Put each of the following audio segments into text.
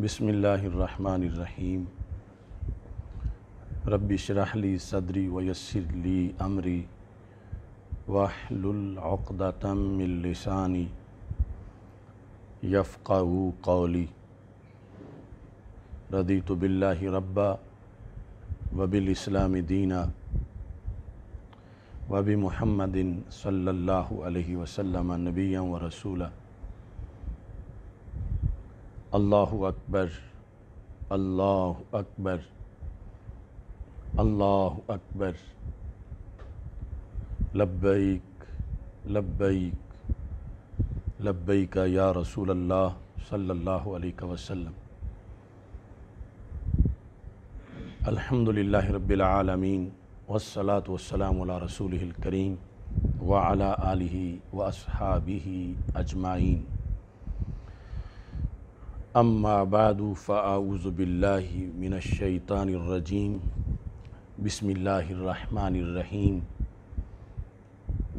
बसमीम रबी शराहली सदरी वयसरली अमरी वाहलतमिलसानी यफ़ा कौली रदी तो बिल्ला रब्बा वबिल इस्लाम दीना वबी महमदिन सल्लल्लाहु अलैहि वसल्लम नबिया व रसूला अल्लाह अकबर अल्लाह अकबर अल्लाह अकबर लब्बैक लब्बैक लब्बैक या रसूल अल्लाह सल्लल्लाहु अलैहि वसल्लम अल्हम्दुलिल्लाह रब्बिल आलमीन वस्सलात वस्सलाम अला रसूलिल करीम व अला आलिही व अस्हाबिही अजमाइन अम्मा बाद फ़ाउज़बिल्लिमिनशैतानरजीम बसमीम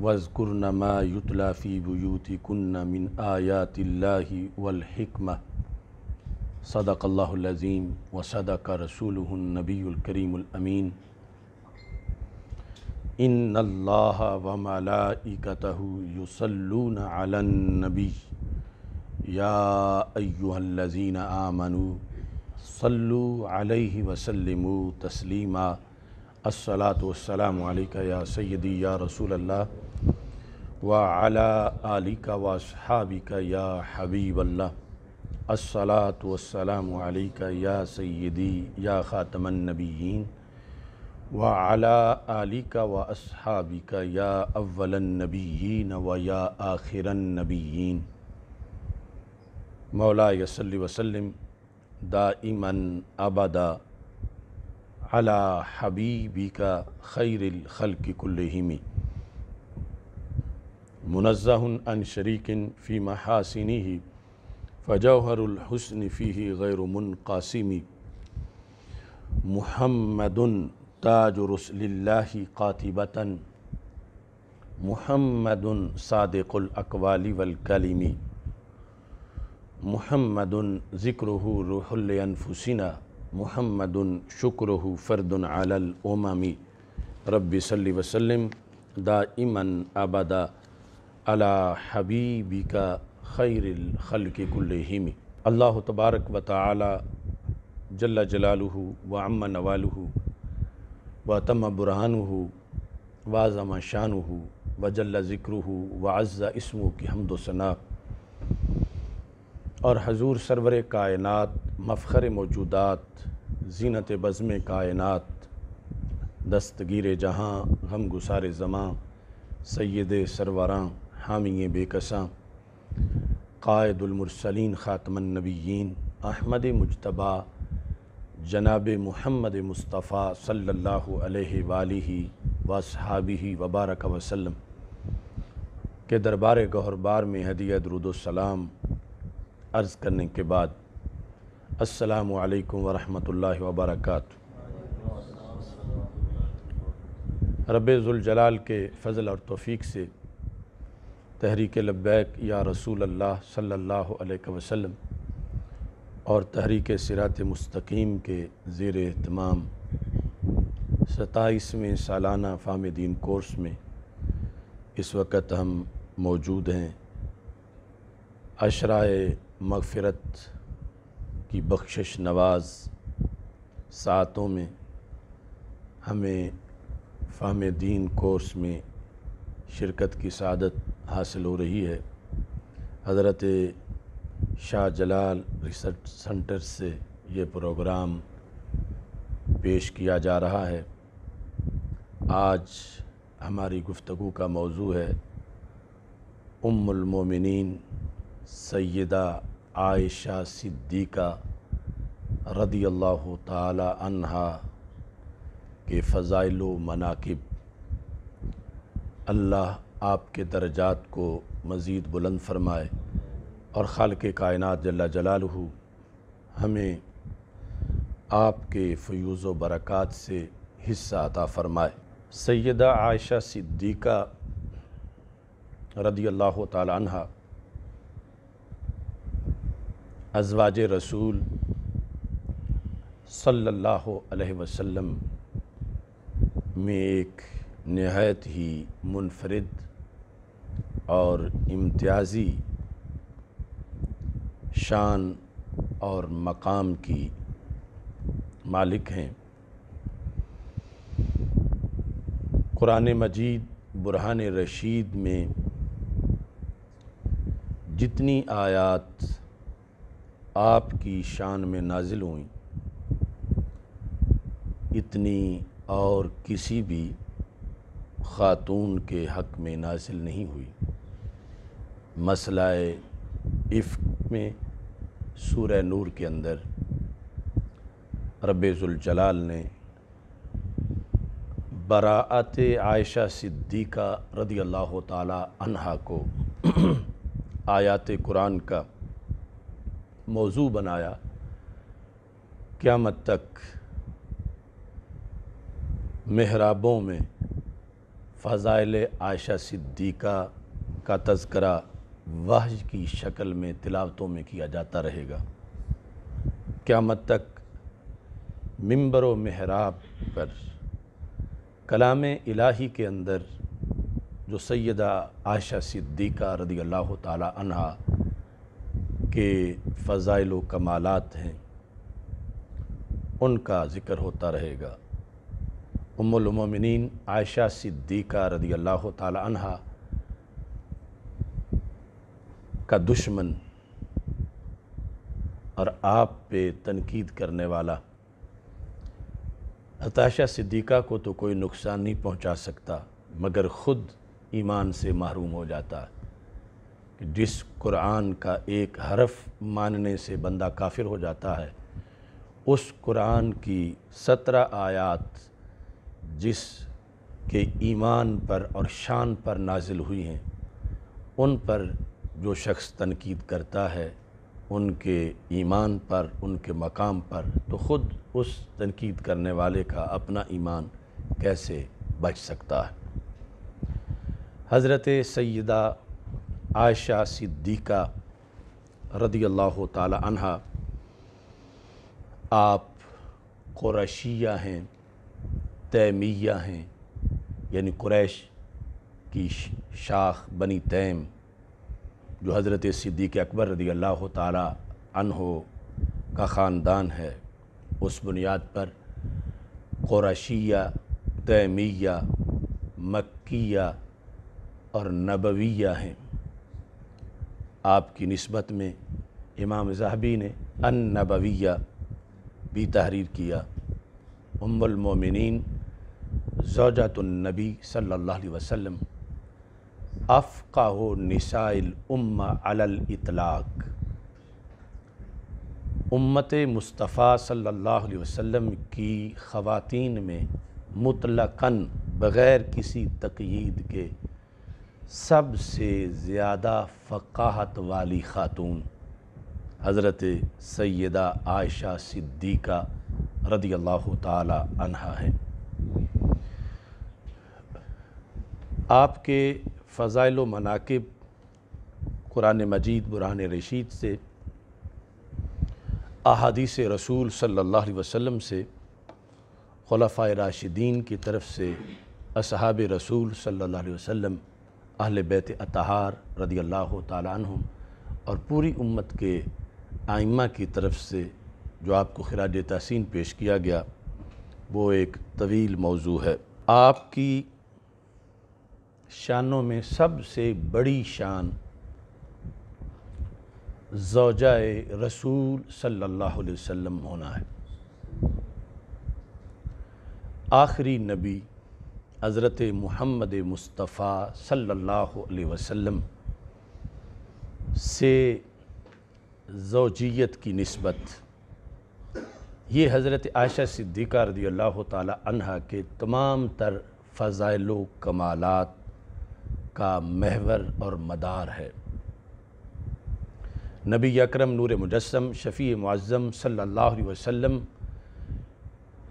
वज़कुरनमा युतलाफ़ी बुयूति कन्ना मिन आयातिल्लाही वलहिकम सदक़ल्लाज़ीम व सदक रसूल नबीकरीमीन इन अल्लाह वमलाइकतः युसलून अलनबी याजीन आमनु सल्लू अलैहि वसल्लम तस्लीमा अस्सलातु अलैका या सैदी या रसूल अल्लाह व अला आलिका व या हबीब अल्लाह अस्सलातु वस्सलाम अलैका या सैदी या ख़ातमन नबीन व अला आलिका व या अव्वलन नबीन व या आखिरन नबीन मौला यसल वसलम इमन अबदा अला हबीबी का खल की कुल्लहिमी मुनज़न शरीकिन फ़ी महासिनी ही फ़जहरहसन फ़ी गैरमन कासिमी महमदन ताज रसल्ला कातिबता महमदन सादक़ल अकवाली वलकलिमी मोहम्मद ज़िक्रहु रूहलफुसिना मोहम्मद शुक्रहु फ़र्दन आलल ओमामी रब्बी सल्ली वसलम दाइमन अबदा अला हबीबी का खैरिल खल के कुल्लहिमी अल्लाह तबारक व ताली जल्ला जलालहू व अम्मा नवालहू व तम बुरहानहू वाज़मा शानहू व जल्ला ज़िक्रहू व अज़्ज़ा इसमू की हमदोसना और हजूर सरवर कायनत मफ़र मौजूदात जीनत बज़म कायनत दस्तगीर जहाँ गम गुसार जमां सैद सरवरां हामी बेकसा कायदुलमरसलिन ख़ातमनबीन अहमद मुशतबा जनाब महमद मुस्तफ़ा सल्ला वसहाबी वबारक वसलम के दरबार गहरबार में हदिया दरुदोसलाम अर्ज़ करने के बाद अस्सलाम वालेकुम रहमतुल्लाहि व बरकात के फ़ज़ल और तौफीक से तहरीक लब्बैक या रसूल अल्लाह सल्लल्लाहु अलैहि वसल्लम और तहरीक सिरात मुस्तकीम के ज़ेर अहतमाम सताईसवें सालाना फ़ाम दीन कोर्स में इस वक्त हम मौजूद हैं अशराए मगफ़रत की बख्शिश नवाज सातों में हमें फ़ाम दीन कोर्स में शिरकत की सादत हासिल हो रही है हज़रत शाह जलाल रिसर्च सेंटर से ये प्रोग्राम पेश किया जा रहा है आज हमारी गुफ्तु का मौजू है उम्मुलमोमिन सैदा आयशा सिद्दीका रदी अल्लाह तहा के फ़ज़ाइल मनाकब अल्लाह आपके दर्जात को मज़ीद बुलंद फरमाए और खाल के कायनत जल्ला जलाल हमें आपके फ्यूज़ व बरक़ात से हिस्सा अता फ़रमाए सैदा आयशा सिद्दीका रदी अल्लाह तहा अजवाज रसूल सल्लल्लाहु अलैहि वसल्लम में एक नहायत ही मुनफरद और इम्तियाज़ी शान और मकाम की मालिक हैं क़ुरान मजीद बुरहान रशीद में जितनी आयात आपकी शान में नाजिल हुई इतनी और किसी भी ख़ातून के हक़ में नाजिल नहीं हुई मसलाए इफ़ में सूर्य नूर के अंदर रबाल ने बरात आयशा सिद्दीक़ा रदी अल्लाह तह को आयात कुरान का मौजू बनाया क़्यामत तक महराबों में फ़ज़ाइल आयशा सिद्दीक़ा का तस्करा वहज की शक्ल में तिलावतों में किया जाता रहेगा क़्यामत तक मंबर व महराब पर कलाम इलाही के अंदर जो सैदा आयशा सिद्दीक़ा रदी अल्लाह तहा के फ़ज़ाइल कमालत हैं उनका ज़िक्र होता रहेगा उम्मिन आयशा सिद्दीक़ा रदी अल्लाह तहा का दुश्मन और आप पे तनकीद करने वाला हताशा सिद्दीक़ा को तो कोई नुकसान नहीं पहुंचा सकता मगर ख़ुद ईमान से महरूम हो जाता है जिस कुरान का एक हरफ मानने से बंदा काफिर हो जाता है उस कुरान की सत्रह आयात जिस के ईमान पर और शान पर नाजिल हुई हैं उन पर जो शख्स तनकीद करता है उनके ईमान पर उनके मकाम पर तो ख़ुद उस तनकीद करने वाले का अपना ईमान कैसे बच सकता है हज़रत सैदा आयशा सिद्दीका रदी अल्लाह तहा आप क्रैशिया हैं तैमिया हैं यानी क्रैश की शाख बनी तैम जो हज़रत सिद्दीक अकबर रदी अल्लाह तहो का ख़ानदान है उस बुनियाद पर क्रैशिया तैमिया मक्या और नबविया हैं आपकी नस्बत में इमाम जहबी ने अन नबविया भी तहरीर किया उम्मोमिन जौजातुलनबी सल्ला वसम अफ़ा निसाइल उम्मा अलल इतलाक़ उम्मत मुस्तफ़ा सल्लल्लाहु अलैहि वसल्लम की ख़वातीन में मुतलकन बग़ैर किसी तकयीद के सबसे ज़्यादा फ़काहत वाली ख़ातून हज़रत सैदा आयशा सिद्दीक़ा रदी अल्लाह तहा है आपके फ़ज़ाइल मनाकब कुरान मजीद बुरहान रशीद से अहादीस रसूल सल्लल्लाहु अलैहि वसल्लम से खलफ़ा राशिदीन की तरफ से असहाब रसूल सल्लल्लाहु अलैहि वसल्लम अहल बैत अतहार रदी अल्लाह तुम और पूरी उम्मत के आइमा की तरफ से जो आपको खराज तहसीन पेश किया गया वो एक तवील मौजू है आपकी शानों में सबसे बड़ी शान जोजा रसूल सल्लल्लाहु अलैहि वसल्लम होना है आखिरी नबी हज़रत महमद मुस्तफ़ा सल्लल्लाहु अलैहि वसल्लम से जोजियत की नस्बत ये हज़रत आयशा सिद्दीक़ा रदी अल्लाह तहा के तमाम तर फ़ज़ाइल कमालत का महवर और मदार है नबी अकरम नूर मुजस्म शफ़ी मुआज़म सल्लल्लाहु अलैहि वसल्लम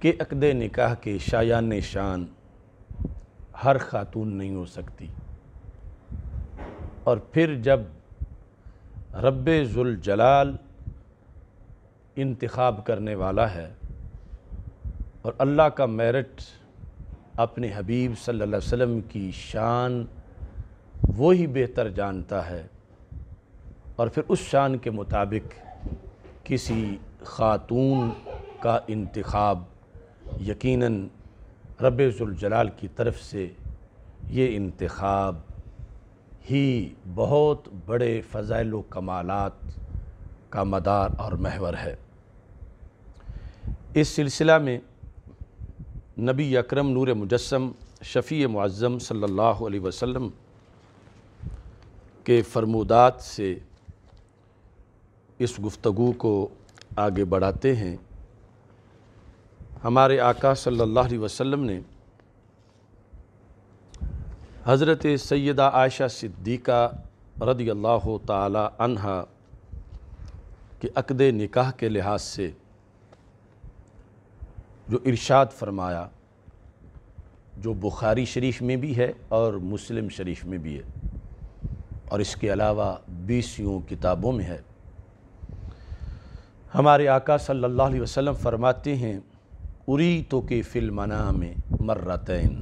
के अकद निकाह के शायान शान हर खातून नहीं हो सकती और फिर जब रब जलाल इंतखब करने वाला है और अल्लाह का मेरिट अपने हबीब सल्लल्लाहु अलैहि वसल्लम की शान वो ही बेहतर जानता है और फिर उस शान के मुताबिक किसी ख़ातून का इंतखब यकीनन रबाल की तरफ से ये इंतखब ही बहुत बड़े फ़ज़ाइल कमालत का मदार और महवर है इस सिलसिला में नबी अकरम नूर मुजस्म शफ़ी मुज़म सल्लल्लाहु अलैहि वसल्लम के फरमूदात से इस गुफ्तु को आगे बढ़ाते हैं हमारे आका सल्लल्लाहु अलैहि वसल्लम ने हज़रत सैदा आयशा सिद्दीक़ा रदी अल्लाह तहा के अकद निकाह के लिहाज से जो इरशाद फरमाया जो बुखारी शरीफ में भी है और मुस्लिम शरीफ में भी है और इसके अलावा बीसियों किताबों में है हमारे आका सल्लल्लाहु अलैहि वसल्लम फरमाते हैं उरी तो के फिल्मना में मर्रतैन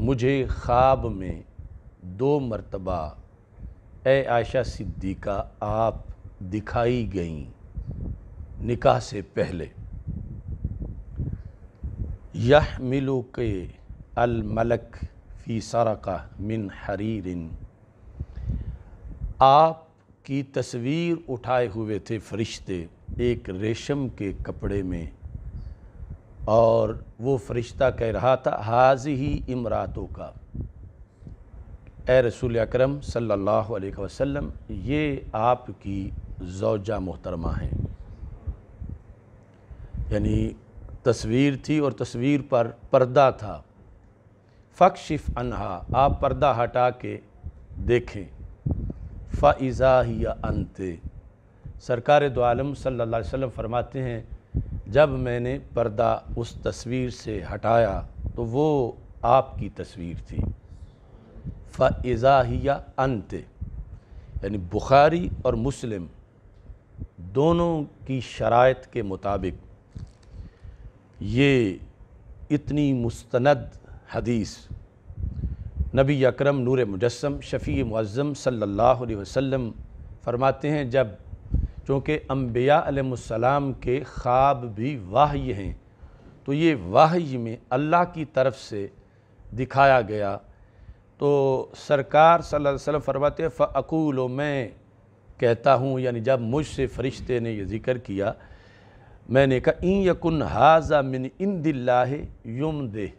मुझे ख्वाब में दो मरतबा ए आयशा सिद्दीका आप दिखाई गई निकाह से पहले यह मिलो के अलमलक फ़ी सरका मिन हरीरिन आप की तस्वीर उठाए हुए थे फरिश्ते एक रेशम के कपड़े में और वो फ़रिश्ता कह रहा था हाज ही इमरातों का ए रसूल अक्रम सल्लल्लाहु अलैहि वसल्लम ये आपकी जोजा मोहतरमा हैं यानी तस्वीर थी और तस्वीर पर पर्दा था फ़क्शिफ़ अनहा आप पर्दा हटा के देखें फ़ाइज़ा ही अनते सरकार दो आलम सल्ला वसम फरमाते हैं जब मैंने पर्दा उस तस्वीर से हटाया तो वो आपकी तस्वीर थी फ़ाज़ाहिया अंत यानी बुखारी और मुस्लिम दोनों की शरात के मुताबिक ये इतनी मुस्तनद हदीस नबी अकरम नूर मुजस्म शफ़ी मज़म सल्लल्लाहु अलैहि वसल्लम फरमाते हैं जब चूँकि अम्बियालम के ख्वाब भी वाह्य हैं तो ये वाह्य में अल्लाह की तरफ से दिखाया गया तो सरकार सल्लल्लाहु फरमाते फ़कूल मैं कहता हूँ यानी जब मुझसे फ़रिश्ते ने यह ज़िक्र किया मैंने कहा इन यकुन हाजा मिन इन दिल्ला युम दे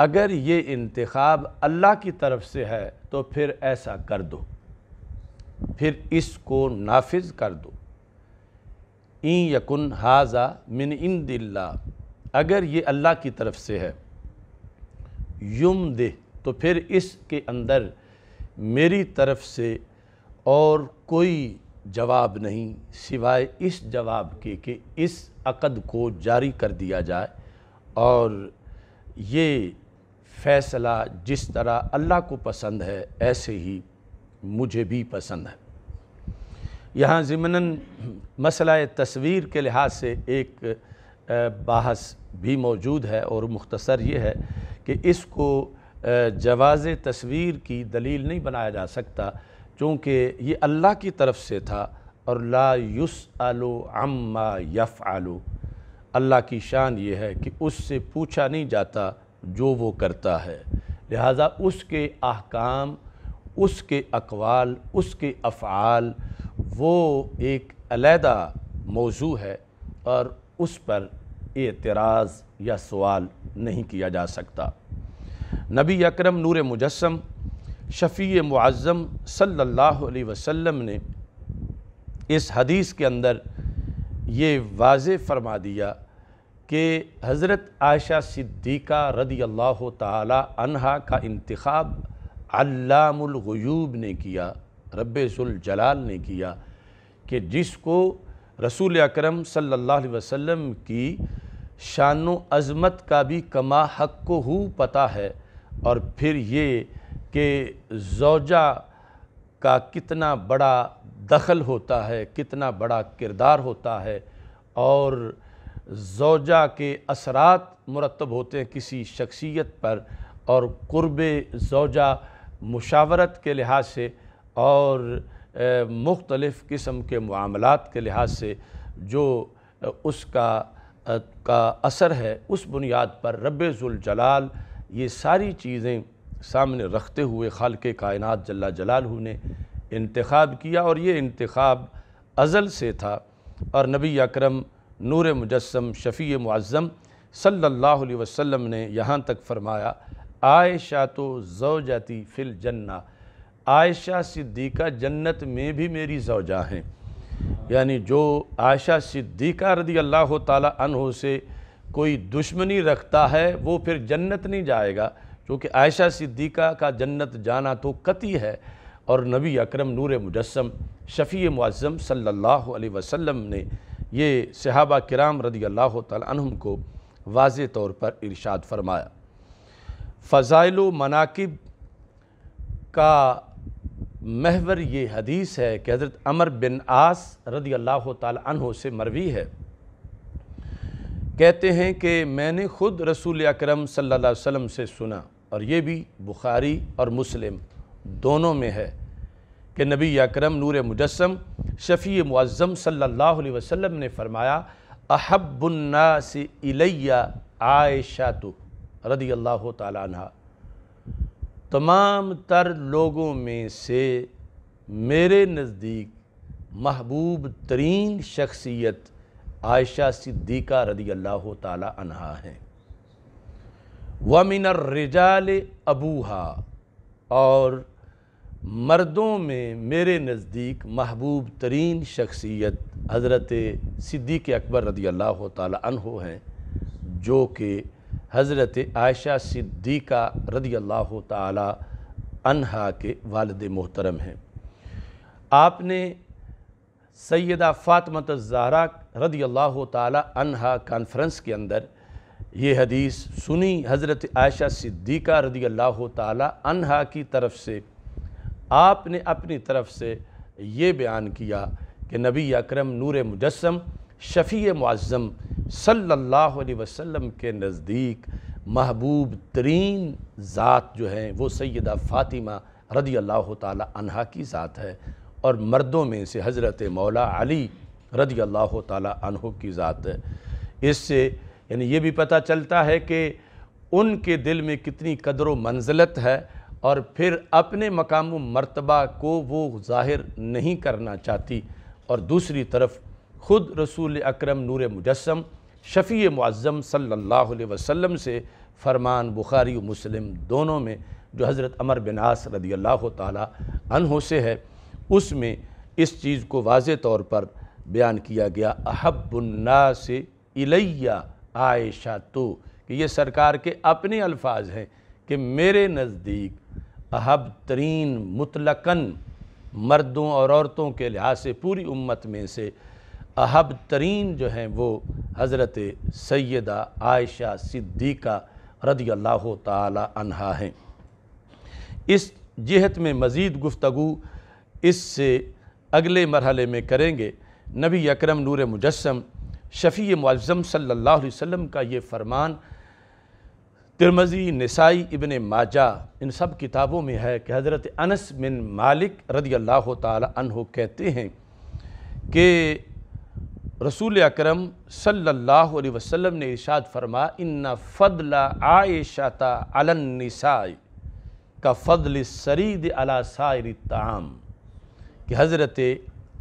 अगर ये इंतखब अल्लाह की तरफ से है तो फिर ऐसा कर दो फिर इसको नाफिज कर दो इन यकुन हाजा मिन इन दिल्ला अगर ये अल्लाह की तरफ से है युम दे तो फिर इसके अंदर मेरी तरफ से और कोई जवाब नहीं सिवाय इस जवाब के कि इस अकद को जारी कर दिया जाए और ये फ़ैसला जिस तरह अल्लाह को पसंद है ऐसे ही मुझे भी पसंद है यहाँ ज़मनन मसला तस्वीर के लिहाज से एक बहस भी मौजूद है और मुख्तसर ये है कि इसको जवाज़ तस्वीर की दलील नहीं बनाया जा सकता चूँकि ये अल्लाह की तरफ से था और ला युस आलो अम्मा यफ़ आलो अल्लाह की शान ये है कि उससे पूछा नहीं जाता जो वो करता है लिहाजा उसके अहकाम उसके अकवाल उसके अफ़ाल वो एक अलहदा मौजू है और उस पर एतराज़ या सवाल नहीं किया जा सकता नबी अकरम नूर मुजस्म शफ़ी मुआज़म सल्लल्लाहु अलैहि वसल्लम ने इस हदीस के अंदर ये वाज फरमा दिया कि हज़रत आयशा सिद्दीक़ा रदी अल्लाह तहा का इंतखब अल्लामगयूब ने किया रबाल जलाल ने किया कि जिसको रसूल अकरम सल्लल्लाहु अलैहि वसल्लम की शान अज़मत का भी कमा हक को हु पता है और फिर ये कि जोजा का कितना बड़ा दखल होता है कितना बड़ा किरदार होता है और जोजा के असरात मुरतब होते हैं किसी शख्सियत पर और क़ुरब जोजा मुशावरत के लिहाज से और मुख्तलफ़ किस्म के मामलात के लिहाज से जो उसका का असर है उस बुनियाद पर रबाल ये सारी चीज़ें सामने रखते हुए खाल के कायनत जल्ला जलालू ने इंतखब किया और ये इंतखब अज़ल से था और नबी अकरम नूर मुजस्म शफ़ी मुआज़म सल्लल्लाहु अलैहि वसल्लम ने यहाँ तक फ़रमाया आयशा तो ज़ोजाती जाती फिल जन्ना आयशा सिद्दीका जन्नत में भी मेरी जवजा हैं यानी जो आयशा सिद्दीका रदी अल्लाह तहो से कोई दुश्मनी रखता है वो फिर जन्नत नहीं जाएगा क्योंकि आयशा सिद्दीका का जन्नत जाना तो कति है और नबी अकरम नूर मुजस्म शफ़ी मुआज़म सल्लल्लाहु अलैहि वसल्लम ने ये सहाबा किराम रदी अल्लाह तुम को वाज तौर पर इरशाद फरमाया फ़ज़ाइल मनाकब का महवर ये हदीस है कि हज़रत अमर बिन आस रदी अल्लाह तहों से मरवी है कहते हैं कि मैंने ख़ुद रसूल अकरम सल्लल्लाहु अलैहि वसल्लम से सुना और ये भी बुखारी और मुस्लिम दोनों में है कि नबी अकरम नूर मुजस्म शफ़ी मुआज़म सल्लल्लाहु अलैहि वसल्लम ने फ़रमाया से इलैया आयशा तो रदी अल्लाह तह तमाम तर लोगों में से मेरे नज़दीक महबूब तरीन शख्सियत आयशा सिद्दीक़ा रदी अल्लाह तह हैं वमिन रजाल अबूहा और मर्दों में मेरे नज़दीक महबूब तरीन शख्सियत हज़रत सिद्दीक़ अकबर रदी अल्लाह तह हैं जो कि हज़रत आयशा सिद्दीक़ा रदी अल्लाह तहा के वालद मोहतरम हैं आपने सैदा फ़ातमत ज़हरा रदी अल्लाह तहा कॉन्फ्रेंस के अंदर ये हदीस सुनी हज़रत आयशा सिद्दीक़ा रदी अल्लाह तहा की तरफ से आपने अपनी तरफ से ये बयान किया कि नबी अकरम नूर मुजस्म शफ़ी मुआज़म सल्लल्लाहु अलैहि वसल्लम के नज़दीक महबूब तरीन ज़ात जो है वो सैदा फ़ातिमा रदी अल्लाह तहा की ज़ात है और मर्दों में से हज़रत मौला अली रदी अल्लाह तहों की ज़ात है इससे यानी ये भी पता चलता है कि उनके दिल में कितनी कदर व मंजिलत है और फिर अपने मकाम मरतबा को वो ज़ाहिर नहीं करना चाहती और दूसरी तरफ ख़ुद रसूल अक्रम नूर मुजस्म शफ़ी मुआज़म सल्लल्लाहु अलैहि वसल्लम से फरमान बुखारी मुस्लिम दोनों में जो हज़रत अमर बिन आस रदी अल्लाह तहो से है उसमें इस चीज़ को वाज तौर पर बयान किया गया अहबुन्ना से इलैया आयशा तो कि ये सरकार के अपने अल्फाज हैं कि मेरे नज़दीक अहब तरीन मुतलकन मर्दों और औरतों के लिहाज से पूरी उम्मत में से अहब तरीन जो हैं वो हज़रत सैदा आयशा सिद्दीक़ा रदी अल्लाह तहा हैं इस जहत में मज़ीद गुफ्तु इससे अगले मरहले में करेंगे नबी अकरम नूर मुजस्म शफ़ी मुज़म सल्ला वसम का ये फ़रमान तिरमज़ी नसाई इबन माजा इन सब किताबों में है कि हज़रत अनस बिन मालिक रदी अल्लाह तहों कहते हैं कि रसूल अक्रम सल्ला वसलम ने इरशाद फरमा इन्ना फ़दला आयशा अलनसाई का फ़दल सरीद अला सायर ताम कि हज़रत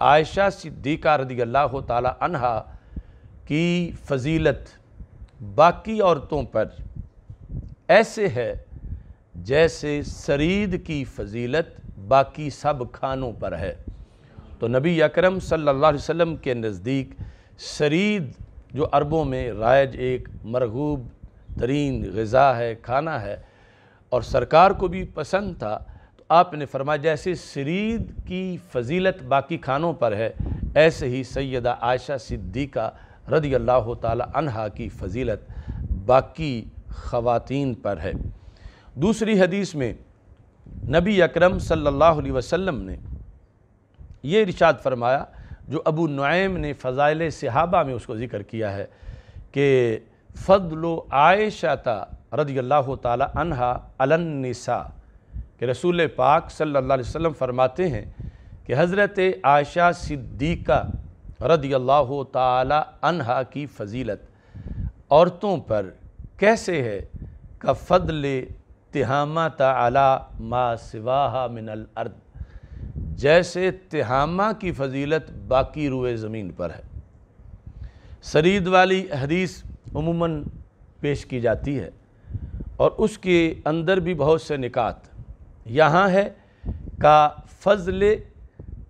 आयशा सिद्दीक़ा रदी अल्लाह तहा की फ़जीलत बाकी औरतों पर ऐसे है जैसे सरीद की फ़जीलत बाकी सब खानों पर है तो नबी अकरम सल्लल्लाहु अलैहि वसल्लम के नज़दीक शरीद जो अरबों में रायज एक मरगूब तरीन गज़ा है खाना है और सरकार को भी पसंद था तो आपने फरमाया जैसे शरीद की फजीलत बाकी खानों पर है ऐसे ही सैदा आयशा सिद्दीका रदी अल्लाह तहा की फजीलत बाकी ख़वातीन पर है दूसरी हदीस में नबी अकरम सल्लल्लाहु अलैहि वसल्लम ने ये इरशाद फरमाया जो अबू नईम ने फ़ज़ाइल सहाबा में उसको ज़िक्र किया है कि फ़दलो आयशा रदी अल्लाह तहा रसूल पाक सल्ला अलैहि फरमाते हैं कि हज़रत आयशा सिद्दीक़ा रदी अल्लाह तहा की फ़जीलत औरतों पर कैसे है का फ़दल तिहामा तला मा सिवाहा मिनल अर्द जैसे तिहामा की फजीलत बाकी रुए ज़मीन पर है सरीद वाली हदीस उमूमन पेश की जाती है और उसके अंदर भी बहुत से निकात यहाँ है का फजल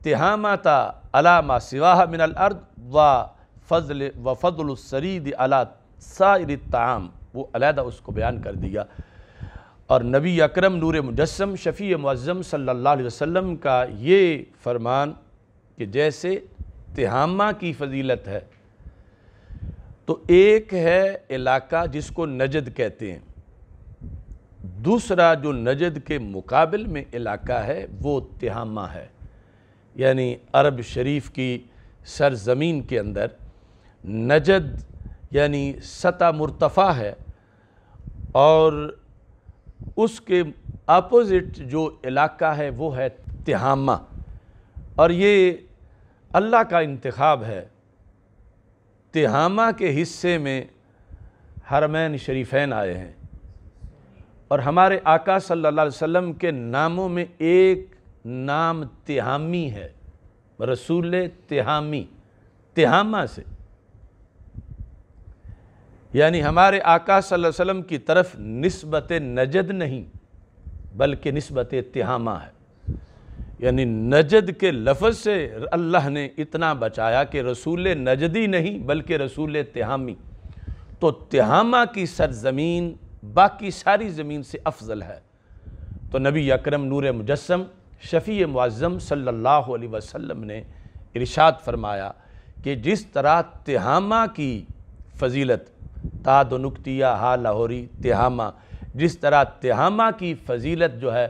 तिहामाता अला मा सिवाह मिनल अर्द व फजल व फजल सरीद अला सार ताम वो अलहदा उसको बयान कर दिया और नबी अकरम नूर मुजस्म शफ़ी मज़म सल्ला वसम का ये फरमान कि जैसे तिहामा की फजीलत है तो एक है इलाका जिसको नजद कहते हैं दूसरा जो नजद के मुकाबल में इलाका है वो तिहामा है यानी अरब शरीफ की सरजमीन के अंदर नजद यानी सतह मुरतफ़ा है और उसके अपोज़िट जो इलाका है वो है तिहामा और ये अल्लाह का इंतखब है तिहामा के हिस्से में हरमैन शरीफैन आए हैं और हमारे आका सल्लल्लाहु अलैहि वसल्लम के नामों में एक नाम तिहामी है रसूल तिहामी तिहामा से यानी हमारे आका वसल्लम की तरफ नस्बत नजद नहीं बल्कि नस्बत तिहामा है यानी नजद के लफज से अल्लाह ने इतना बचाया कि रसूल नजदी नहीं बल्कि रसूल तिहामी तो तिहामा की सरजमीन बाकी सारी ज़मीन से अफजल है तो नबी अकरम नूर मुजस्म शफ़ी मुआज़म सल्लल्लाहु अलैहि वसल्लम ने इरशाद फरमाया कि जिस तरह तिहामा की फजीलत ता नुकतिया हा लाहौरी तिहामा जिस तरह तिहामा की फजीलत जो है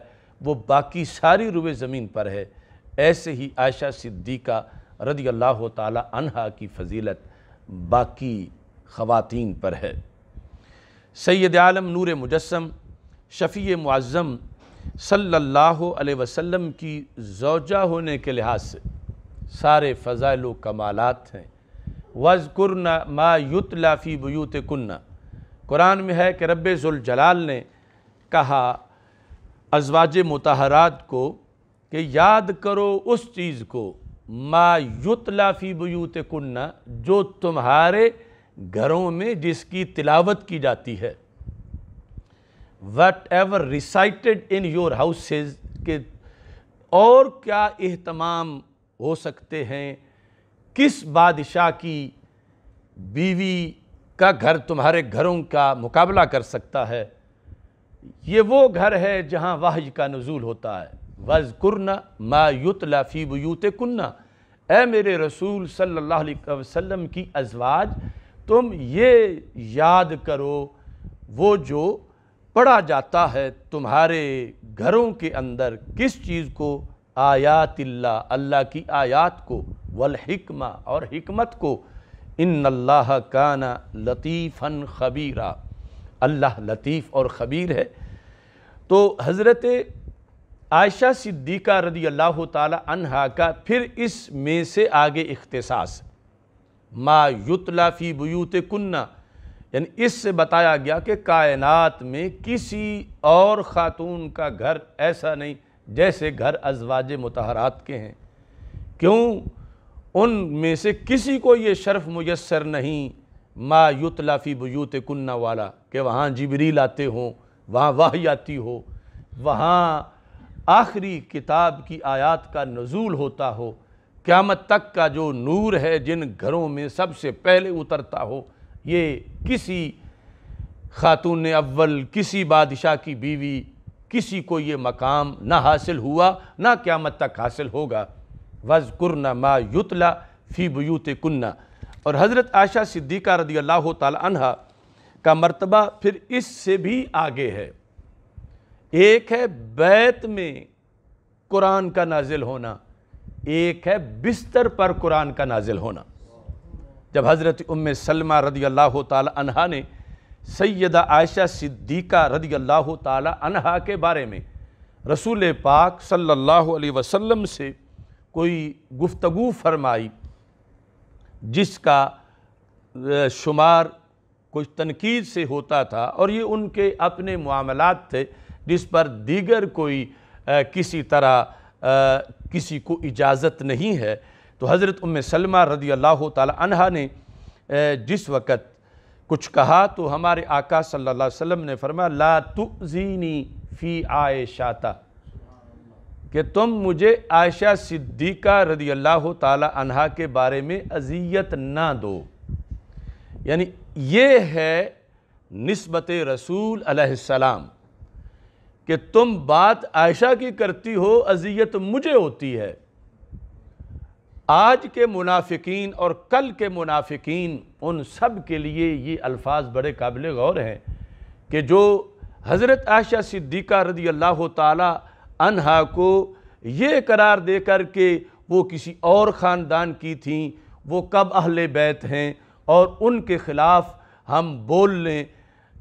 वो बाकी सारी रुए ज़मीन पर है ऐसे ही आयशा सिद्दीका रदी अल्लाह तहा की फजीलत बाकी ख़वातीन पर है सैद आलम नूर मुजस्म शफ़ी मुआज़म सल्लल्लाहु अलैहि वसल्लम की जोजा होने के लिहाज से सारे फ़ज़ाइल कमालत हैं वज़कुरना मा युत लाफ़ी बयूत कन्ना कुरान में है कि रब ने कहा अजवाज मतहरात को कि याद करो उस चीज़ को मा युत लाफ़ी बयूत कन्ना जो तुम्हारे घरों में जिसकी तिलावत की जाती है whatever recited in your houses के और क्या अहतमाम हो सकते हैं किस बादशाह की बीवी का घर तुम्हारे घरों का मुकाबला कर सकता है ये वो घर है जहाँ वाहज का नजूल होता है वज़ कुरना मायुत लाफ़ी यूत कुन्ना ए मेरे रसूल सल्लल्लाहु अलैहि वसल्लम की अजवाज तुम ये याद करो वो जो पढ़ा जाता है तुम्हारे घरों के अंदर किस चीज़ को आयातिल्ला अल्लाह की आयात को वल हिकमा और हिकमत को इन अल्लाह काना लतीफ़न खबीरा अल्लाह लतीफ़ और ख़बीर है तो हज़रत आयशा सिद्दीक़ा रदी अल्लाह तहा का फिर इस में से आगे इख्तसास मा युतला फ़ी बुयूत कन्ना यानी इससे बताया गया कि कायनात में किसी और ख़ातून का घर ऐसा नहीं जैसे घर अजवाज मतहरात के हैं क्यों उन में से किसी को ये शर्फ मुयसर नहीं मा युतलाफ़ी बयूत कुन्ना वाला कि वहाँ जबरील आते हों वहाँ वाही आती हो वहाँ आखिरी किताब की आयत का नज़ूल होता हो क़्यामत तक का जो नूर है जिन घरों में सबसे पहले उतरता हो ये किसी खातून अव्वल किसी बादशाह की बीवी किसी को ये मकाम ना हासिल हुआ ना क़्यामत तक हासिल होगा वज़कुरना मा युतला फ़ी बयूत कन्ना और हज़रत आशा सिद्दीक़ा रदी अल्लाह तहा का मर्तबा फिर इससे भी आगे है एक है बैत में कुरान का नाजिल होना एक है बिस्तर पर कुरान का नाजिल होना जब हज़रत उम सलमा रदी अल्लाह तहा ने सैदा आयशा सिद्दीक़ा रदी अल्लाह तहा के बारे में रसूल पाक सल्लल्लाहु अलैहि वसल्लम से कोई गुफ्तगु फरमाई जिसका शुमार कुछ तनकीद से होता था और ये उनके अपने मामलात थे जिस पर दीगर कोई आ, किसी तरह आ, किसी को इजाज़त नहीं है तो हज़रत उम सलमा रदी अल्लाह तहा ने जिस वक़्त कुछ कहा तो हमारे आका सल्लल्लाहु अलैहि वसल्लम ने फरमाया ला तुजीनी फ़ी आए शाता कि तुम मुझे आयशा सिद्दीका रदी अल्लाह तहा के बारे में अजियत ना दो यानी ये है नस्बत रसूल अलैहिस्सलाम कि तुम बात आयशा की करती हो अजियत मुझे होती है आज के मुनाफिकीन और कल के मुनाफिकीन उन सब के लिए ये अल्फाज बड़े काबिल गौर हैं कि जो हज़रत आयशा सिद्दीका रदी अल्लाह ताली अनहा को ये करार दे कर के वो किसी और ख़ानदान की थी वो कब अहल बैत हैं और उनके ख़िलाफ़ हम बोल लें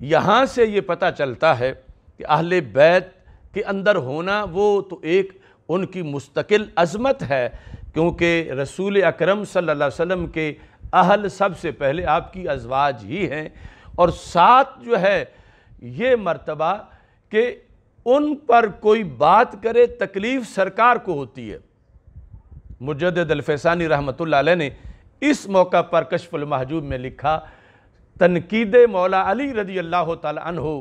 यहाँ से ये पता चलता है कि अहल बैत के अंदर होना वो तो एक उनकी मुस्तकिल अजमत है क्योंकि रसूल अकरम सल्लल्लाहु अलैहि वसल्लम के अहल सबसे पहले आपकी अजवाज ही हैं और साथ जो है ये मर्तबा कि उन पर कोई बात करे तकलीफ़ सरकार को होती है मुजद अलफैसानी रहमत ने इस मौका पर कशफुल महजूब में लिखा तनकीद मौला अली रजी अल्लाह तहो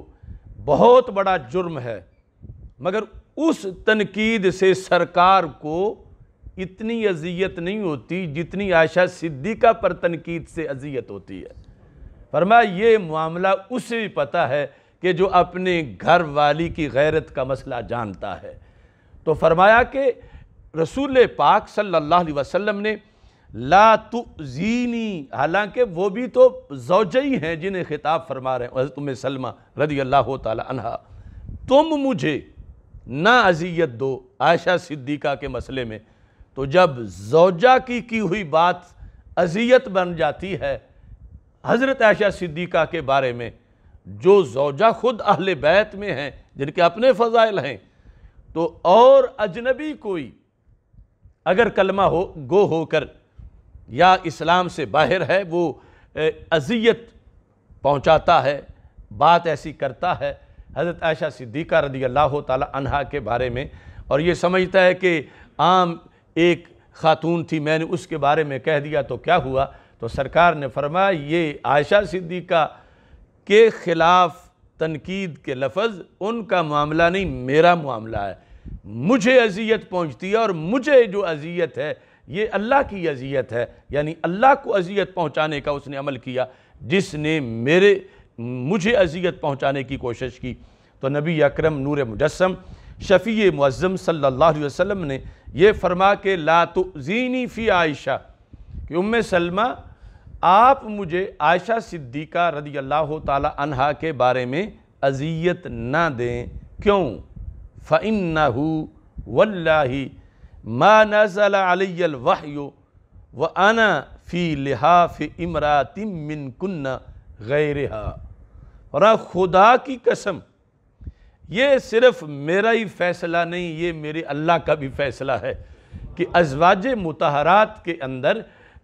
बहुत बड़ा जुर्म है मगर उस तनकीद से सरकार को इतनी अजियत नहीं होती जितनी आयशा सिद्दीका पर तनकीद से अजियत होती है फरमा ये मामला उसे भी पता है कि जो अपने घर वाली की गैरत का मसला जानता है तो फरमाया कि रसूल पाक सल्लल्लाहु अलैहि वसल्लम ने ला जीनी हालांकि वो भी तो जोजई हैं जिन्हें खिताब फरमा रहे हैं तुम्हें सलमा रदी अल्लाह तहा तुम मुझे ना अजियत दो आयशा सिद्दीका के मसले में तो जब जोजा की की हुई बात अजियत बन जाती है हज़रत आयशा सिद्दीका के बारे में जो जौजा खुद अहल बैत में हैं जिनके अपने फ़जाइल हैं तो और अजनबी कोई अगर कलमा हो गो होकर या इस्लाम से बाहर है वो अजियत पहुंचाता है बात ऐसी करता है हज़रत आयशा सिद्दीक़ा रदी अल्लाह तहा के बारे में और ये समझता है कि आम एक खातून थी मैंने उसके बारे में कह दिया तो क्या हुआ तो सरकार ने फरमाया ये आयशा सिद्दीक़ा के ख़िलाफ़ तनकीद के लफज उनका मामला नहीं मेरा मामला है मुझे अजियत पहुँचती है और मुझे जो अजियत है ये अल्लाह की अजियत है यानी अल्लाह को अजियत पहुँचाने का उसने अमल किया जिसने मेरे मुझे अजियत पहुँचाने की कोशिश की तो नबी अक्रम नूर मुजस्म शफ़ी मज़म सल्ला वसम ने यह फरमा के ला तो ज़ीनी फ़ी आयशा कि उम सलमा आप मुझे आयशा सिद्दीका रदी अल्लाह तहा के बारे में अजियत ना दें क्यों फ़िन वल्लाही मा नज़ल अलियल वाह्यो व अना फ़ी लिहाफ इमरा तिमिन कुन्ना गैरहा और खुदा की कसम ये सिर्फ मेरा ही फ़ैसला नहीं ये मेरे अल्लाह का भी फ़ैसला है कि अजवाज मतहरात के अंदर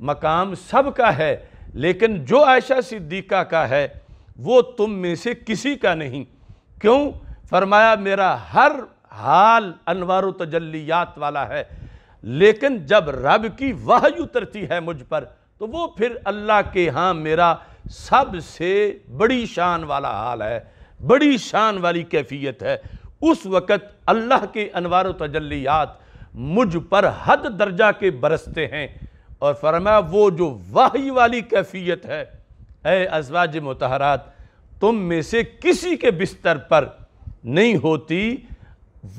मकाम सब का है लेकिन जो आयशा सिद्दीका का है वो तुम में से किसी का नहीं क्यों फरमाया मेरा हर हाल अनवर तजल्लियात वाला है लेकिन जब रब की वह उतरती है मुझ पर तो वो फिर अल्लाह के यहाँ मेरा सबसे बड़ी शान वाला हाल है बड़ी शान वाली कैफियत है उस वक़्त अल्लाह के अनवार तजल्लियात मुझ पर हद दर्जा के बरसते हैं और फरमा वो जो वाही वाली कैफियत है ए अजवाज मतहरात तुम में से किसी के बिस्तर पर नहीं होती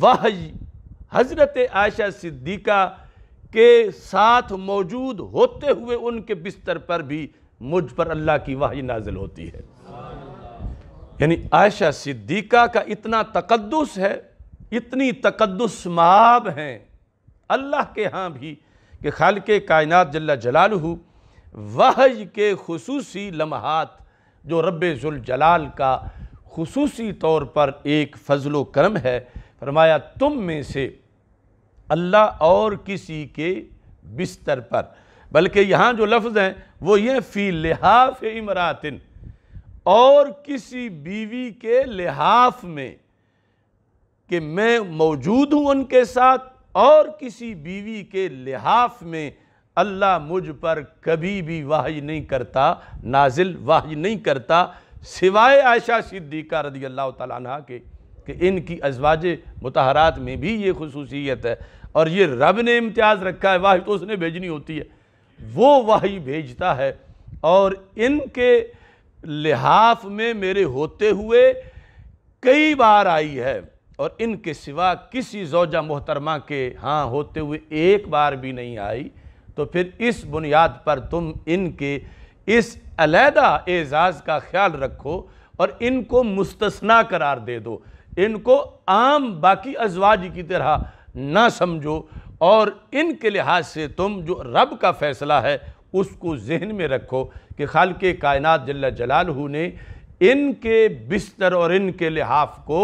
वाही हज़रत आयशा सिद्दीका के साथ मौजूद होते हुए उनके बिस्तर पर भी मुझ पर अल्लाह की वाही नाजिल होती है यानी आयशा सिद्दीका का इतना तकदस है इतनी तकदस माब हैं अल्लाह के यहाँ भी कि खाल के कायनत जल्ला जलाल वहज के खसूस लम्हात जो रब जलाल का खसूस तौर पर एक फजल करम है फरमाया तुम में से अल्लाह और किसी के बिस्तर पर बल्कि यहाँ जो लफ्ज़ हैं वो ये फ़ी लिहाफ इमरातिन और किसी बीवी के लिहाफ में कि मैं मौजूद हूँ उनके साथ और किसी बीवी के लिहाफ में अल्लाह मुझ पर कभी भी वाहि नहीं करता नाजिल वाहि नहीं करता सिवाय आयशा सिद्दीका रदी अल्लाह तला के कि इनकी अजवाज मतहरात में भी ये खसूसियत है और ये रब ने इम्तियाज़ रखा है वाहि तो उसने भेजनी होती है वो वाहि भेजता है और इनके लिहाफ में मेरे होते हुए कई बार आई है और इनके सिवा किसी जोजा मोहतरमा के हाँ होते हुए एक बार भी नहीं आई तो फिर इस बुनियाद पर तुम इनके इस अलहदा एज़ाज़ का ख्याल रखो और इनको मुस्तना करार दे दो इनको आम बाकी अजवाज की तरह ना समझो और इनके लिहाज से तुम जो रब का फ़ैसला है उसको जहन में रखो कि खाल के कायनात जल्ला जलालहू ने इनके बिस्तर और इनके लिहाफ को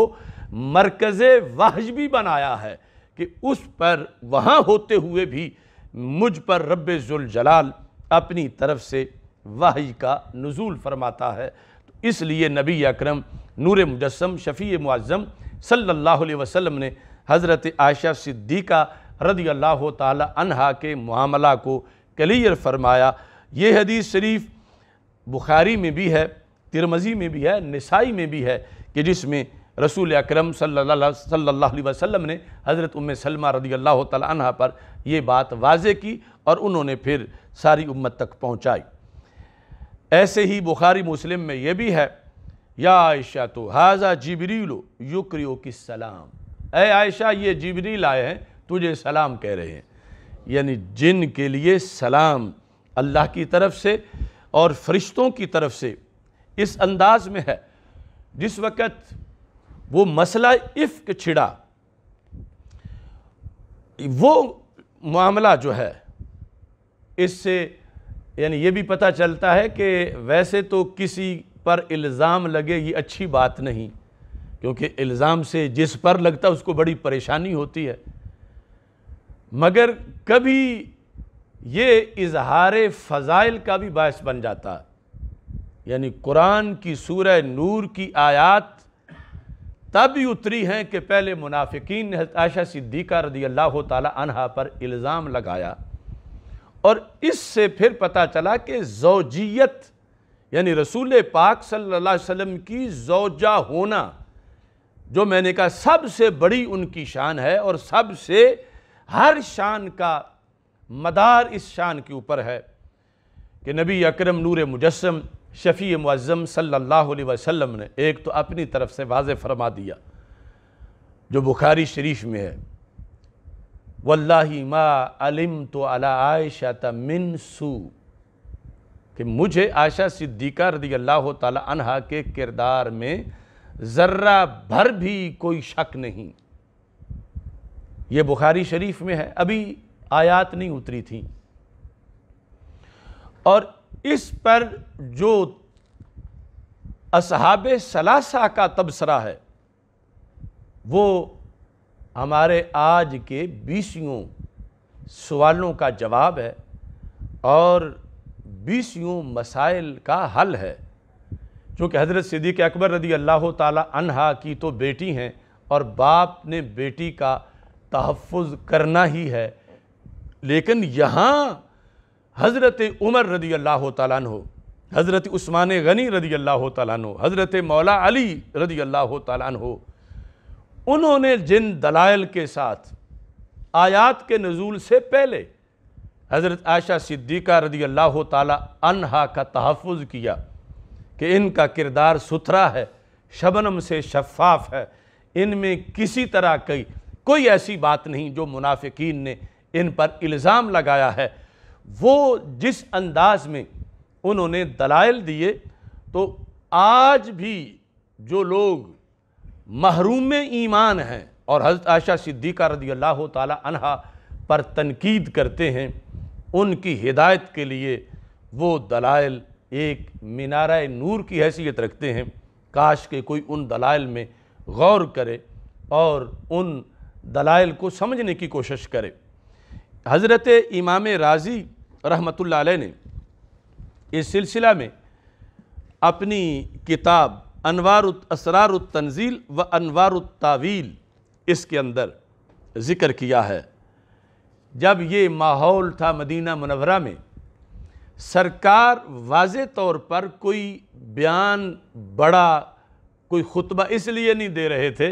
मरकज़ वहज भी बनाया है कि उस पर वहाँ होते हुए भी मुझ पर रब जलाल अपनी तरफ से वाही का नज़ूल फरमाता है तो इसलिए नबी अकरम नूर मुजस्म शफ़ी मुआज़म सल्लल्लाहु अलैहि वसल्लम ने हज़रत आयशा सिद्दीक़ा रदी अल्लाह तहा के मामला को क्लियर फरमाया ये हदीस शरीफ बुखारी में भी है तिरमज़ी में भी है नसाई में भी है कि जिसमें रसूल अक्रम सल्लल्लाहु अलैहि ने हज़रत उम सलमा रदी अल्लाह तह पर यह बात वाजे की और उन्होंने फिर सारी उम्मत तक पहुँचाई ऐसे ही बुखारी मुस्लिम में यह भी है या आयशा तो हाजा जिबरीलो युक्रियो की सलाम ए आयशा ये जिबरील आए हैं तुझे सलाम कह रहे हैं यानी जिन के लिए सलाम अल्लाह की तरफ से और फरिश्तों की तरफ से इस अंदाज में है जिस वक़्त वो मसला इफ़ के छिड़ा वो मामला जो है इससे यानी ये भी पता चलता है कि वैसे तो किसी पर इल्ज़ाम लगे ये अच्छी बात नहीं क्योंकि इल्ज़ाम से जिस पर लगता है उसको बड़ी परेशानी होती है मगर कभी ये इजहार फ़ज़ाइल का भी बायस बन जाता यानी कुरान की सूरह नूर की आयात तब उतरी हैं कि पहले मुनाफिकीन ने आयशा सिद्दीका रदी अल्लाह तहा पर इल्ज़ाम लगाया और इससे फिर पता चला कि जोजियत यानी रसूल पाक सल्ला वसम की जोजा होना जो मैंने कहा सबसे बड़ी उनकी शान है और सबसे हर शान का मदार इस शान के ऊपर है कि नबी अकरम नूर मुजस्म शफ़ी मज़म सल्लल्लाहु अलैहि वसल्लम ने एक तो अपनी तरफ से वाज फरमा दिया जो बुखारी शरीफ में है वल्लाही मा तो अला आयशा मिन सू कि मुझे आशा सिद्दीका रदी अल्लाह तहा के किरदार में ज़र्रा भर भी कोई शक नहीं ये बुखारी शरीफ में है अभी आयात नहीं उतरी थी और इस पर जो असहाब सलासा का तबसरा है वो हमारे आज के बीसियों सवालों का जवाब है और बीसियों मसाइल का हल है क्योंकि हज़रत सिद्दीक़ अकबर रदी अल्लाह तहा की तो बेटी हैं और बाप ने बेटी का तहफ़ करना ही है लेकिन यहाँ हज़रत उमर रदी अल्लाह हो हज़रत उस्मान गनी रदी अल्लाह तु हज़रत मौला अली रदी अल्लाह तु उन्होंने जिन दलाइल के साथ आयात के नज़ूल से पहले हज़रत आयशा सिद्दीक़ा रदी अल्लाह तहा का तहफ़ किया कि इनका किरदार सुथरा है शबनम से शफाफ है इनमें किसी तरह की कोई ऐसी बात नहीं जो मुनाफिकीन ने इन पर इल्ज़ाम लगाया है वो जिस अंदाज में उन्होंने दलाइल दिए तो आज भी जो लोग महरूम ईमान हैं और हज़रत आयशा सिद्दीक़ा रदी अल्लाह तहा पर तनकीद करते हैं उनकी हिदायत के लिए वो दलाइल एक मीनार नूर की हैसियत रखते हैं काश के कोई उन दलाइल में गौर करे और उन दलाइल को समझने की कोशिश करे हज़रत इमाम राज़ी रहमतुल्लाह ने इस सिलसिला में अपनी किताब अनवार असरार तंजील व अनवार तावील इसके अंदर ज़िक्र किया है जब ये माहौल था मदीना मनवरा में सरकार वाज तौर पर कोई बयान बड़ा कोई खुतबा इसलिए नहीं दे रहे थे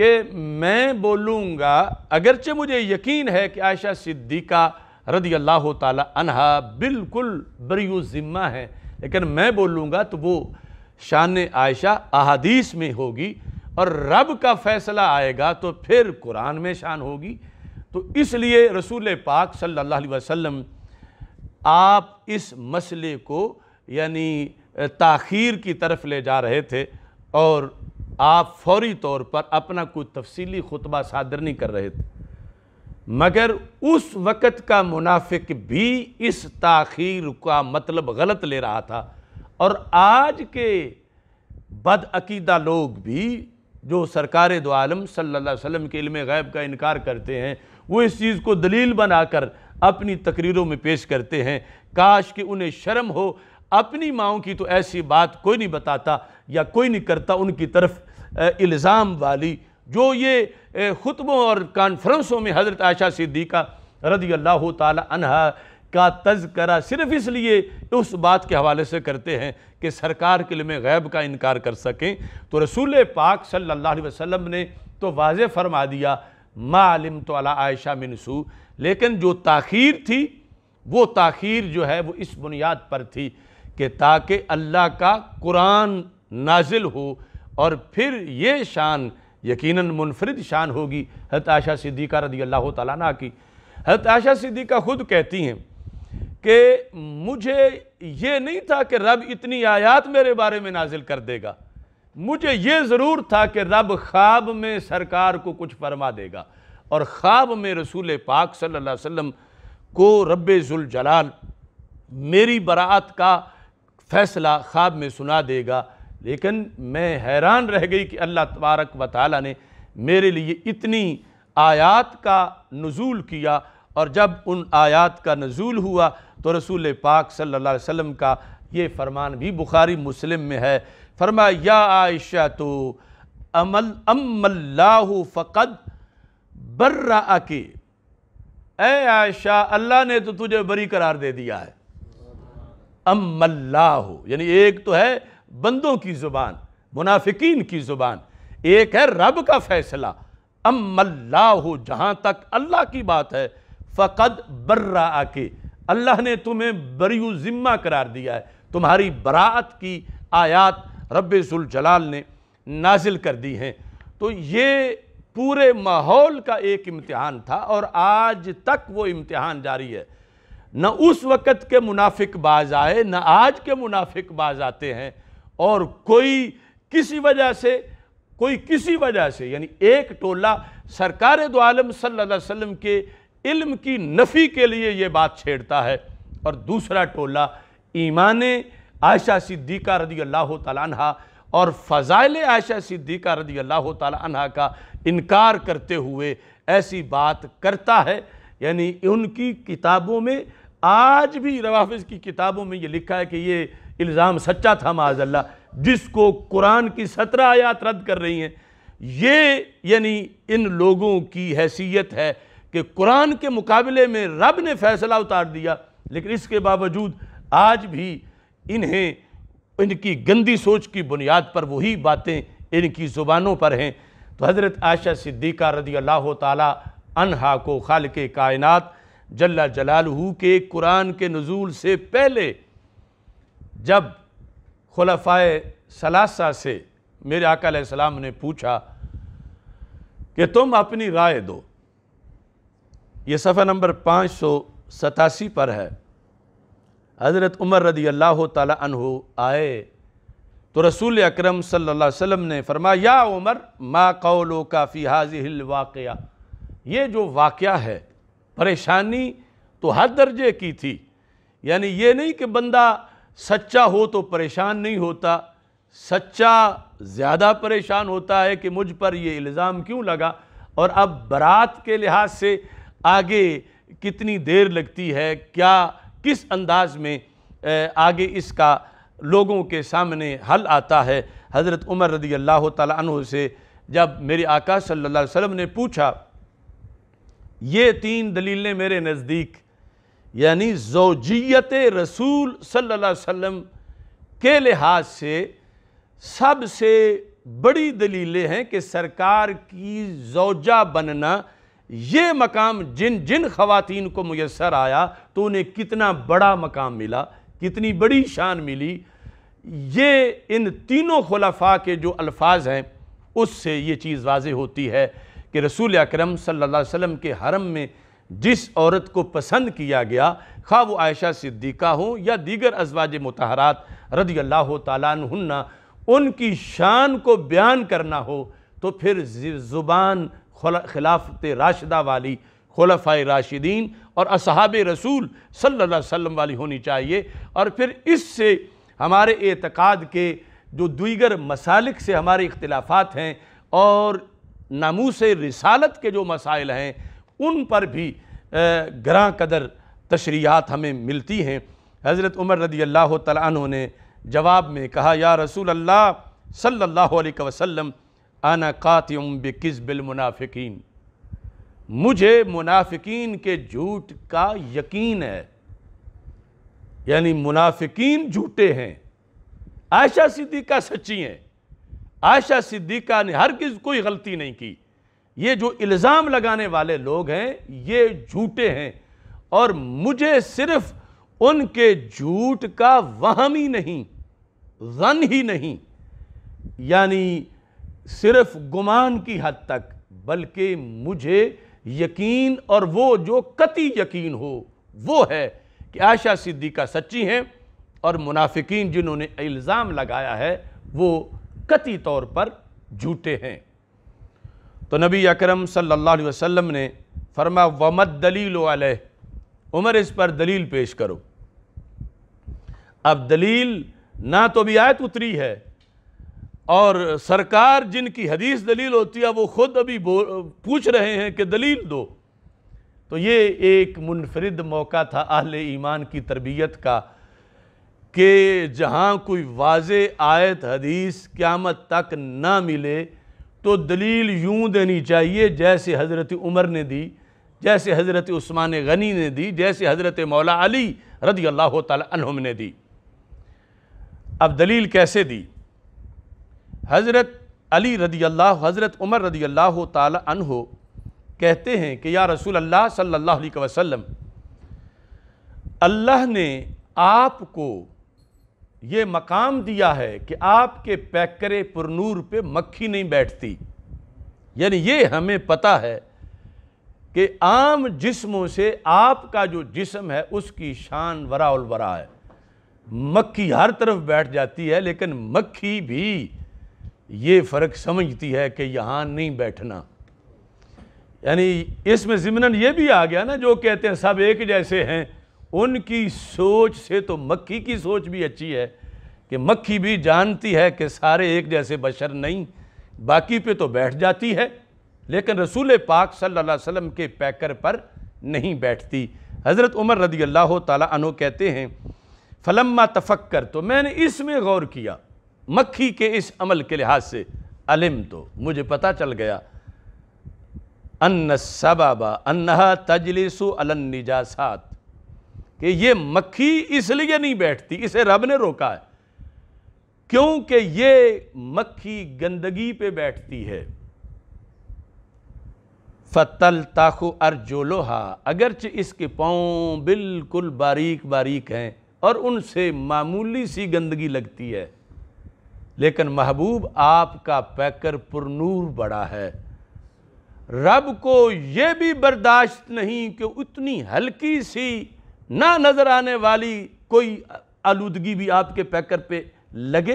कि मैं बोलूँगा अगरचे मुझे यकीन है कि आयशा सिद्दीका रदी अल्लाह तहा बिल्कुल बरी ज़िम्मा है लेकिन मैं बोलूँगा तो वो शान आयशा अहादीस में होगी और रब का फ़ैसला आएगा तो फिर कुरान में शान होगी तो इसलिए रसूल पाक सल्लल्लाहु अलैहि वसल्लम आप इस मसले को यानी ताखीर की तरफ ले जा रहे थे और आप फौरी तौर पर अपना कोई तफसीली खुतबा सादर नहीं कर रहे थे मगर उस वक़्त का मुनाफिक भी इस ताखीर का मतलब गलत ले रहा था और आज के बदअकीदा लोग भी जो सरकार दो आलम सल्लल्लाहु अलैहि वसल्लम के इल्म गैब का इनकार करते हैं वो इस चीज़ को दलील बनाकर अपनी तकरीरों में पेश करते हैं काश कि उन्हें शर्म हो अपनी माओ की तो ऐसी बात कोई नहीं बताता या कोई नहीं करता उनकी तरफ इल्ज़ाम वाली जो ये ख़ुतबों और कॉन्फ्रेंसों में हज़रत आयशा सिद्दीक़ा रदी अल्लाह तहा का तस्करा सिर्फ इसलिए उस बात के हवाले से करते हैं कि सरकार के लिए गैब का इनकार कर सकें तो रसूल पाक सल्लल्लाहु अलैहि वसल्लम ने तो वाज फरमा दिया मालिम तो अला आयशा मिनसू लेकिन जो ताखीर थी वो ताखीर जो है वो इस बुनियाद पर थी कि ताकि अल्लाह का कुरान नाजिल हो और फिर ये शान यकीनन मुनफरद शान होगी हत आशा सिद्दीका रदी अल्लाह तला की हत आशा सिद्दीका खुद कहती हैं कि मुझे ये नहीं था कि रब इतनी आयात मेरे बारे में नाजिल कर देगा मुझे ये ज़रूर था कि रब ख्वाब में सरकार को कुछ फरमा देगा और ख्वाब में रसूल पाक सल्ला वम को रब जुलजलाल मेरी बरात का फ़ैसला ख्वाब में सुना देगा लेकिन मैं हैरान रह गई कि अल्लाह तबारक व ताली ने मेरे लिए इतनी आयात का नज़ूल किया और जब उन आयात का नज़ूल हुआ तो रसूल पाक सल्लल्लाहु अलैहि वसल्लम का ये फरमान भी बुखारी मुस्लिम में है फरमा या आयशा तो अमल अम्लाह फ़कद बर्रा के ए आयशा अल्लाह ने तो तुझे बरी करार दे दिया है अम्लाह यानी एक तो है बंदों की ज़ुबान मुनाफिकीन की ज़ुबान एक है रब का फ़ैसला अम्ला हो जहाँ तक अल्लाह की बात है फ़कद बर्रा आके अल्लाह ने तुम्हें बरयू ज़िम्मा करार दिया है तुम्हारी बरात की आयात जलाल ने नाजिल कर दी हैं तो ये पूरे माहौल का एक इम्तहान था और आज तक वो इम्तहान जारी है न उस वक़्त के मुनाफिक बाज आए न आज के मुनाफिक बाज आते हैं और कोई किसी वजह से कोई किसी वजह से यानी एक टोला सरकार दो आलम सल्लल्लाहु अलैहि वसल्लम के इल्म की नफ़ी के लिए ये बात छेड़ता है और दूसरा टोला ईमान आयशा सिद्दीका रदी अल्लाह तला और फ़ज़ाइल आयशा सिद्दीका रदी अल्लाह तला का इनकार करते हुए ऐसी बात करता है यानी उनकी किताबों में आज भी रवाफ़ की किताबों में ये लिखा है कि ये इल्ज़ाम सच्चा था माजल्ला जिसको कुरान की सत्रह आयात रद्द कर रही हैं ये यानी इन लोगों की हैसियत है कि कुरान के मुकाबले में रब ने फैसला उतार दिया लेकिन इसके बावजूद आज भी इन्हें इनकी गंदी सोच की बुनियाद पर वही बातें इनकी ज़ुबानों पर हैं तो हज़रत आशा सिद्दीक़ा रदी अल्लाह तहा को खाल के कायनत जल्ला जलालहू के कुरान के नज़ूल से पहले जब खुलफाए सलासा से मेरे आका सलाम ने पूछा कि तुम अपनी राय दो ये सफ़ा नंबर पाँच सौ सतासी पर है हज़रत उमर रदी अल्लाह तु आए तो रसूल अक्रम सम ने फरमाया या उमर मा कौलो का फ़ी हाजिल वाक़ ये जो वाक़ है परेशानी तो हर दर्जे की थी यानी ये नहीं कि बंदा सच्चा हो तो परेशान नहीं होता सच्चा ज़्यादा परेशान होता है कि मुझ पर ये इल्ज़ाम क्यों लगा और अब बारात के लिहाज से आगे कितनी देर लगती है क्या किस अंदाज में आगे इसका लोगों के सामने हल आता है हज़रत उमर रदी अल्लाह तु से जब मेरे आका सल्लल्लाहु अलैहि वसल्लम ने पूछा ये तीन दलीलें मेरे नज़दीक यानी जोजियत रसूल सल्लल्लाहु अलैहि वसल्लम के लिहाज से सबसे बड़ी दलीलें हैं कि सरकार की जोजा बनना ये मकाम जिन जिन खवतिन को मैसर आया तो उन्हें कितना बड़ा मकाम मिला कितनी बड़ी शान मिली ये इन तीनों खलफा के जो अल्फाज हैं उससे ये चीज़ वाज होती है कि रसूल अक्रम सल्ला वसम के हरम में जिस औरत को पसंद किया गया खा वो आयशा सिद्दीक़ा हो या दीगर अजवाज मतहरात रदी अल्लाह तन्ना उनकी शान को बयान करना हो तो फिर ज़ुबान खिलाफत राशदा वाली खलफ़ा राशिदीन और असहाब रसूल सल्ला वसम वाली होनी चाहिए और फिर इससे हमारे एतक़ाद के जो दीगर मसालिक से हमारे इख्तलाफात हैं और नामूस रिसालत के जो मसाइल हैं उन पर भी ग्रां कदर तशरीहत हमें मिलती हैं हज़रत उमर रदी अल्लाह तु ने जवाब में कहा या रसूल अल्लाह सल्लल्लाहु अलैहि वसल्लम आना कातिम बिल मुनाफिकीन मुझे मुनाफिकीन के झूठ का यकीन है यानी मुनाफिकीन झूठे हैं आयशा सिद्दीका सच्ची हैं आयशा सिद्दीका ने हर किस कोई गलती नहीं की ये जो इल्ज़ाम लगाने वाले लोग हैं ये झूठे हैं और मुझे सिर्फ उनके झूठ का वहम ही नहीं जन ही नहीं यानी सिर्फ गुमान की हद तक बल्कि मुझे यकीन और वो जो कति यकीन हो वो है कि आयशा सिद्दीका सच्ची हैं और मुनाफिकीन जिन्होंने इल्ज़ाम लगाया है वो कति तौर पर झूठे हैं तो नबी अकरम सल्लल्लाहु अलैहि वसल्लम ने फरमा वमत दलील वाले उमर इस पर दलील पेश करो अब दलील ना तो अभी आयत उतरी है और सरकार जिनकी हदीस दलील होती है वो ख़ुद अभी पूछ रहे हैं कि दलील दो तो ये एक मुनफरद मौका था आहल ईमान की तरबियत का कि जहाँ कोई वाज आयत हदीस क़्यामत तक ना मिले तो दलील यूं देनी चाहिए जैसे हज़रत उमर ने दी जैसे हज़रत उस्मान गनी ने दी जैसे हज़रत मौला अली रदी अल्लाह तुम ने दी अब दलील कैसे दी हज़रत अली रदी अल्लाह हज़रत उमर रदी अल्लाह तहो कहते हैं कि या रसूल अल्लाह सल्ला वसम अल्लाह ने आपको ये मकाम दिया है कि आपके पैकरे पुरनूर पे मक्खी नहीं बैठती यानी ये हमें पता है कि आम जिस्मों से आपका जो जिस्म है उसकी शान वरा वरा है मक्खी हर तरफ बैठ जाती है लेकिन मक्खी भी ये फ़र्क समझती है कि यहाँ नहीं बैठना यानी इसमें ज़िमनन ये भी आ गया ना जो कहते हैं सब एक जैसे हैं उनकी सोच से तो मक्खी की सोच भी अच्छी है कि मक्खी भी जानती है कि सारे एक जैसे बशर नहीं बाकी पे तो बैठ जाती है लेकिन रसूल पाक सल्लल्लाहु अलैहि वसल्लम के पैकर पर नहीं बैठती हज़रत उमर रदी अल्लाह तु कहते हैं फलम्मा तफक्कर तो मैंने इसमें गौर किया मक्खी के इस अमल के लिहाज से अलम तो मुझे पता चल गया अन्न सबाबा अन्ना तजलिसु निजासात कि ये मक्खी इसलिए नहीं बैठती इसे रब ने रोका है क्योंकि ये मक्खी गंदगी पे बैठती है फतल ताखु अर्जोलोहा अगरचे इसके पाँव बिल्कुल बारीक बारीक हैं और उनसे मामूली सी गंदगी लगती है लेकिन महबूब आपका पैकर पुरनूर बड़ा है रब को ये भी बर्दाश्त नहीं कि उतनी हल्की सी ना नज़र आने वाली कोई आलूदगी भी आपके पैकर पे लगे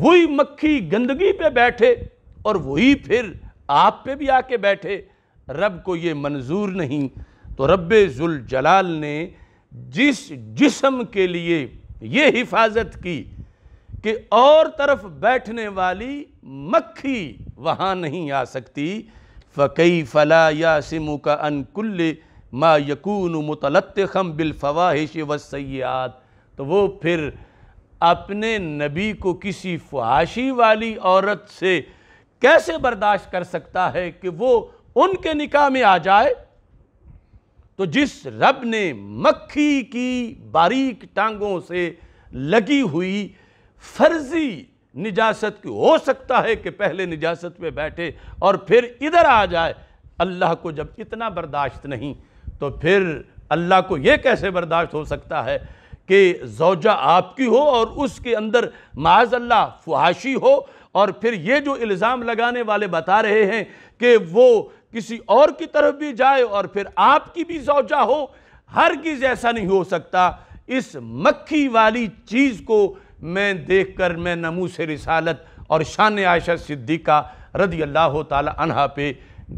वही मक्खी गंदगी पे बैठे और वही फिर आप पे भी आके बैठे रब को ये मंजूर नहीं तो रब जलाल ने जिस जिसम के लिए ये हिफाजत की कि और तरफ बैठने वाली मक्खी वहाँ नहीं आ सकती फ़कई फ़ला या सिमु का अनकुल्ले मा यकून मुतलतम खम बिलफवाहिश वसैयात तो वो फिर अपने नबी को किसी फुहाशी वाली औरत से कैसे बर्दाश्त कर सकता है कि वो उनके निकाह में आ जाए तो जिस रब ने मक्खी की बारीक टांगों से लगी हुई फर्जी निजासत की हो सकता है कि पहले निजासत में बैठे और फिर इधर आ जाए अल्लाह को जब इतना बर्दाश्त नहीं तो फिर अल्लाह को ये कैसे बर्दाश्त हो सकता है कि जोजा आपकी हो और उसके अंदर माज अल्लाह फुहाशी हो और फिर ये जो इल्ज़ाम लगाने वाले बता रहे हैं कि वो किसी और की तरफ भी जाए और फिर आपकी भी जोजा हो हर चीज़ ऐसा नहीं हो सकता इस मक्खी वाली चीज़ को मैं देख कर मैं नमू से रिसालत और शान आयशा सिद्दीका रदी अल्लाह तला पे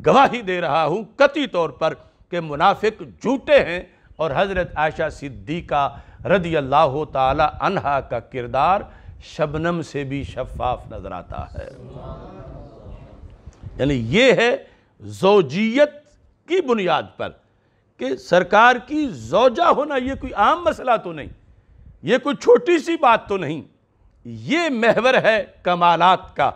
गवाही दे रहा हूँ कती तौर पर के मुनाफिक झूठे हैं और हज़रत आयशा सिद्दीका रदी अल्लाह तहा का किरदार शबनम से भी शफाफ नज़र आता है यानी ये है जोजियत की बुनियाद पर कि सरकार की जोजा होना ये कोई आम मसला तो नहीं ये कोई छोटी सी बात तो नहीं ये महवर है कमालत का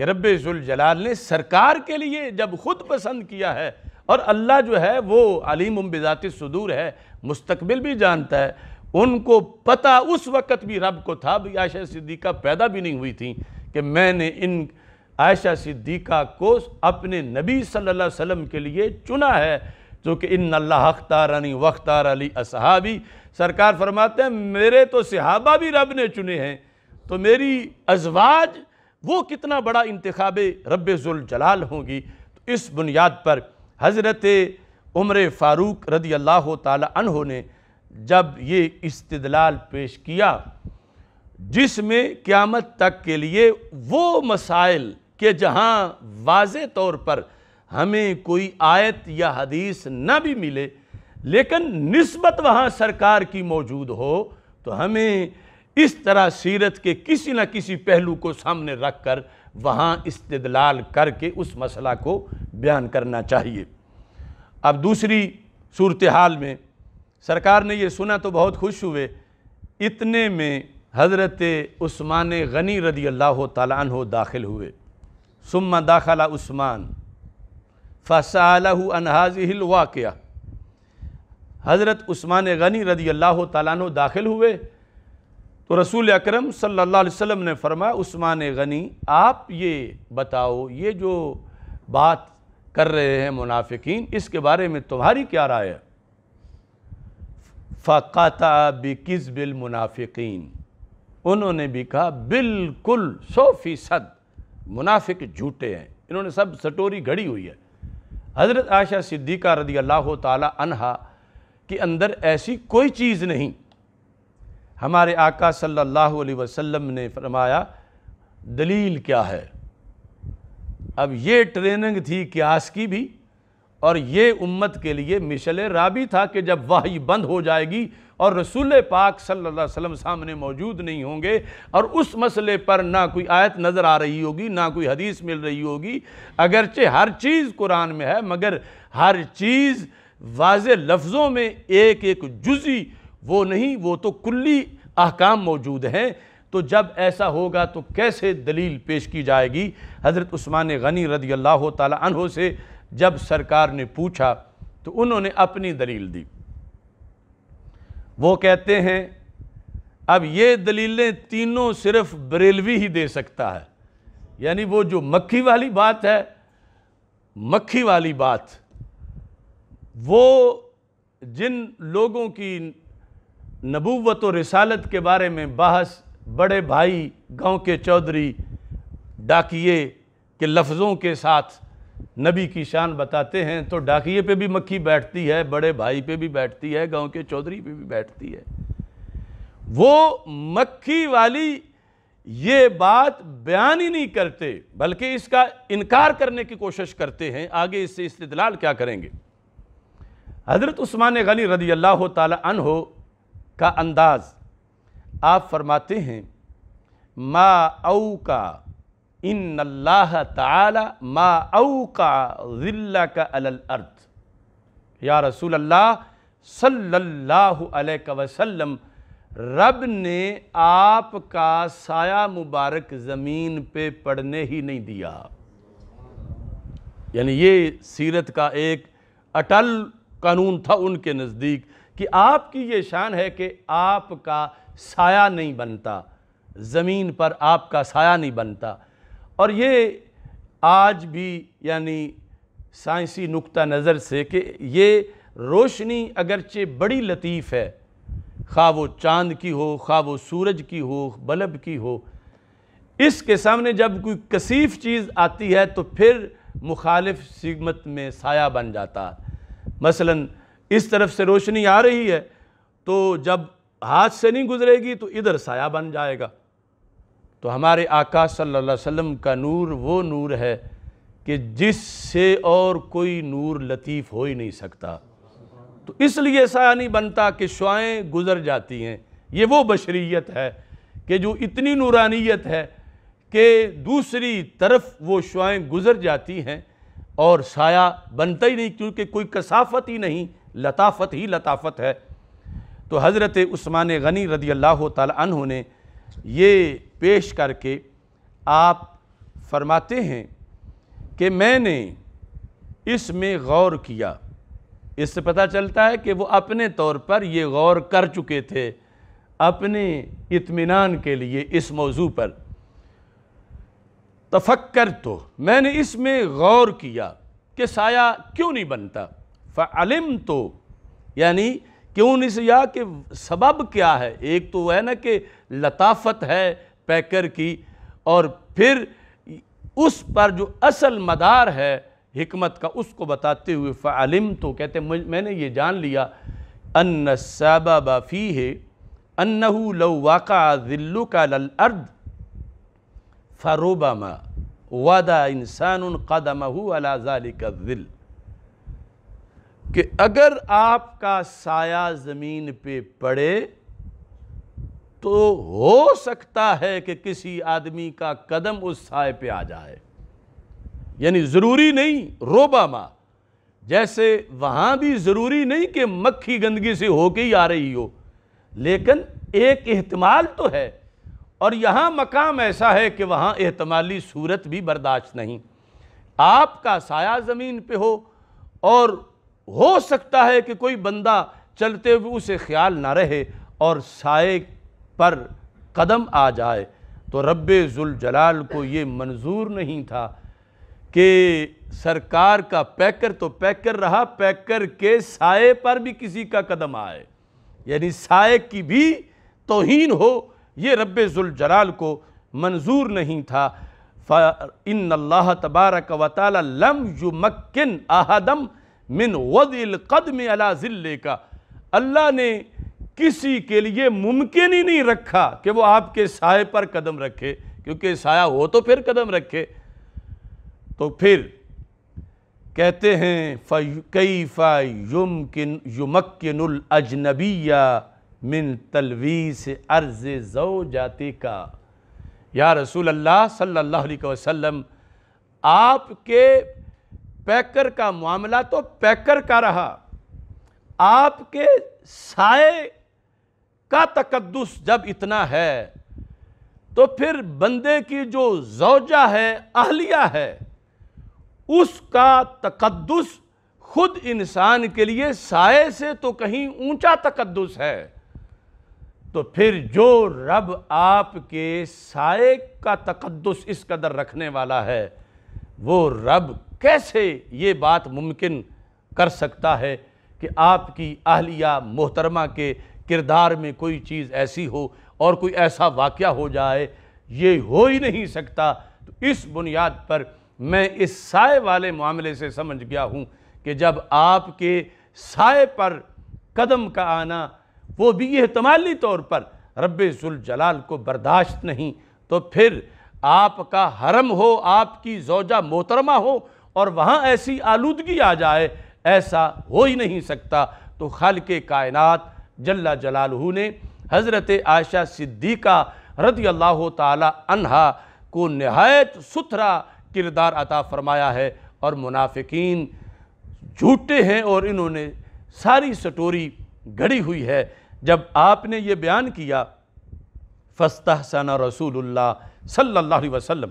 कि जलाल ने सरकार के लिए जब खुद पसंद किया है और अल्लाह जो है वो अलीम बिजात सदूर है मुस्तबिल भी जानता है उनको पता उस वक़्त भी रब को था भी आयशा सिद्दीका पैदा भी नहीं हुई थी कि मैंने इन आयशा सिद्दीका को अपने नबी सल्लल्लाहु अलैहि वसल्लम के लिए चुना है जो कि इन अल्लाह अख्तारानी वख्तार अली असहाबी सरकार फरमाते हैं मेरे तो सहाबा भी रब ने चुने हैं तो मेरी अजवाज वो कितना बड़ा इंतबे रब जलाल होंगी तो इस बुनियाद पर हज़रत उम्र फ़ारूक रदी अल्लाह तहों ने जब ये इस्तलाल पेश किया जिसमें क़्यामत तक के लिए वो मसाइल के जहाँ वाज तौर पर हमें कोई आयत या हदीस ना भी मिले लेकिन नस्बत वहाँ सरकार की मौजूद हो तो हमें इस तरह सीरत के किसी न किसी पहलू को सामने रख कर वहाँ इस्तदलाल करके उस मसला को बयान करना चाहिए अब दूसरी सूरत हाल में सरकार ने यह सुना तो बहुत खुश हुए इतने में हज़रत उस्मान गनी रदी अल्लाह तहो दाखिल हुए सुम्मा दाखला उस्मान फ़सालह अनहाजिल वाक़ हज़रत उस्मान गनी रदी अल्लाह तहो दाखिल हुए तो रसूल अक्रम सल्लल्लाहु अलैहि ने फरमाया उस्मान गनी आप ये बताओ ये जो बात कर रहे हैं मुनाफिकीन इसके बारे में तुम्हारी क्या राय है फ़ाता बिकिस बिल मुनाफिकीन उन्होंने भी कहा बिल्कुल सौ फीसद मुनाफिक झूठे हैं इन्होंने सब सटोरी घड़ी हुई है हज़रत आशा सिद्दीक़ा रदी अल्लाह तला के अंदर ऐसी कोई चीज़ नहीं हमारे आका सल्लल्लाहु अलैहि वसल्लम ने फरमाया दलील क्या है अब ये ट्रेनिंग थी क्यास की भी और ये उम्मत के लिए मिशल राबी था कि जब वाही बंद हो जाएगी और रसूल पाक सल्लल्लाहु अलैहि वसल्लम सामने मौजूद नहीं होंगे और उस मसले पर ना कोई आयत नज़र आ रही होगी ना कोई हदीस मिल रही होगी अगरचे हर चीज़ कुरान में है मगर हर चीज़ वाज लफ्ज़ों में एक एक जुजी वो नहीं वो तो कुल्ली अहकाम मौजूद हैं तो जब ऐसा होगा तो कैसे दलील पेश की जाएगी हज़रत उस्मान गनी रदी अल्लाह तहों से जब सरकार ने पूछा तो उन्होंने अपनी दलील दी वो कहते हैं अब ये दलीलें तीनों सिर्फ बरेलवी ही दे सकता है यानी वो जो मक्खी वाली बात है मक्खी वाली बात वो जिन लोगों की नबूवत और रिसालत के बारे में बहस बड़े भाई गांव के चौधरी डाकिए के लफ्ज़ों के साथ नबी की शान बताते हैं तो डाकिए पे भी मक्खी बैठती है बड़े भाई पे भी बैठती है गांव के चौधरी पे भी बैठती है वो मक्खी वाली ये बात बयान ही नहीं करते बल्कि इसका इनकार करने की कोशिश करते हैं आगे इससे इस्तलाल क्या करेंगे हज़रत उस्मान गनी रदी अल्लाह ताला हो का अंदाज़ आप फरमाते हैं मा औ का इन अल्लाह ताला मा औ का ज़िल्ला का अलल अर्थ या रसूल अल्लाह सल्लल्लाहु अलैहि वसल्लम रब ने आपका साया मुबारक ज़मीन पे पड़ने ही नहीं दिया यानी ये सीरत का एक अटल कानून था उनके नज़दीक कि आपकी ये शान है कि आपका साया नहीं बनता ज़मीन पर आपका साया नहीं बनता और ये आज भी यानी साइंसी नुक्ता नज़र से कि ये रोशनी अगरचे बड़ी लतीफ़ है खा वो चाँद की हो खा वो सूरज की हो बल्ब की हो इसके सामने जब कोई कसीफ चीज़ आती है तो फिर मुखालिफ सिगमत में साया बन जाता मसलन इस तरफ से रोशनी आ रही है तो जब हाथ से नहीं गुजरेगी तो इधर साया बन जाएगा तो हमारे आका सल्लल्लाहु अलैहि वसल्लम का नूर वो नूर है कि जिससे और कोई नूर लतीफ़ हो ही नहीं सकता तो इसलिए साया नहीं बनता कि शुआएँ गुज़र जाती हैं ये वो बशरीत है कि जो इतनी नूरानियत है कि दूसरी तरफ वो शुआएँ गुज़र जाती हैं और साया बनता ही नहीं क्योंकि कोई कसाफत ही नहीं लताफ़त ही लताफ़त है तो हज़रत उस्मान गनी रदी अल्लाह तु ने ये पेश करके आप फरमाते हैं कि मैंने इसमें गौर किया इससे पता चलता है कि वो अपने तौर पर ये गौर कर चुके थे अपने इत्मीनान के लिए इस मौजू पर तफक्कर तो मैंने इसमें गौर किया कि साया क्यों नहीं बनता फलिम तो यानी क्यों नसिया कि सबब क्या है एक तो है ना कि लताफत है पैकर की और फिर उस पर जो असल मदार है हमत का उसको बताते हुए फलिम तो कहते मैंने ये जान लिया अन सबब फ़ी है अनहू लवाक़ा दिल्लु का लल अर्द फ़रोबमा वादा इंसान अला अलाजालिक दिल कि अगर आपका साया ज़मीन पे पड़े तो हो सकता है कि किसी आदमी का कदम उस साय पे आ जाए यानी ज़रूरी नहीं रोबामा जैसे वहाँ भी ज़रूरी नहीं कि मक्खी गंदगी से होके ही आ रही हो लेकिन एक अहतमाल तो है और यहाँ मकाम ऐसा है कि वहाँ अहतमाली सूरत भी बर्दाश्त नहीं आपका साया ज़मीन पे हो और हो सकता है कि कोई बंदा चलते हुए उसे ख्याल ना रहे और साय पर कदम आ जाए तो रब जलाल को ये मंजूर नहीं था कि सरकार का पैकर तो पैकर रहा पैकर के साय पर भी किसी का कदम आए यानी साय की भी तोहन हो ये रब जलाल को मंजूर नहीं था इन अल्लाह तबारक वाली लम यु आहदम मिन वदिल कदम अला ज़िले का अल्लाह ने किसी के लिए मुमकिन ही नहीं रखा कि वो आपके साय पर कदम रखे क्योंकि साया हो तो फिर कदम रखे तो फिर कहते हैं कई फ़ा युमकिन अजनबिया मिन तलवीस अर्ज जो जाति का या रसूल अल्लाह सल्लल्लाहु अलैहि वसल्लम आपके पैकर का मामला तो पैकर का रहा आपके साय का तकदस जब इतना है तो फिर बंदे की जो जौजा है अहलिया है उसका तकदस खुद इंसान के लिए साय से तो कहीं ऊंचा तकदस है तो फिर जो रब आपके साय का तकदस इस कदर रखने वाला है वो रब कैसे ये बात मुमकिन कर सकता है कि आपकी अहलिया मोहतरमा के किरदार में कोई चीज़ ऐसी हो और कोई ऐसा वाक़ हो जाए ये हो ही नहीं सकता तो इस बुनियाद पर मैं इस साय वाले मामले से समझ गया हूँ कि जब आपके साय पर कदम का आना वो भी एहतमाली तौर पर रबाल को बर्दाश्त नहीं तो फिर आपका हरम हो आपकी जोजा मोहतरमा हो और वहाँ ऐसी आलूदगी आ जाए ऐसा हो ही नहीं सकता तो खल के कायनत जल्ला जलालहू ने हज़रत आयशा सिद्दीका रदी अल्लाह तहा को नहायत सुथरा किरदार अता फ़रमाया है और मुनाफिकीन झूठे हैं और इन्होंने सारी स्टोरी घड़ी हुई है जब आपने ये बयान किया फस्तहसना रसूलुल्लाह सल्लल्लाहु अलैहि वसल्लम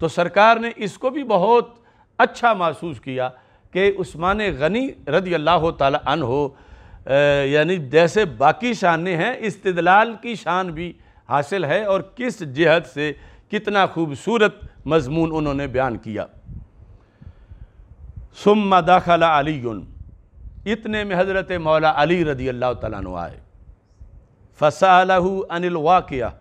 तो सरकार ने इसको भी बहुत अच्छा महसूस किया कि उस्मान गनी रदी अल्लाह तन हो यानी जैसे बाकी शान हैं इस्तलाल की शान भी हासिल है और किस जहत से कितना खूबसूरत मजमून उन्होंने बयान किया सुम दाखला अली इतने में हज़रत मौला अली रदी अल्लाह तन आए फसा अनिल वाकिया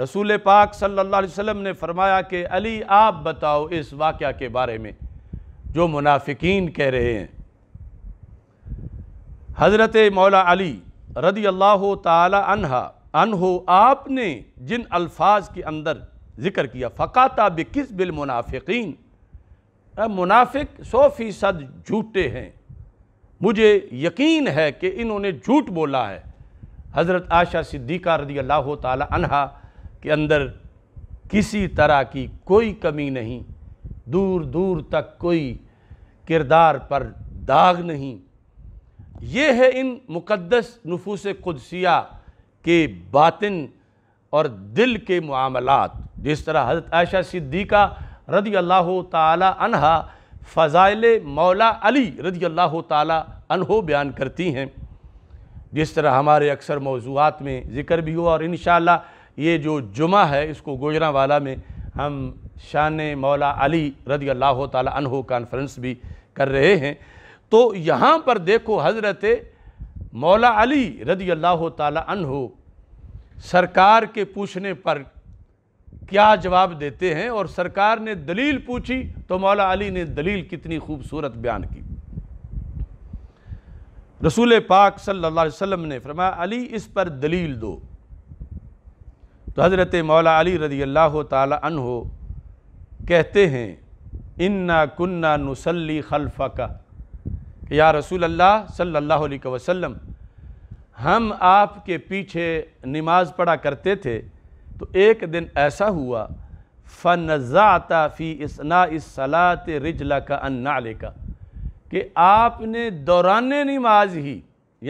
रसूल पाक सल्लल्लाहु अलैहि वसल्लम ने फरमाया कि अली आप बताओ इस वाक़ के बारे में जो मुनाफिकीन कह रहे हैं हज़रत मौला अली रदी अल्लाह तहा अनहो आपने जिन अल्फाज के अंदर ज़िक्र किया फ़काता किस बिल मुनाफिकीन मुनाफिक सौ फ़ीसद झूठे हैं मुझे यकीन है कि इन्होंने झूठ बोला है हज़रत आशा सिद्दीका रदी अल्लाह तहा के अंदर किसी तरह की कोई कमी नहीं दूर दूर तक कोई किरदार पर दाग नहीं ये है इन मुक़दस नफूस कुदसिया के बातिन और दिल के मामलात जिस तरह हज़रत आयशा सिद्दीका रदी अल्लाह तहा फ़ज़ाइल मौला अली रदी अल्लाह तहो बयान करती हैं जिस तरह हमारे अक्सर मौजूद में ज़िक्र भी हुआ और इन ये जो जुमा है इसको वाला में हम शान मौला अली रदी अल्लाह तहो कॉन्फ्रेंस भी कर रहे हैं तो यहाँ पर देखो हज़रत मौला अली रदी अल्लाह तहो सरकार के पूछने पर क्या जवाब देते हैं और सरकार ने दलील पूछी तो मौला अली ने दलील कितनी खूबसूरत बयान की रसूल पाक सल्लल्लाहु अलैहि वसल्लम ने फरमाया अली इस पर दलील दो तो हज़रत मौला अली रदी अल्लाह तहो कहते हैं इन्ना कुन्ना नसली खलफ़ा का या रसूल अल्लाह सल्लल्लाहु अलैहि वसल्लम हम आपके पीछे नमाज पढ़ा करते थे तो एक दिन ऐसा हुआ फ़नज़ाता फ़ी इसना इस सलात रिजला का अन्नाले का कि आपने दौरान नमाज ही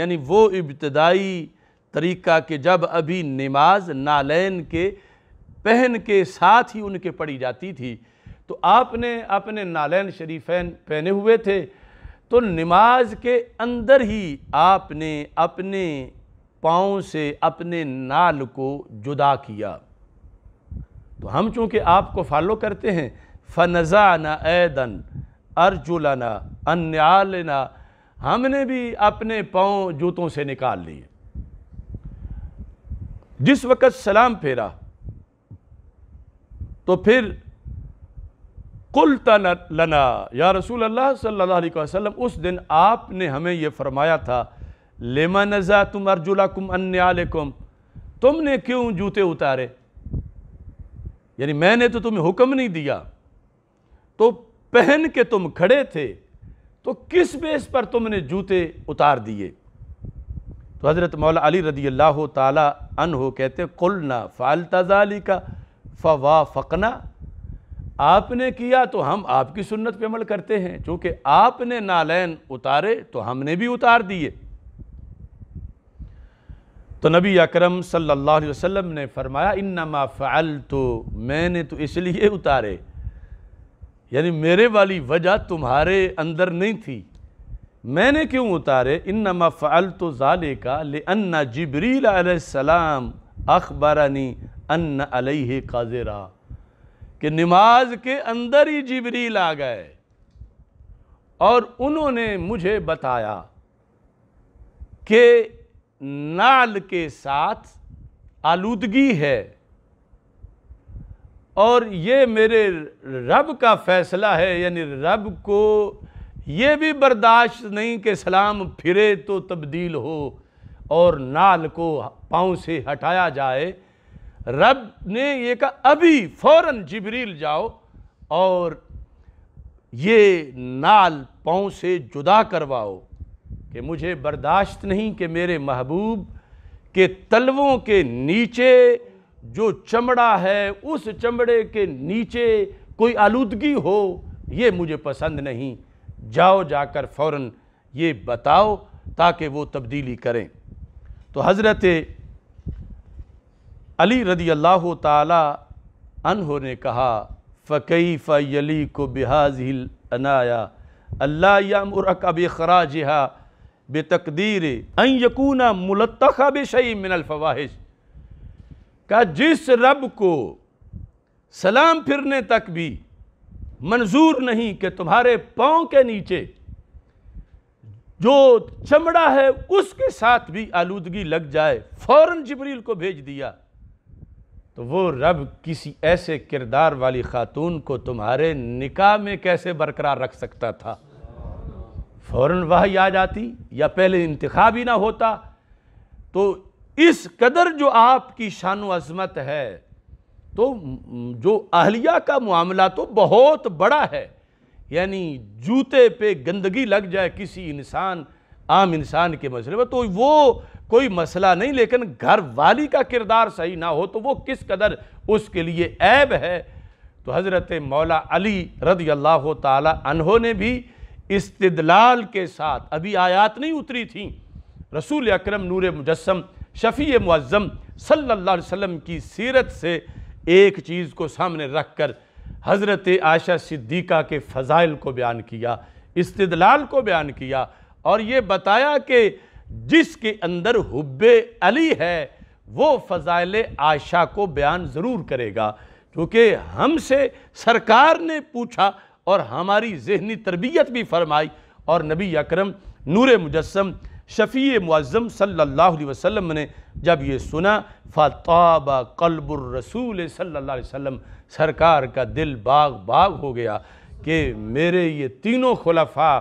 यानी वो इब्तदाई तरीक़ा कि जब अभी नमाज नालैन के पहन के साथ ही उनके पढ़ी जाती थी तो आपने अपने नालैन शरीफेन पहने हुए थे तो नमाज के अंदर ही आपने अपने पाँव से अपने नाल को जुदा किया तो हम चूँकि आपको फॉलो करते हैं फनज़ाना एदन अर्जुलना अन्यालना हमने भी अपने पाँव जूतों से निकाल लिए जिस वक़्त सलाम फेरा तो फिर कुल तना या रसूल अल्लाह सल्लल्लाहु अलैहि वसल्लम उस दिन आपने हमें यह फरमाया था लेमा नज़ा तुम अर्जुलाकुम अन्यालकुम तुमने क्यों जूते उतारे यानी मैंने तो तुम्हें हुक्म नहीं दिया तो पहन के तुम खड़े थे तो किस बेस पर तुमने जूते उतार दिए तो हज़रत मौला अली रदी अल्लाह तन हो कहते हैं फाल तजाली का फवा फ़कना आपने किया तो हम आपकी सुन्नत पे अमल करते हैं चूँकि आपने नालैन उतारे तो हमने भी उतार दिए तो नबी अकरम सल्लल्लाहु अलैहि वसल्लम ने फरमाया इन्नमा फ़ाल तो मैंने तो इसलिए उतारे यानी मेरे वाली वजह तुम्हारे अंदर नहीं थी मैंने क्यों उतारे इन नफ़ल तो ज़ाले का ले अन्ना जबरीसलाम अखबारानी अन्न अलह काजरा कि नमाज के अंदर ही जबरील आ गए और उन्होंने मुझे बताया कि नाल के साथ आलूदगी है और ये मेरे रब का फ़ैसला है यानी रब को ये भी बर्दाश्त नहीं कि सलाम फिरे तो तब्दील हो और नाल को पाँव से हटाया जाए रब ने ये कहा अभी फ़ौर जबरील जाओ और ये नाल पाँव से जुदा करवाओ कि मुझे बर्दाश्त नहीं कि मेरे महबूब के तलवों के नीचे जो चमड़ा है उस चमड़े के नीचे कोई आलूदगी हो ये मुझे पसंद नहीं जाओ जाकर फ़ौर ये बताओ ताकि वो तब्दीली करें तो हज़रत अली रदी अल्लाह तह ने कहा फ़कई फ़ली को बिहाज हिल अनाया अल्लाह यमरक अब खराज हा बे तकदीर यकूना मुलतखा बेशई मिनलफवाहिश का जिस रब को सलाम फिरने तक भी मंजूर नहीं कि तुम्हारे पाँव के नीचे जो चमड़ा है उसके साथ भी आलूदगी लग जाए फौरन जबरील को भेज दिया तो वो रब किसी ऐसे किरदार वाली खातून को तुम्हारे निकाह में कैसे बरकरार रख सकता था फ़ौर वह आ जाती या पहले इंतखा ही ना होता तो इस कदर जो आपकी शान अजमत है तो जो अहलिया का मामला तो बहुत बड़ा है यानी जूते पे गंदगी लग जाए किसी इंसान आम इंसान के मसले में तो वो कोई मसला नहीं लेकिन घर वाली का किरदार सही ना हो तो वो किस कदर उसके लिए ऐब है तो हज़रत मौला अली रदी अल्लाह तहो ने भी इस्तदलाल के साथ अभी आयात नहीं उतरी थी रसूल अक्रम नूर मुजस्म शफ़ी मुज़म सल्ला वसम की सीरत से एक चीज़ को सामने रख कर हज़रत आशा सिद्दीक़ा के फ़ज़ाइल को बयान किया इस्तलाल को बयान किया और ये बताया कि जिसके अंदर हुब अली है वो फ़ज़ाइल आशा को बयान ज़रूर करेगा क्योंकि हमसे सरकार ने पूछा और हमारी जहनी तरबियत भी फरमाई और नबी अकरम नूर मुजस्म शफ़ी मुआज़म सल्ला वसम ने जब ये सुना फ़ताबा कलबुर रसूल सल्ला वसम सरकार का दिल बाग बाग हो गया कि मेरे ये तीनों खलफ़ा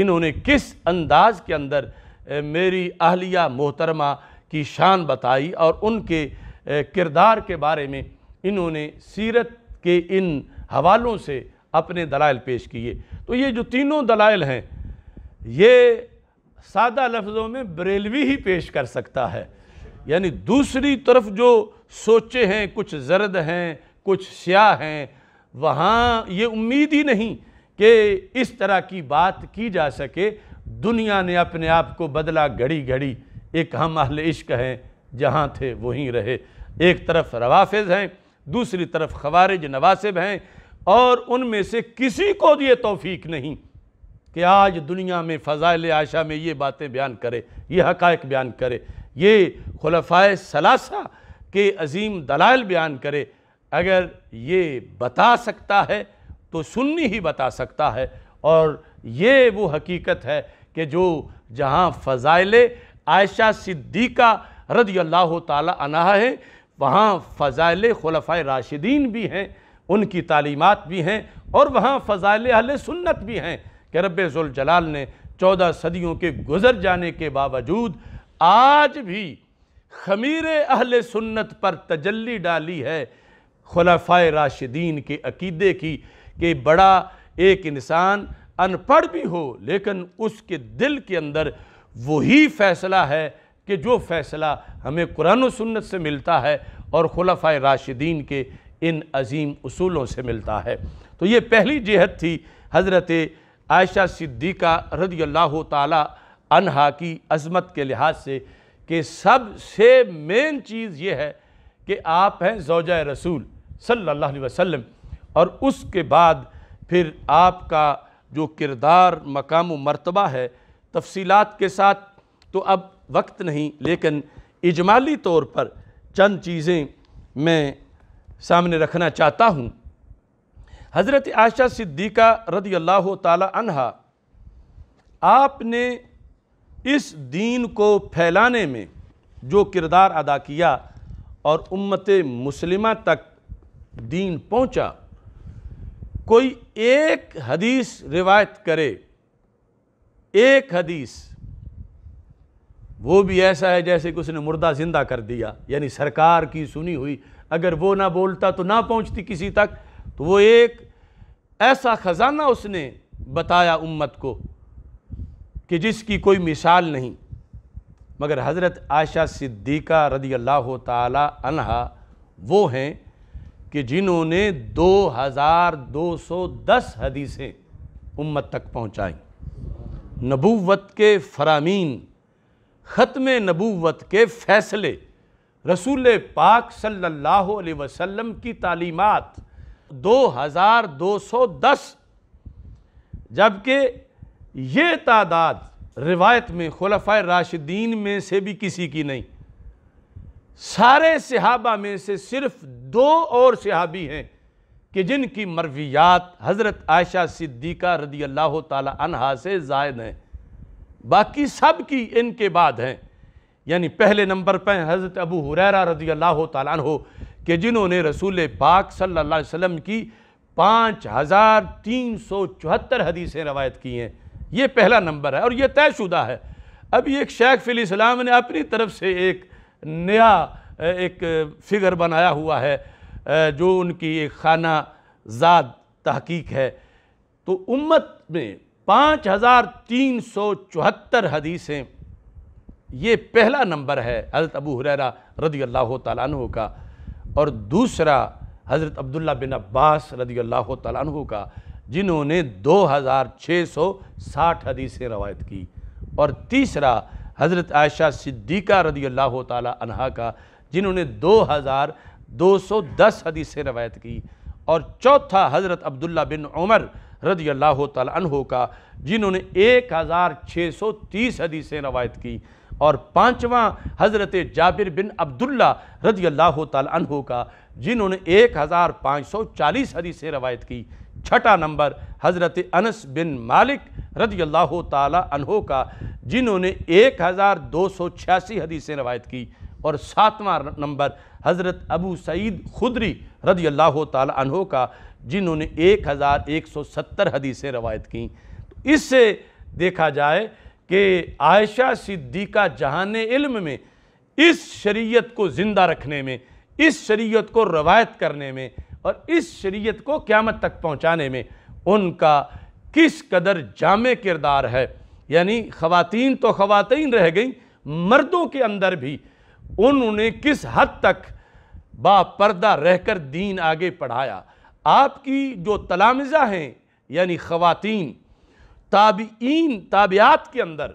इन्होंने किस अंदाज़ के अंदर मेरी अहलिया मोहतरमा की शान बताई और उनके किरदार के बारे में इन्होंने सीरत के इन हवालों से अपने दलाइल पेश किए तो ये जो तीनों दलाइल हैं ये सादा लफ्ज़ों में बरेलवी ही पेश कर सकता है यानी दूसरी तरफ जो सोचे हैं कुछ जर्द हैं कुछ स्याह हैं वहाँ ये उम्मीद ही नहीं कि इस तरह की बात की जा सके दुनिया ने अपने आप को बदला घड़ी घड़ी एक हम अहल इश्क हैं जहाँ थे वहीं रहे एक तरफ रवाफिज हैं दूसरी तरफ खवारिज नवासिब हैं और उनमें से किसी को ये तोफ़ीक नहीं कि आज दुनिया में फ़ज़ाइल आयशा में ये बातें बयान करे ये हकायक बयान करे ये खुलफाय सलासा के अजीम दलाल बयान करे अगर ये बता सकता है तो सुन्नी ही बता सकता है और ये वो हकीकत है कि जो जहाँ फ़ज़ाइल आयशा सिद्दीका रदी अल्लाह तह है वहाँ फ़ज़ाइल खुलफ़ राशिदीन भी हैं उनकी तालीमत भी हैं और वहाँ फ़ज़ाइल अहल सुन्नत भी हैं कि रब जलाल ने चौदह सदियों के गुजर जाने के बावजूद आज भी खमीर अहल सुन्नत पर तजल्ली डाली है खलफ़ा राशिदीन के अकीदे की कि बड़ा एक इंसान अनपढ़ भी हो लेकिन उसके दिल के अंदर वही फ़ैसला है कि जो फ़ैसला हमें कुरान सुन्नत से मिलता है और खलफ़ा राशिदीन के इन अजीम असूलों से मिलता है तो ये पहली जहत थी हज़रत आयशा सिद्दीका रदी अल्लाह तहा की अजमत के लिहाज से कि सबसे मेन चीज़ ये है कि आप हैं जौजा रसूल सल्लल्लाहु अलैहि वसल्लम और उसके बाद फिर आपका जो किरदार मकाम मरतबा है तफसीलात के साथ तो अब वक्त नहीं लेकिन इजमाली तौर पर चंद चीज़ें मैं सामने रखना चाहता हूँ हज़रत आशा सिद्दीक़ा रदी अल्लाह तहा आपने इस दीन को फैलाने में जो किरदार अदा किया और उम्मत मुस्लिमा तक दीन पहुंचा, कोई एक हदीस रिवायत करे एक हदीस वो भी ऐसा है जैसे कि उसने मुर्दा ज़िंदा कर दिया यानी सरकार की सुनी हुई अगर वो ना बोलता तो ना पहुंचती किसी तक तो वो एक ऐसा ख़जाना उसने बताया उम्मत को कि जिसकी कोई मिसाल नहीं मगर हज़रत आयशा सिद्दीक़ा रदी अल्लाह तहा वो हैं कि जिन्होंने 2210 हदीसें उम्मत तक पहुँचाई नबूवत के फरामीन ख़त्म नबूवत के फ़ैसले रसूल पाक सल्लल्लाहु अलैहि वसल्लम की तालीमात 2210 जबकि ये तादाद रिवायत में खलफ़ राशिदीन में से भी किसी की नहीं सारे सहाबा में से सिर्फ दो और सहाबी हैं कि जिनकी मरवियात हज़रत आयशा सिद्दीका रदी अल्लाह तला से जायद हैं बाकी सब की इनके बाद हैं यानी पहले नंबर पर हज़रत अबू हुरैरा रजी अल्लाह ताला हो कि जिन्होंने रसूल पाक सल्लल्लाहु अलैहि वसल्लम की पाँच हज़ार तीन सौ चौहत्तर हदीसें रवायत की हैं ये पहला नंबर है और ये तयशुदा है अभी एक शेख फ़िलस्लाम ने अपनी तरफ से एक नया एक फिगर बनाया हुआ है जो उनकी एक खाना ज़ाद तहकीक है तो उम्मत में पाँच हज़ार तीन सौ चौहत्तर हदीसें ये पहला नंबर है हज़रत अबू हुररा रदी अल्लाह तु का और दूसरा हज़रत अब्दुल्ला बिन अब्बास रदी अल्लाह तु का जिन्होंने 2660 हदीसें रवायत की और तीसरा हज़रत आयशा सिद्दीक़ा रदी अल्लाह तहा का जिन्होंने 2210 हदीसें रवायत की और चौथा हज़रत अब्दुल्ला बिन उमर रदी अल्लाह तु का जिन्होंने एक हज़ार छः सौ तीस हदीसें रवायत की और पाँचवा हज़रत जाबिर बिन अब्दुल्ला रजी अल्लाह तु का जिन्होंने एक हज़ार पाँच सौ चालीस हदीस रवायत की छठा नंबर हज़रत अनस बिन मालिक रजी अल्लाह तहो का जिन्होंने एक हज़ार दो सौ छियासी हदीसें रवायत की और सातवां नंबर हज़रत अबू सईद खुदरी रजी अल्लाह तहो का जिन्होंने एक हज़ार एक सौ सत्तर हदीसें रवायत की तो इससे देखा जाए कि आयशा सिद्दीका जहान इल्म में इस शरीयत को ज़िंदा रखने में इस शरीयत को रवायत करने में और इस शरीयत को क़्यामत तक पहुँचाने में उनका किस कदर जाम किरदार है यानी ख़वातीन तो ख़वातीन रह गई मर्दों के अंदर भी उन्होंने किस हद तक बापर्दा रहकर दीन आगे पढ़ाया आपकी जो तलामज़ा हैं यानी ख़वातीन ताबीन ताबियात के अंदर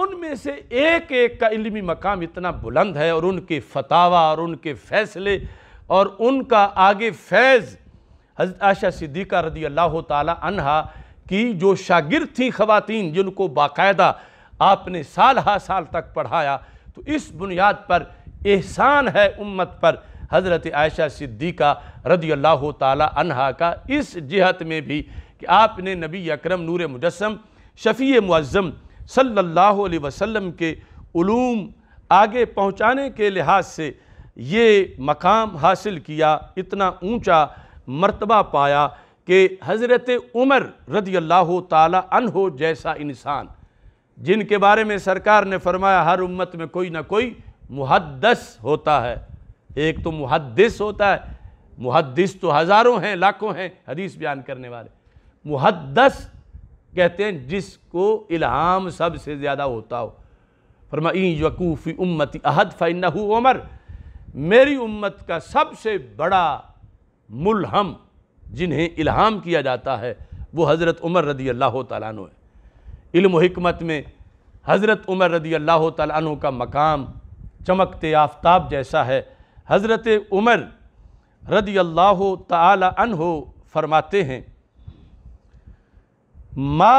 उनमें से एक एक का इलमी मकाम इतना बुलंद है और उनके फतावा और उनके फ़ैसले और उनका आगे फैज़ हजरत आशा सिद्दीक़ा रदी अल्लाह तहा की जो शागिर थी ख़वातीन जिनको बाकायदा आपने साल हा साल तक पढ़ाया तो इस बुनियाद पर एहसान है उम्मत पर हज़रत आयशा सिद्दीक़ा रदी अल्लाह तहा का इस जिहत में भी कि आपने नबी अकरम नूर मुजस्म शफ़ी मुज़म सल्लल्लाहु अलैहि वसल्लम के ूम आगे पहुँचाने के लिहाज से ये मकाम हासिल किया इतना ऊँचा मर्तबा पाया कि हज़रत उमर रदी अल्लाह हो जैसा इंसान जिनके बारे में सरकार ने फरमाया हर उम्मत में कोई ना कोई मुहदस होता है एक तो मुहदस होता है मुहदस तो हज़ारों हैं लाखों हैं हदीस बयान करने वाले मुहदस कहते हैं जिसको इल्हाम सबसे ज़्यादा होता हो फरमाई यकूफ़ी उम्मती अहद फ़ैन उमर मेरी उम्मत का सबसे बड़ा मुलहम जिन्हें इल्हाम किया जाता है वो हज़रत उमर रदी अल्लाह तु है इल्म में हज़रत उमर रदी अल्लाह तु का मकाम चमकते आफ्ताब जैसा है हज़रत उमर रदी अल्लाह तन फरमाते हैं मा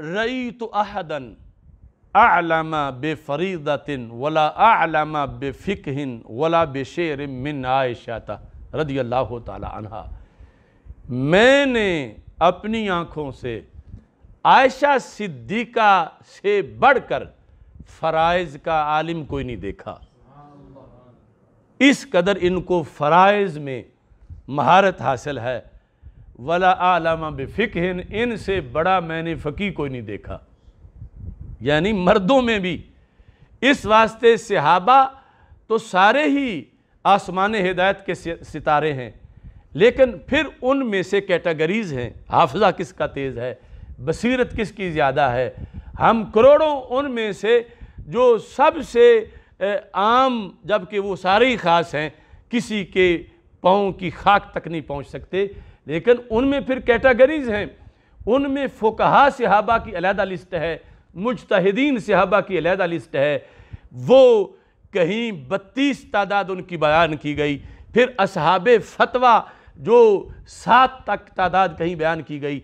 रई तो अहदन आलमा बेफरीदिन वला आलामा बेफ़िकहिन वला बे शेर मिन आयशाता रदी अल्लाह तहा मैंने अपनी आँखों से आयशा सिद्दीका से बढ़कर फ़राइज़ का आलिम कोई नहीं देखा इस कदर इनको फ़राइज़ में महारत हासिल है वला आलमा बेफिक इन से बड़ा मैंने फ़की कोई नहीं देखा यानी मर्दों में भी इस वास्ते सहाबा तो सारे ही आसमान हिदायत के सितारे हैं लेकिन फिर उनमें से कैटेगरीज हैं हाफजा किसका तेज़ है बसीरत किसकी ज़्यादा है हम करोड़ों उनमें से जो सबसे आम जबकि वो सारे ही ख़ास हैं किसी के पाँव की खाक तक नहीं पहुंच सकते लेकिन उनमें फिर कैटेगरीज हैं उनमें फोकहा सहाबा की अलहदा लिस्ट है मुजतहदीन सिहाबा की अलहदा लिस्ट है वो कहीं बत्तीस तादाद उनकी बयान की गई फिर असहाब फतवा जो सात तक तादाद कहीं बयान की गई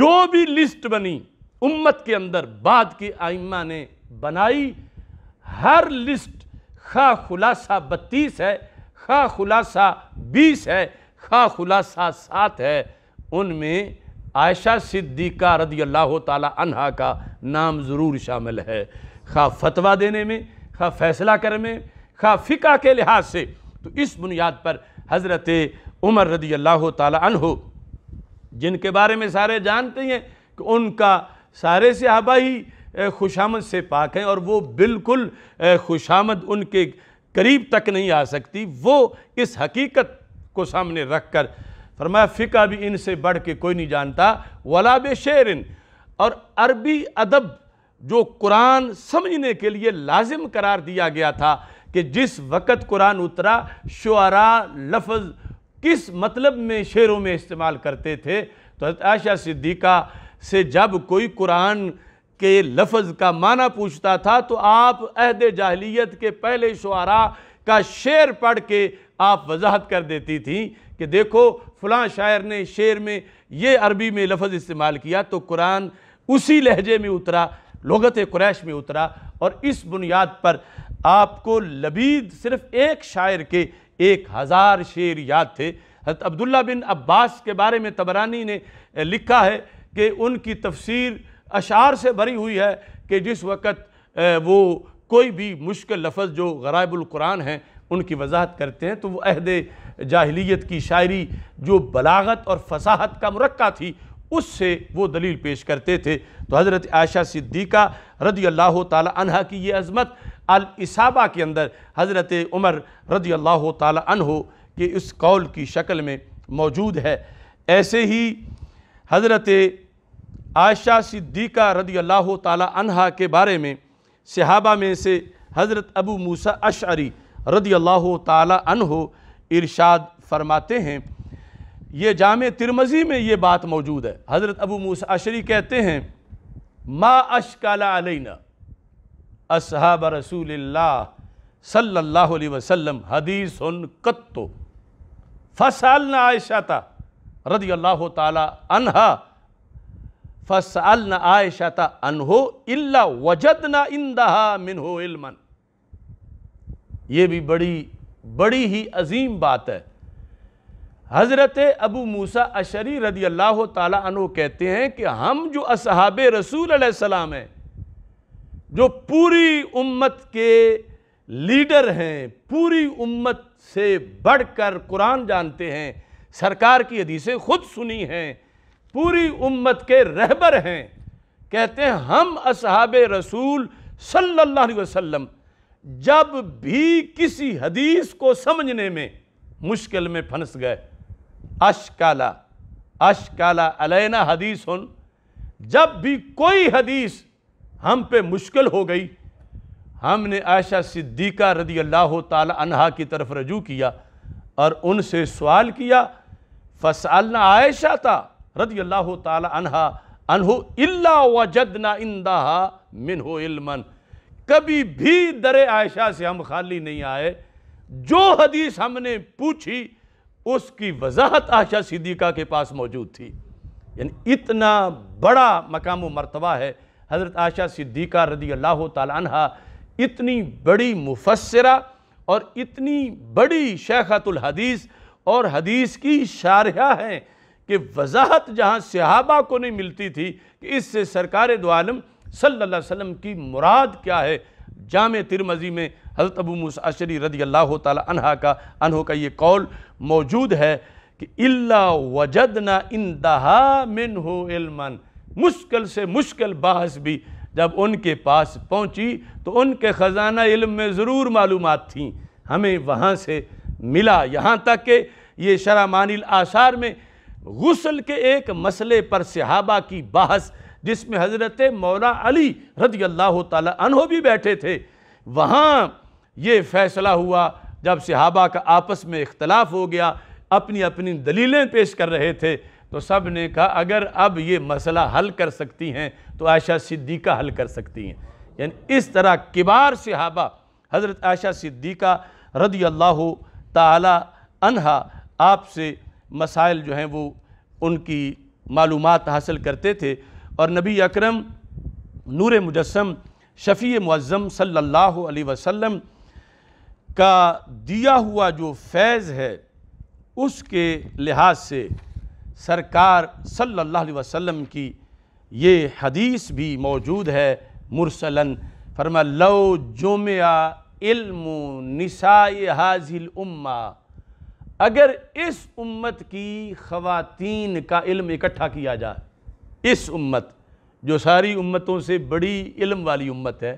जो भी लिस्ट बनी उम्मत के अंदर बाद के आइम्मा ने बनाई हर लिस्ट खा खुलासा बत्तीस है खा खुलासा बीस है खा खुलासा साथ है उनमें आयशा सिद्दीका रदी अल्लाह तहा का नाम ज़रूर शामिल है खा फतवा देने में खा फैसला कर में खा फ़िका के लिहाज से तो इस बुनियाद पर हज़रत उमर रदी अल्लाह तहो जिनके बारे में सारे जानते हैं कि उनका सारे से हबा ही खुशामद से पाक हैं और वो बिल्कुल खुशामद उनके करीब तक नहीं आ सकती वो इस हकीकत को सामने रख कर फरमाया फ़िका भी इनसे बढ़ के कोई नहीं जानता वला बे शेरिन और अरबी अदब जो कुरान समझने के लिए लाजिम करार दिया गया था कि जिस वक़्त कुरान उतरा शुरा लफज किस मतलब में शेरों में इस्तेमाल करते थे तो आशा सिद्दीक़ा से जब कोई कुरान के लफ्ज़ का माना पूछता था तो आप अहद जाहलीत के पहले शुरा का शेर पढ़ के आप वजाहत कर देती थी कि देखो फलां शायर ने शेर में ये अरबी में लफ्ज़ इस्तेमाल किया तो कुरान उसी लहजे में उतरा लगत क्रैश में उतरा और इस बुनियाद पर आपको लबीद सिर्फ़ एक शायर के एक हज़ार शेर याद थे हजरत अब्दुल्ला बिन अब्बास के बारे में तबरानी ने लिखा है कि उनकी तफसीर अशार से भरी हुई है कि जिस वक़्त वो कोई भी मुश्किल लफ्ज़ जो गराइबुल्कुरान हैं उनकी वजाहत करते हैं तो वो अहद जाहलीत की शायरी जो बलागत और फसाहत का मरक्का थी उससे वो दलील पेश करते थे तो हज़रत आयशा सिद्दीक़ा रदी अल्लाह तह की ये अज़मत अलसाबा के अंदर हज़रत उमर रदी अल्लाह तहो के इस कौल की शक्ल में मौजूद है ऐसे ही हज़रत आयशा सिद्दीक़ा रदी अल्लाह तह के बारे में सहाबा में से हज़रत अबू मूसा अशरी रदी अल्लाह हो इरशाद फरमाते हैं ये जाम तिरमज़ी में ये बात मौजूद है हज़रत अबू मूसा अशरी कहते हैं मा अशकाला अलना असहाब रसूल सल्ला वसलम हदीस कत्तो फसालना आयशा रदी अल्लाह तहा फ़साल न अनहो इल्ला वजद ना इंदहा मिनहो इल्मन ये भी बड़ी बड़ी ही अजीम बात है हज़रत अबू मूसा अशरी रदी अल्लाह तु कहते हैं कि हम जो असहाब रसूल सलाम हैं जो पूरी उम्मत के लीडर हैं पूरी उम्मत से बढ़कर कुरान जानते हैं सरकार की हदीसें खुद सुनी हैं पूरी उम्मत के रहबर हैं कहते हैं हम असहाब रसूल सल्लल्लाहु अलैहि वसल्लम जब भी किसी हदीस को समझने में मुश्किल में फंस गए अशकाला अशकाला अलैना हदीस उन जब भी कोई हदीस हम पे मुश्किल हो गई हमने आयशा सिद्दीका रदी अल्लाह तहा की तरफ रजू किया और उनसे सवाल किया फसालना आयशा था रदी अल्लाह तहा अनहु इल्ला कभी भी दर आयशा से हम खाली नहीं आए जो हदीस हमने पूछी उसकी वजाहत आशा सिद्दीका के पास मौजूद थी यानी इतना बड़ा मकाम व मरतबा है हज़रत आशा सिद्दीका रदी अल्लाह तहा इतनी बड़ी मुफसरा और इतनी बड़ी शेखतुल हदीस और हदीस की शारहा हैं कि वजाहत जहाँ सहाबा को नहीं मिलती थी कि इससे सरकार दोआलम सल्ला वसम की मुराद क्या है जाम तिरमजी में हजरत अबू मुसरी रदी अल्लाह तहा का अनहो का ये कौल मौजूद है कि इल्ला वजदना इन दहा मिन हो इल्मन मुश्किल से मुश्किल बहस भी जब उनके पास पहुँची तो उनके ख़जाना इल्म में ज़रूर मालूम थी हमें वहाँ से मिला यहाँ तक कि ये शरा मानिल आसार में गसल के एक मसले पर सिहाबा की बहस जिसमें हज़रत मौला अली रदी अल्लाह तहो भी बैठे थे वहाँ ये फ़ैसला हुआ जब सिहाबा का आपस में इख्तलाफ हो गया अपनी अपनी दलीलें पेश कर रहे थे तो सब ने कहा अगर अब ये मसला हल कर सकती हैं तो आयशा सिद्दीका हल कर सकती हैं यानी इस तरह किबार सिहाबा हज़रत आयशा सिद्दीका रदी अल्लाह तहा आपसे मसाइल जो हैं वो उनकी मालूम हासिल करते थे और नबी अकरम नूर मुजस्म शफ़ी मुज़म सल्ला वसम का दिया हुआ जो फैज़ है उसके लिहाज से सरकार सल्ला वसम की ये हदीस भी मौजूद है मुरसलन फरमा लो जोमिया इल्म निसाई हाजिल उम्मा अगर इस उम्मत की ख़वातीन का इल्म इकट्ठा किया जाए इस उम्मत जो सारी उम्मतों से बड़ी इल्म वाली उम्मत है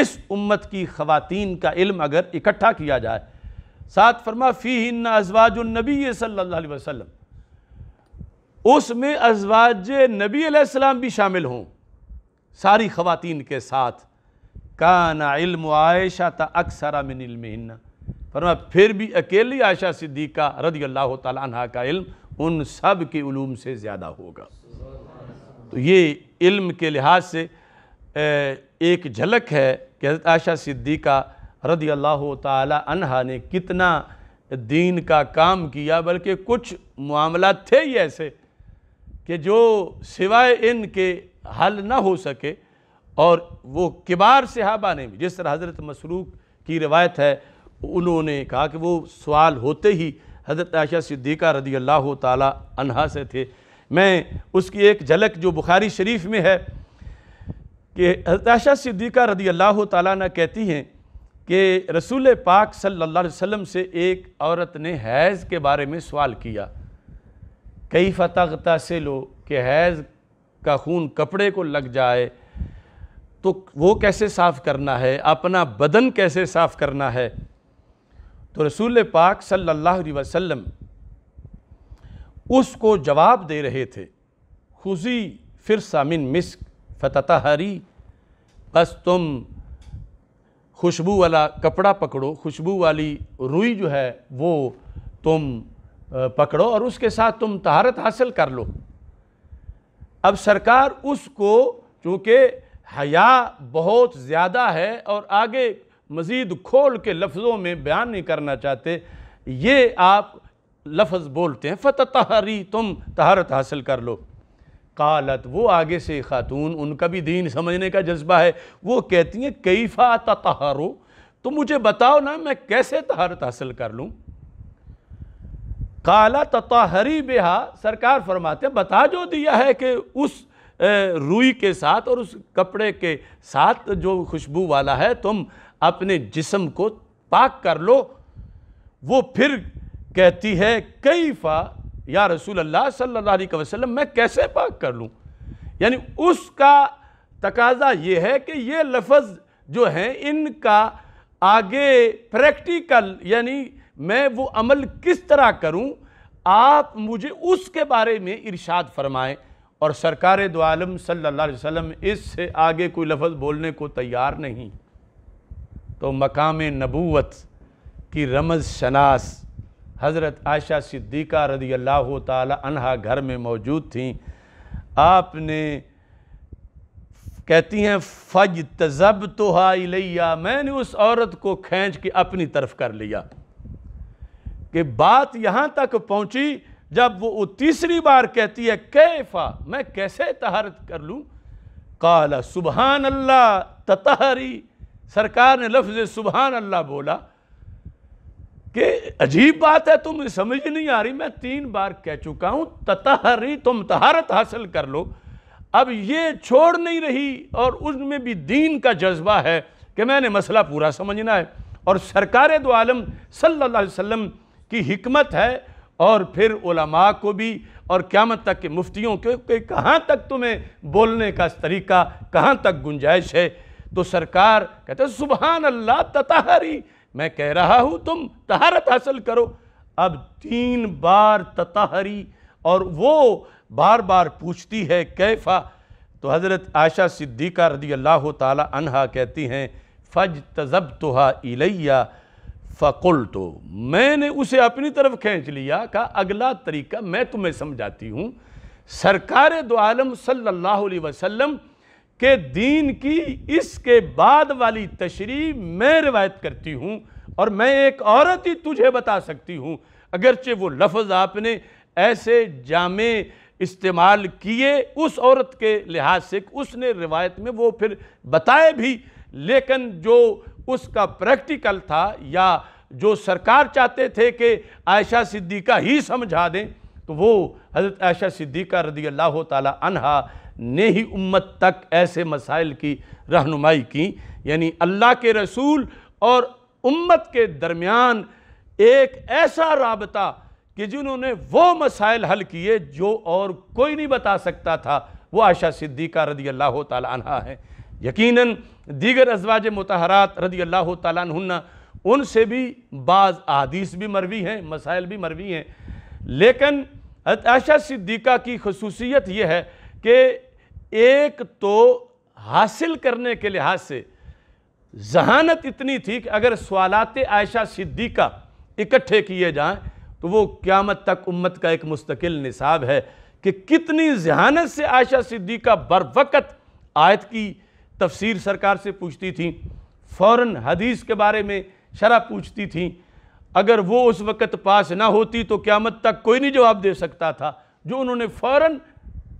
इस उम्मत की ख़वातीन का इल्म अगर इकट्ठा किया जाए साथ फरमा फ़ी हिन्न अजवाज नबी सल्ला वसम उसमें अजवाज नबी भी शामिल हों सारी ख़वातीन के साथ काना इल्म आयशा था अक्सरा मिन इल्म हिन्ना फरमा फिर भी अकेली आयशा सिद्दीका रदी अल्लाह तला का इल्म उन सब के उलूम से ज़्यादा होगा तो ये इल्म के लिहाज से एक झलक है कि हज़रत आयशा सिद्दीका रदी अल्लाह तहा ने कितना दीन का काम किया बल्कि कुछ मामला थे ही ऐसे कि जो सिवाय इन के हल ना हो सके और वो किबार सहाबा ने भी जिस तरह हज़रत मसरूक की रिवायत है उन्होंने कहा कि वो सवाल होते ही हज़रत आयशा सिद्दीक़ा रदी अल्लाह तहा से थे मैं उसकी एक झलक जो बुखारी शरीफ में है कि हज़रत आयशा सिद्दीक़ा रदी अल्लाह तह कहती हैं कि रसूल पाक सल्लल्लाहु अलैहि वसल्लम से एक औरत ने हैज़ के बारे में सवाल किया कई फ़तगता से लो कि हैज़ का खून कपड़े को लग जाए तो वो कैसे साफ़ करना है अपना बदन कैसे साफ़ करना है तो रसूल पाक सल्लल्लाहु अलैहि वसल्लम उसको जवाब दे रहे थे खुशी फिर सामिन मिस्क फतहरी बस तुम खुशबू वाला कपड़ा पकड़ो खुशबू वाली रुई जो है वो तुम पकड़ो और उसके साथ तुम तहारत हासिल कर लो अब सरकार उसको चूँकि हया बहुत ज़्यादा है और आगे मज़ीद खोल के लफ्ज़ों में बयान नहीं करना चाहते ये आप लफ्ज़ बोलते हैं फ़त तहरी तुम तहारत हासिल कर लो कालत वो आगे से ख़ातून उनका भी दीन समझने का जज्बा है वो कहती हैं कैफ़ा तहारो तो मुझे बताओ ना मैं कैसे तहारत हासिल कर लूँ काला तताहरी बेहा सरकार फरमाते बता जो दिया है कि उस रुई के साथ और उस कपड़े के साथ जो खुशबू वाला है तुम अपने जिसम को पाक कर लो वो फिर कहती है कई फ़ा या रसूल अल्लाह सल्लल्लाहु अलैहि वसल्लम मैं कैसे पाक कर लूँ यानी उसका तकाजा ये है कि ये लफज जो हैं इनका आगे प्रैक्टिकल यानी मैं वो अमल किस तरह करूँ आप मुझे उसके बारे में इरशाद फरमाएं और सरकार दो आलम सल्लल्लाहु अलैहि वसल्लम इससे आगे कोई लफ्ज़ बोलने को तैयार नहीं तो मकाम नबूत की रमज शनास हज़रत आयशा सिद्दीक़ा रदी अल्लाह तहा घर में मौजूद थी आपने कहती हैं फ़ज तजब तो हाइया मैंने उस औरत को खींच के अपनी तरफ कर लिया कि बात यहाँ तक पहुँची जब वो तीसरी बार कहती है कैफा मैं कैसे तहारत कर लूँ काला सुबहान अल्लाह तहरी सरकार ने लफ्ज़ सुबहान अल्लाह बोला कि अजीब बात है तुम समझ नहीं आ रही मैं तीन बार कह चुका हूँ तताहरी तुम तहारत हासिल कर लो अब ये छोड़ नहीं रही और उसमें भी दीन का जज्बा है कि मैंने मसला पूरा समझना है और सरकार दो आलम सल्ला वसम की हमत है और फिर उलमा को भी और क़्यामत तक के मुफ्तियों के कहाँ तक तुम्हें बोलने का तरीका कहाँ तक गुंजाइश है तो सरकार कहते सुबहान अल्लाह तताहरी मैं कह रहा हूँ तुम तहारत हासिल करो अब तीन बार तताहरी और वो बार बार पूछती है कैफा तो हज़रत आशा सिद्दीका रदी अल्लाह तहा कहती हैं फ़ज तजब तोहा इलैया फ़कुल तो मैंने उसे अपनी तरफ खींच लिया का अगला तरीका मैं तुम्हें समझाती हूँ सरकार दो आलम सल्लल्लाहु अलैहि वसल्लम कि दीन की इसके बाद वाली तशरी मैं रिवायत करती हूँ और मैं एक औरत ही तुझे बता सकती हूँ अगरचे वो लफ्ज़ आपने ऐसे जामे इस्तेमाल किए उस औरत के लिहाज से उसने रिवायत में वो फिर बताए भी लेकिन जो उसका प्रैक्टिकल था या जो सरकार चाहते थे कि आयशा सिद्दीका ही समझा दें तो वो हज़रत आयशा सिद्दीका रदी अल्लाह तला ने ही उम्मत तक ऐसे मसाइल की रहनुमाई की यानी अल्लाह के रसूल और उम्मत के दरमियान एक ऐसा रबता कि जिन्होंने वो मसाइल हल किए जो और कोई नहीं बता सकता था वो आशा सिद्दीका रदी अल्लाह तला है यकीन दीगर अजवाज मतहरात रदी अल्लाह तला उनसे भी बाज़ अदीस भी मरवी हैं मसाइल भी मरवी हैं लेकिन आशा सिद्दीका की खसूसियत यह है कि एक तो हासिल करने के लिहाज से जहानत इतनी थी कि अगर सवालत आयशा सिद्दीका इकट्ठे किए जाएं तो वो क़्यामत तक उम्मत का एक मुस्तकिल निसाब है कि कितनी जहानत से आयशा सिद्दीका बर वक़्त आयत की तफसीर सरकार से पूछती थी फ़ौर हदीस के बारे में शरा पूछती थी अगर वो उस वक़्त पास ना होती तो क़्यामत तक कोई नहीं जवाब दे सकता था जो उन्होंने फ़ौर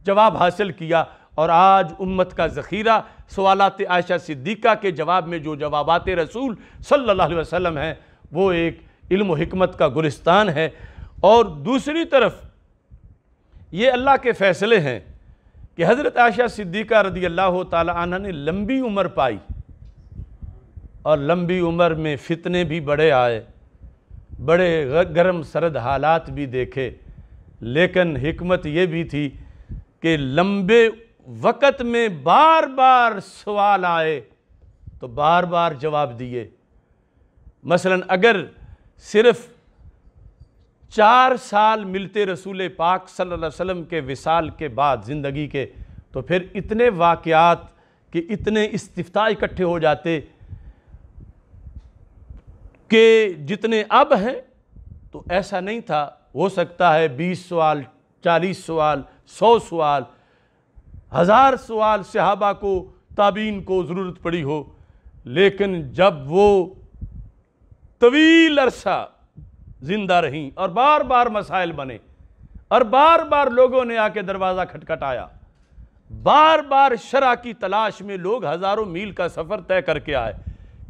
जवाब हासिल किया और आज उम्मत का ज़ख़ीरा सवालत आयशा सिद्दीक़ा के जवाब में जो जवाबात रसूल सल्लल्लाहु अलैहि वसल्लम हैं वो एक इल्म का गुलिस्तान है और दूसरी तरफ ये अल्लाह के फ़ैसले हैं कि हज़रत आयशा सिद्दीक़ा रदी अल्लाह तह ने लंबी उम्र पाई और लंबी उम्र में फितने भी बड़े आए बड़े गर्म सरद हालात भी देखे लेकिन हमत ये भी थी कि लंबे वक़्त में बार बार सवाल आए तो बार बार जवाब दिए मसलन अगर सिर्फ चार साल मिलते रसूल पाक सल्लल्लाहु अलैहि वसल्लम के विसाल के बाद ज़िंदगी के तो फिर इतने वाक़ात कि इतने इस्तीफा इकट्ठे हो जाते कि जितने अब हैं तो ऐसा नहीं था हो सकता है बीस सवाल चालीस सवाल सौ सवाल हज़ार सवाल सहाबा को ताबीन को ज़रूरत पड़ी हो लेकिन जब वो तवील अरसा ज़िंदा रहीं और बार बार मसाइल बने और बार बार लोगों ने आके दरवाज़ा खटखटाया बार बार शरा की तलाश में लोग हज़ारों मील का सफ़र तय करके आए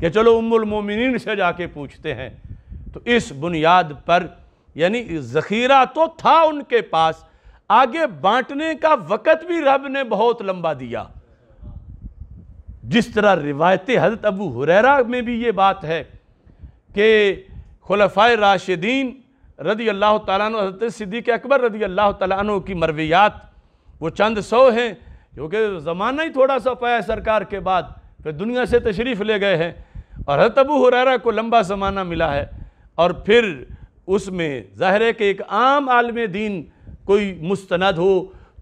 कि चलो उम्मुल से जाके पूछते हैं तो इस बुनियाद पर यानी ज़खीरा तो था उनके पास आगे बांटने का वक़्त भी रब ने बहुत लंबा दिया जिस तरह रिवायत हजरत अबू हुररा में भी ये बात है कि खलफ़ा राशिदीन रदी अल्लाह हजरत सिद्दीक अकबर रदी अल्लाह तु की मरवियात वो चंद सौ हैं क्योंकि ज़माना ही थोड़ा सा पाया सरकार के बाद फिर दुनिया से तशरीफ़ ले गए हैं और हजरत अबू हुररा को लंबा ज़माना मिला है और फिर उसमें ज़ाहिर है कि एक आम आलम दीन कोई मुस्तनद हो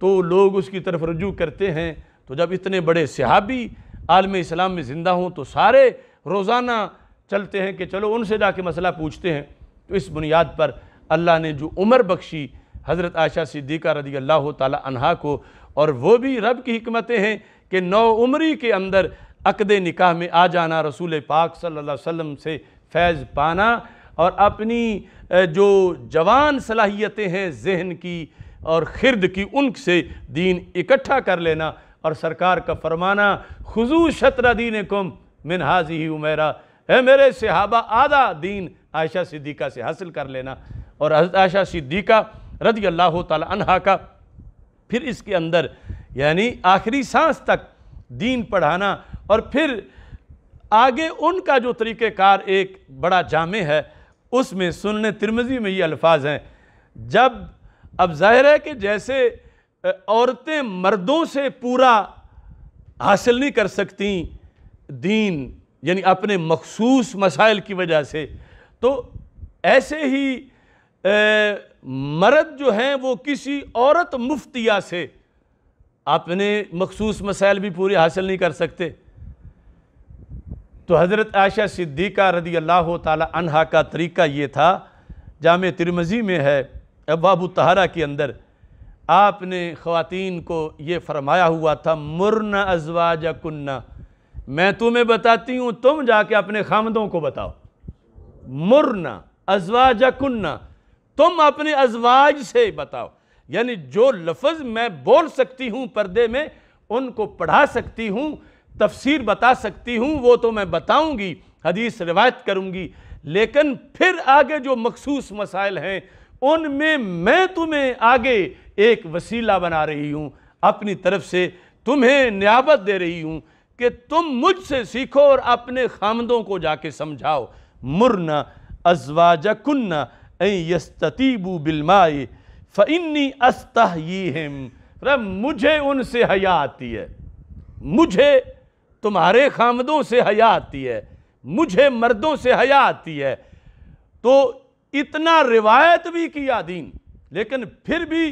तो लोग उसकी तरफ रजू करते हैं तो जब इतने बड़े सहाबी आलम इस्लाम में ज़िंदा हों तो सारे रोज़ाना चलते हैं कि चलो उनसे जाके मसला पूछते हैं तो इस बुनियाद पर अल्लाह ने जो उम्र बख्शी हज़रत आशा सिद्दीक़ा रदी अल्लाह तहा को और वो भी रब की हमतें हैं कि नौ उम्री के अंदर अकद निकाह में आ जाना रसूल पाक सल्ला वम से फैज़ पाना और अपनी जो जवान सलाहियतें हैं जहन की और खिरद की उनसे दीन इकट्ठा कर लेना और सरकार का फरमाना खुजू शतरा दीन कम मिन हाजी ही उमेरा है मेरे सहाबा आधा दीन आयशा सिद्दीका से हासिल कर लेना और आयशा सिद्दीका रदी अल्लाह तहा का फिर इसके अंदर यानी आखिरी सांस तक दीन पढ़ाना और फिर आगे उनका जो तरीक़ार एक बड़ा जामे है उसमें सुन तिरमजी में ये अल्फाज हैं जब अब जाहिर है कि जैसे औरतें मर्दों से पूरा हासिल नहीं कर सकती दीन यानी अपने मखसूस मसाइल की वजह से तो ऐसे ही ए, मर्द जो हैं वो किसी औरत मुफ्तिया से अपने मखसूस मसाइल भी पूरे हासिल नहीं कर सकते तो हज़रत आयशा सिद्दीक़ा रदी अल्लाह तहा का तरीका ये था जाम तिरमज़ी में है अबाबू तहारा के अंदर आपने ख़वातीन को ये फरमाया हुआ था मुरन अजवाज कन्ना मैं तुम्हें बताती हूँ तुम जाके अपने खामदों को बताओ मुरना अजवाज कन्ना तुम अपने अजवाज से बताओ यानी जो लफ्ज़ मैं बोल सकती हूँ पर्दे में उनको पढ़ा सकती हूँ तफसीर बता सकती हूँ वो तो मैं बताऊँगी हदीस रिवायत करूँगी लेकिन फिर आगे जो मखसूस मसाइल हैं उनमें मैं तुम्हें आगे एक वसीला बना रही हूँ अपनी तरफ से तुम्हें नियाबत दे रही हूँ कि तुम मुझसे सीखो और अपने खामदों को जाके समझाओ मुरना अजवाजा कन्ना यस्तीबू बिलमाए फ़िन्नी अस्तः मुझे उनसे हया आती है मुझे तुम्हारे खामदों से हया आती है मुझे मर्दों से हया आती है तो इतना रिवायत भी किया दीन लेकिन फिर भी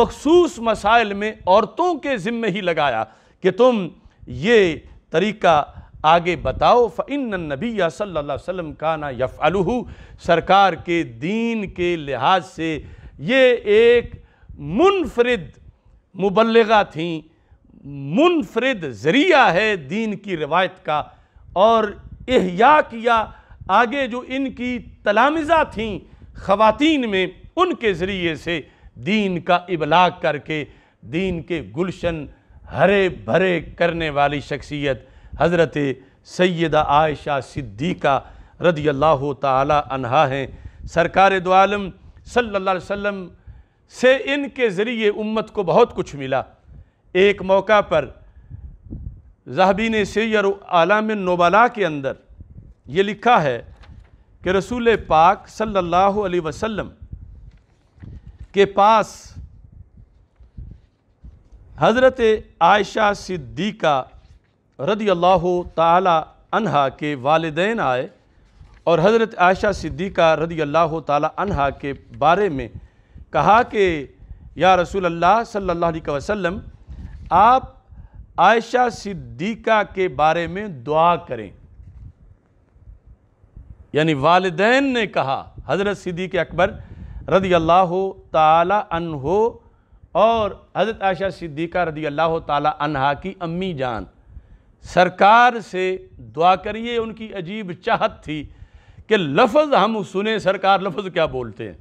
मखसूस मसाइल में औरतों के ज़िम्मे ही लगाया कि तुम ये तरीका आगे बताओ फ़िन नबी सल्ला वम का ना यफ़लहू सरकार के दीन के लिहाज से ये एक मुनफरद मुबलगा थी मुनफरद ज़रिया है दीन की रिवायत का और एहया किया आगे जो इनकी तलामज़ा थी ख़वातीन में उनके ज़रिए से दीन का इबलाग करके दीन के गुलशन हरे भरे करने वाली शख्सियत हज़रत सैद आयशा सिद्दीक़ा रदी अल्लाह तहा हैं सरकार दो सल्ला वसम से इनके ज़रिए उम्मत को बहुत कुछ मिला एक मौका पर जहबीन ने सैर आलाम नोबला के अंदर ये लिखा है कि रसूल पाक सल्लल्लाहु अलैहि वसल्लम के पास हज़रत आयशा सिद्दीका रदी अल्लाह तहा के वालदेन आए और हज़रत आयशा सिद्दीका रदी अल्लाह तहा के बारे में कहा कि या रसूल अल्लाह सल्लल्लाहु अलैहि वसल्लम आप आयशा सिद्दीका के बारे में दुआ करें यानी वालदेन ने कहा हज़रत सिद्दीक अकबर रदी अल्लाह ताला अनहो और हज़रत आयशा सिद्दीका रदी अल्लाह ताला अनहा की अम्मी जान सरकार से दुआ करिए उनकी अजीब चाहत थी कि लफ्ज़ हम सुने सरकार लफ्ज़ क्या बोलते हैं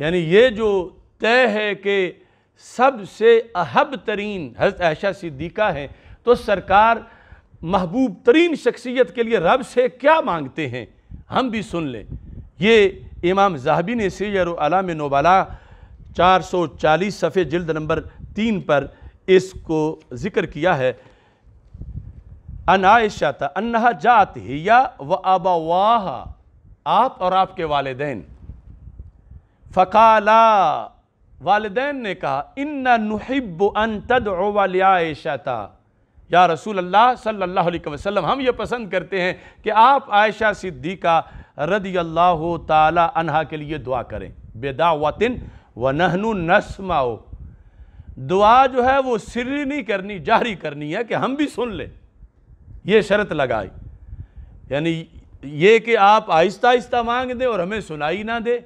यानी ये जो तय है कि सबसे अहब तरीन हजरत ऐशा सिद्दीका हैं तो सरकार महबूब तरीन शख्सियत के लिए रब से क्या मांगते हैं हम भी सुन लें ये इमाम जहाबी ने सैर अला में नोबाला चार सौ चालीस सफ़े जल्द नंबर तीन पर इसको ज़िक्र किया है अनायशा था अनहा जात हिया व आबावाहा आप और आपके वालदेन फ़काला वालदेन ने कहा इन्ना नुहिब अन तद वालशा या रसूल अल्लाह सल्लल्लाहु अलैहि वसल्लम हम ये पसंद करते हैं कि आप आयशा सिद्दीका रदी अल्लाह ताला अनहा के लिए दुआ करें बेदावतिन व नहनु नसमाओ दुआ जो है वो सिरी नहीं करनी जारी करनी है कि हम भी सुन लें ये शर्त लगाई यानी ये कि आप आहिस्ता आहिस्ता मांग दें और हमें सुनाई ना दे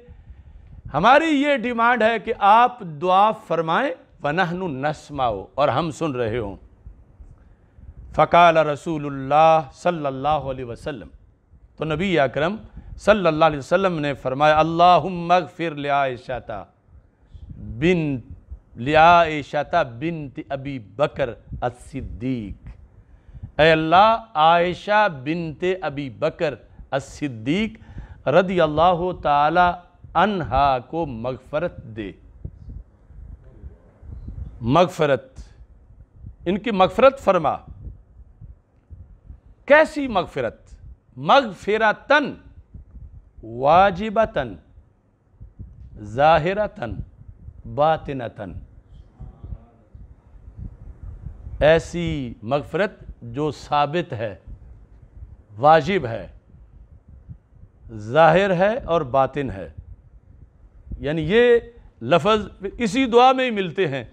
हमारी ये डिमांड है कि आप दुआ फरमाएं वनहनु नसमाओ और हम सुन रहे हों फ़काल रसूलुल्लाह सल्लल्लाहु अलैहि वसल्लम तो नबी अकरम सल्लल्लाहु अलैहि वसल्लम ने फरमाया अल्लाहुम्मा फिर लियाशता बिन लियाशता बिनत अबी बकर अस्द्दीक अल्लाह आयशा बिनते अबी बकर अस्द्दीक रदी अल्लाह ताला अनहा को मगफरत दे मगफरत इनकी मगफरत फरमा कैसी मगफरत तन तन वाजिबा जाहिरा तन बातिन तन ऐसी मगफरत जो साबित है वाजिब है ज़ाहिर है और बातिन है यानी ये लफज इसी दुआ में ही मिलते हैं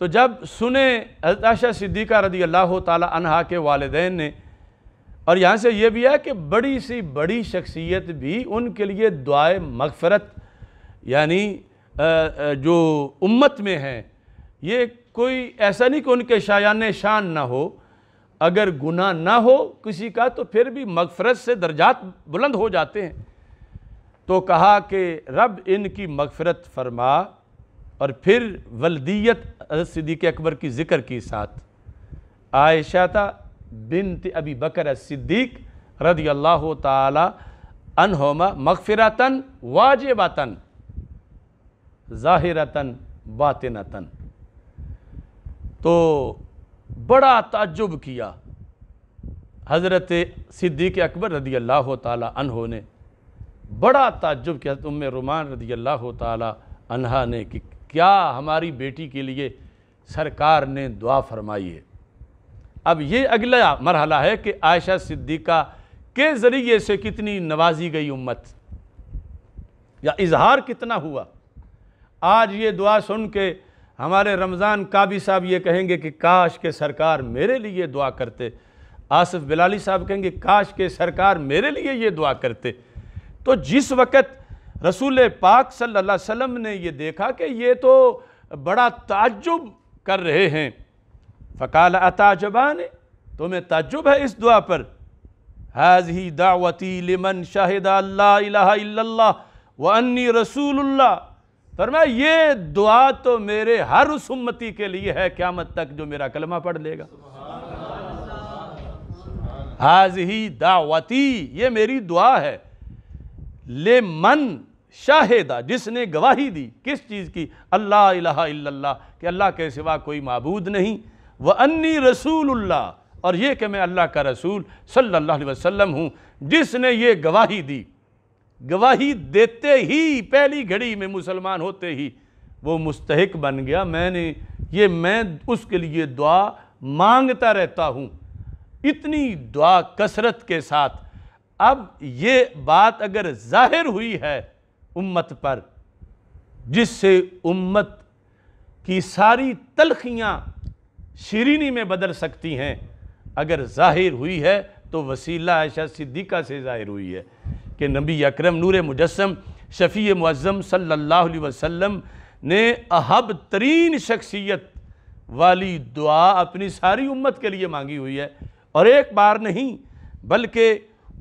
तो जब सुने हजरताशा सिद्दीक़ा रदी अल्लाह तहा के वालदेन ने और यहाँ से ये भी है कि बड़ी सी बड़ी शख्सियत भी उनके लिए दुआ मगफ़रत यानी जो उम्मत में हैं ये कोई ऐसा नहीं कि उनके शायान शान ना हो अगर गुनाह ना हो किसी का तो फिर भी मगफ़रत से दर्जात बुलंद हो जाते हैं तो कहा कि रब इनकी मगफरत फरमा और फिर वलदियत सिद्दीक अकबर की ज़िक्र की साथ आयशाता बिन अबी बकर सिद्दीक रदी अल्लाह तहोमा मगफिरतन वाजिबातन ज़ाहिरतन बातिनतन तो बड़ा ताजुब किया हज़रत सिद्दीक अकबर रदी अल्लाह तहों ने बड़ा ताज्जुब किया उम रुमान रदी अल्लाह तहा ने कि क्या हमारी बेटी के लिए सरकार ने दुआ फरमाई है अब ये अगला मरहला है कि आयशा सिद्दीका के ज़रिए से कितनी नवाजी गई उम्मत या इजहार कितना हुआ आज ये दुआ सुन के हमारे रमज़ान काबी साहब ये कहेंगे कि काश के सरकार मेरे लिए दुआ करते आसफ़ बिलाली साहब कहेंगे काश के सरकार मेरे लिए ये दुआ करते तो जिस वक़्त रसूल पाक सल्लल्लाहु अलैहि वसल्लम ने यह देखा कि ये तो बड़ा ताजुब कर रहे हैं फ़काल अताजबान तुम्हें ताजुब है इस दुआ पर हाज ही दावती लिमन शाहिदा वन्नी रसूलुल्लाह फरमा ये दुआ तो मेरे हर उस उम्मती के लिए है क़्यामत तक जो मेरा कलमा पढ़ लेगा हाज ही दावती ये मेरी दुआ है ले मन शाहिदा जिसने गवाही दी किस चीज़ की अल्लाह इलाहा इल्लल्लाह कि अल्लाह के सिवा कोई मबूद नहीं व अन्नी रसूलुल्लाह और ये कि मैं अल्लाह का रसूल सल्लल्लाहु अलैहि वसल्लम हूँ जिसने ये गवाही दी गवाही देते ही पहली घड़ी में मुसलमान होते ही वो मुस्तक बन गया मैंने ये मैं उसके लिए दुआ मांगता रहता हूँ इतनी दुआ कसरत के साथ अब ये बात अगर जाहिर हुई है उम्मत पर जिससे उम्मत की सारी तलखियाँ शरीनी में बदल सकती हैं अगर जाहिर हुई है तो वसीला आयशा सिद्दीका से जाहिर हुई है कि नबी अकरम नूर मुजस्म शफ़ी मुज़म सल्लल्लाहु अलैहि वसल्लम ने अहब तरीन शख्सियत वाली दुआ अपनी सारी उम्मत के लिए मांगी हुई है और एक बार नहीं बल्कि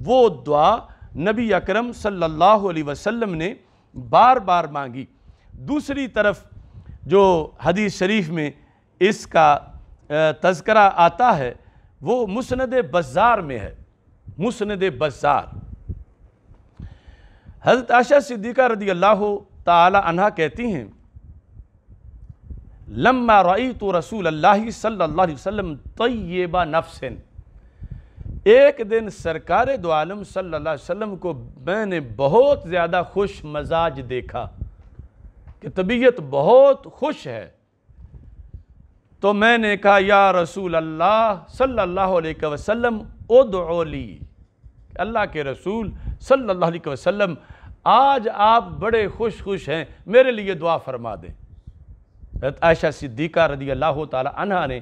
वो दुआ नबी अकरम सल्लल्लाहु अलैहि वसल्लम ने बार बार मांगी दूसरी तरफ जो हदीस शरीफ में इसका तस्करा आता है वो मुसनद बज़ार में है मुसनद बज़ार हजरत आशा सिद्दीक़ा रदी अल्लाह तह कहती हैं लम्मा रई तो रसूल अल्लाह सल्ला वसम तय्यबा नफसन एक दिन सरकार दो आलम सल्ला अलैहि को मैंने बहुत ज़्यादा खुश मजाज देखा कि तबीयत बहुत खुश है तो मैंने कहा या रसूल अल्लाह सल्लल्लाहु अलैहि वसल्लम ओदली अल्लाह के रसूल सल्लल्लाहु अलैहि वसल्लम आज आप बड़े खुश खुश हैं मेरे लिए दुआ फरमा दें आयशा सिद्दीका रदी अल्लाह तह ने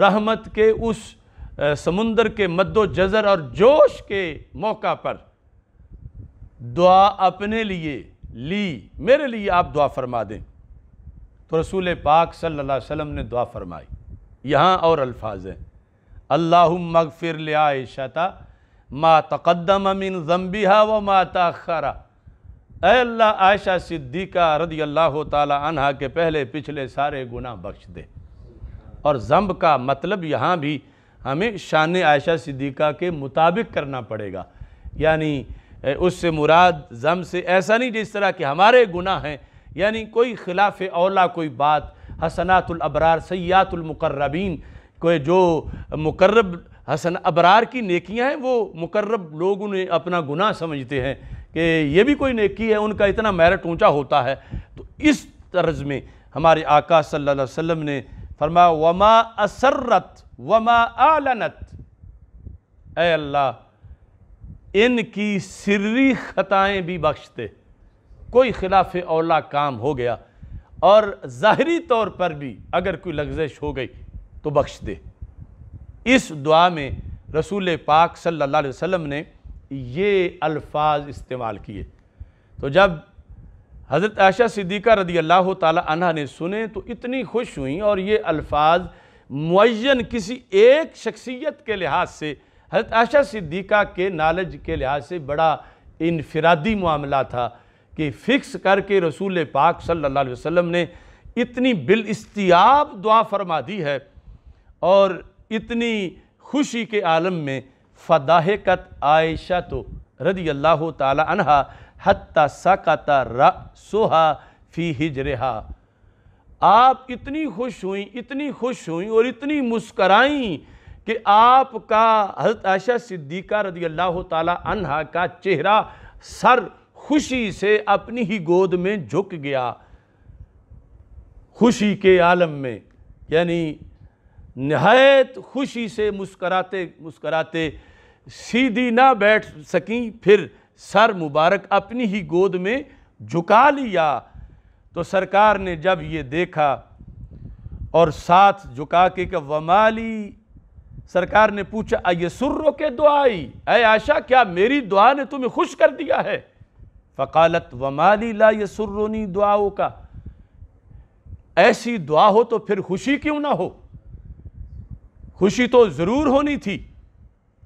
रहमत के उस समुंदर के मद्दो जज़र और जोश के मौका पर दुआ अपने लिए ली मेरे लिए आप दुआ फरमा दें तो रसूल पाक सल्लल्लाहु अलैहि वसल्लम ने दुआ फरमाई यहाँ और अल्फाज हैं अल्लाह मगफिर लाशता मा तकदम अमीन जम्बिहा व मा तखरा अल्लाह आयशा सिद्दीका रदी अल्लाह तहा के पहले पिछले सारे गुना बख्श दे और जम्ब का मतलब यहाँ भी हमें शान आयशा सिद्दीक़ा के मुताबिक करना पड़ेगा यानी उससे मुराद ज़म से ऐसा नहीं जिस तरह के हमारे गुना हैं यानी कोई खिलाफ अवला कोई बात हसनातुलबरार सयातुलमकर्रबीन कोई जो मुकर्रब हसन अबरार की नेकियां हैं वो मुकर्रब लोग उन्हें अपना गुनाह समझते हैं कि ये भी कोई नेकी है उनका इतना मेरिट ऊंचा होता है तो इस तर्ज में हमारे आका सल्लल्लाहु अलैहि वसल्लम ने फरमा वमा असरत वमा आलनत ए अल्लाह इनकी सिर्री ख़ताएँ भी बख्श दे कोई खिलाफ औला काम हो गया और ज़ाहरी तौर पर भी अगर कोई लग्जश हो गई तो बख्श दे इस दुआ में रसूल पाक सल्लल्लाहु अलैहि वसल्लम ने ये अल्फाज इस्तेमाल किए तो जब हज़रत आयशा सिद्दीक़ा रदी अल्लाह ताली ने सुने तो इतनी खुश हुई और ये अल्फाज मुन किसी एक शख्सियत के लिहाज से हजरत आशा सिद्दीक़ा के नॉलेज के लिहाज से बड़ा इनफरादी मामला था कि फ़िक्स करके रसूल पाक सल्ला वसम ने इतनी बिलस्तियाब दुआ फरमा दी है और इतनी खुशी के आलम में फ़दाहकत आयशा तो रदी अल्लाह तला हत्ता सकता सोहा फ़ी हिजरहा आप इतनी खुश हुई इतनी खुश हुई और इतनी मुस्कराई कि आपका हजरत आयशा सिद्दीका रदी अल्लाह तहा का चेहरा सर खुशी से अपनी ही गोद में झुक गया खुशी के आलम में यानी नहायत खुशी से मुस्कराते मुस्कराते सीधी ना बैठ सकी फिर सर मुबारक अपनी ही गोद में झुका लिया तो सरकार ने जब ये देखा और साथ झुका के कि वमाली सरकार ने पूछा ये सुर्रो के दुआई अय आशा क्या मेरी दुआ ने तुम्हें खुश कर दिया है फ़कालत वमाली ला ये यसुर्रनी दुआओं का ऐसी दुआ हो तो फिर खुशी क्यों ना हो खुशी तो ज़रूर होनी थी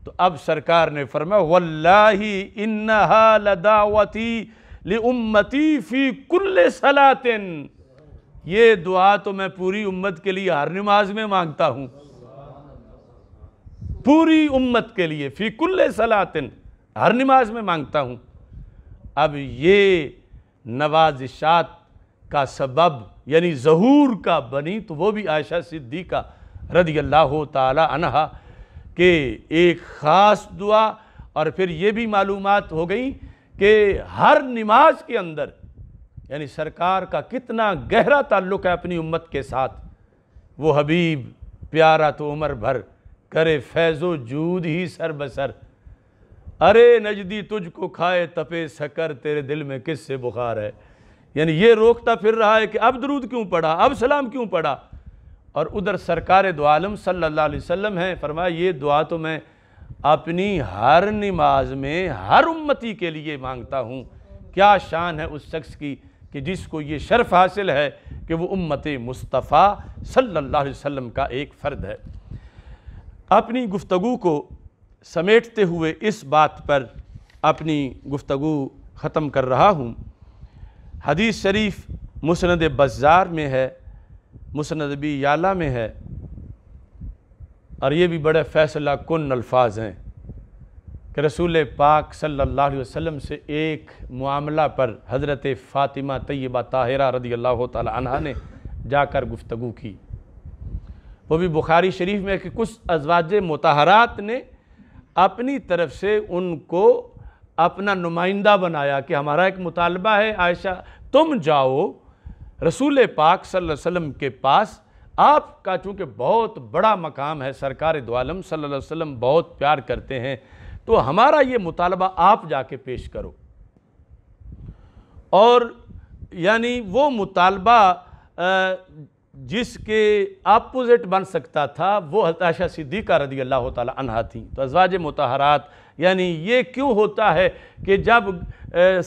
तो अब सरकार ने फरमाया वल्लाही इन्ना लदावती ली उम्मती फ़ी कुल सलातिन ये दुआ तो मैं पूरी उम्मत के लिए हर नमाज में मांगता हूँ पूरी उम्मत के लिए फ़ी कुल सलातिन हर नमाज में मांगता हूँ अब ये नवाजिशात का सबब यानी जहूर का बनी तो वो भी आयशा का रदी अल्लाह तहा के एक ख़ास दुआ और फिर ये भी मालूम हो गई कि हर नमाज के अंदर यानी सरकार का कितना गहरा ताल्लुक है अपनी उम्मत के साथ वो हबीब प्यारा तो उम्र भर करे फैज़ो जूद ही सर बसर अरे नजदी तुझको खाए तपे सकर तेरे दिल में किस से बुखार है यानी ये रोकता फिर रहा है कि अब दरूद क्यों पढ़ा अब सलाम क्यों पढ़ा और उधर सरकार दो आलम सल्लल्लाहु अलैहि वसल्लम हैं फरमाए ये दुआ तो मैं अपनी हर नमाज में हर उम्मती के लिए मांगता हूँ क्या शान है उस शख्स की कि जिसको ये शर्फ हासिल है कि वो उम्मत मुस्तफ़ा सल्लल्लाहु अलैहि वसल्लम का एक फ़र्द है अपनी गुफ्तगु को समेटते हुए इस बात पर अपनी गुफ्तगु ख़त्म कर रहा हूँ हदीस शरीफ मुसनद बज़ार में है मुसनद बी याला में है और ये भी बड़े फ़ैसला कन अल्फाज हैं कि रसूल पाक सल्लल्लाहु अलैहि वसल्लम से एक मामला पर हज़रत फ़ातिमा तय्यबा ताहिरा रदी अल्लाह तह ने जाकर गुफ्तु की वो भी बुखारी शरीफ में कि कुछ अजवाज मतहरात ने अपनी तरफ से उनको अपना नुमाइंदा बनाया कि हमारा एक मुतालबा है आयशा तुम जाओ रसूल पाक सल्लल्लाहु अलैहि वसल्लम के पास आपका चूँकि बहुत बड़ा मकाम है सरकार दोआलम सल्लल्लाहु अलैहि वसल्लम बहुत प्यार करते हैं तो हमारा ये मुतालबा आप जाके पेश करो और यानी वो मुतालबा जिसके अपोज़िट बन सकता था वो हताशा सिद्दीका रदी अल्लाह तह थी तो अजवाज मतहरात यानी ये क्यों होता है कि जब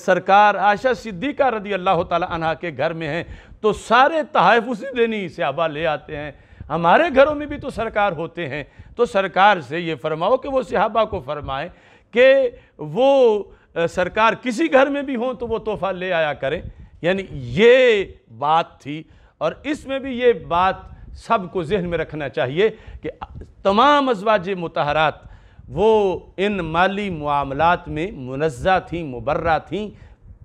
सरकार आशा सिद्दीका रदी अल्लाह तह के घर में हैं तो सारे तहफ़ उसी दिन ही सियाबा ले आते हैं हमारे घरों में भी तो सरकार होते हैं तो सरकार से ये फरमाओ कि वो सिहाबा को फरमाएं कि वो सरकार किसी घर में भी हो तो वो तोहफ़ा ले आया करें यानी ये बात थी और इसमें भी ये बात सबको जहन में रखना चाहिए कि तमाम अजवाज मतहरात वो इन माली मामलत में मुनज़ा थी मुबर्रा थी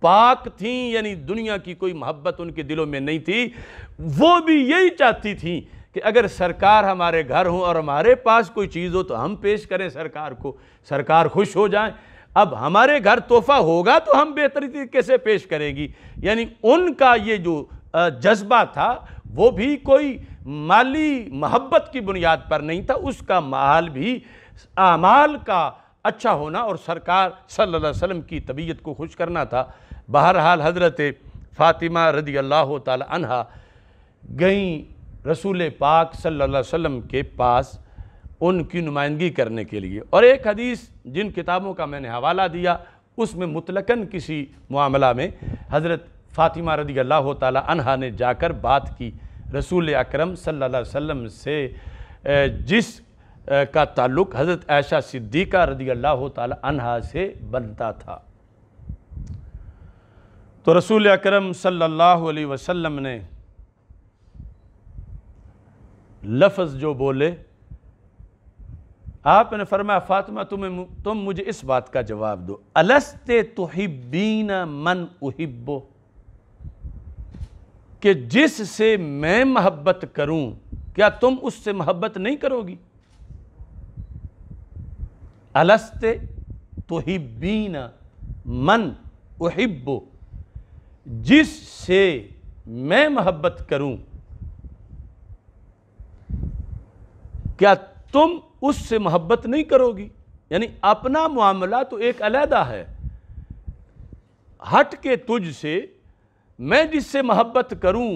पाक थीं यानी दुनिया की कोई मोहब्बत उनके दिलों में नहीं थी वो भी यही चाहती थी कि अगर सरकार हमारे घर हो और हमारे पास कोई चीज़ हो तो हम पेश करें सरकार को सरकार खुश हो जाए अब हमारे घर तोहफा होगा तो हम बेहतर तरीके से पेश करेंगी यानी उनका ये जो जज्बा था वो भी कोई माली मोहब्बत की बुनियाद पर नहीं था उसका माल भी आमाल का अच्छा होना और सरकार सल्लल्लाहु अलैहि वसल्लम की तबीयत को खुश करना था बहरहाल हज़रत फ़ातिमा रदी अल्लाह तहा गई रसूल पाक सल्ला अलैहि के पास उनकी नुमाइंदगी करने के लिए और एक हदीस जिन किताबों का मैंने हवाला दिया उसमें मुतलकन किसी मामला में हज़रत फ़ातिमा रदी अल्लाह तहा ने जाकर बात की रसूल अक्रम सल्लल्लाहु से जिस का ताल्लुक़ हज़रत ऐशा सिद्दीक़ा रदी अल्लाह तहा से बनता था तो रसूल अकरम सल्लल्लाहु अलैहि वसल्लम ने लफ्ज़ जो बोले आपने फरमाया फ़ातिमा तुम्हें तुम मुझे इस बात का जवाब दो अलस्ते तुहिबीन मन उहिब्बो कि जिससे मैं मोहब्बत करूं क्या तुम उससे मोहब्बत नहीं करोगी अलस्ते तुहिबीन मन उहिब्बो जिससे मैं मोहब्बत करूं क्या तुम उससे मोहब्बत नहीं करोगी यानी अपना मामला तो एक अलहदा है हट के तुझ से मैं जिससे मोहब्बत करूं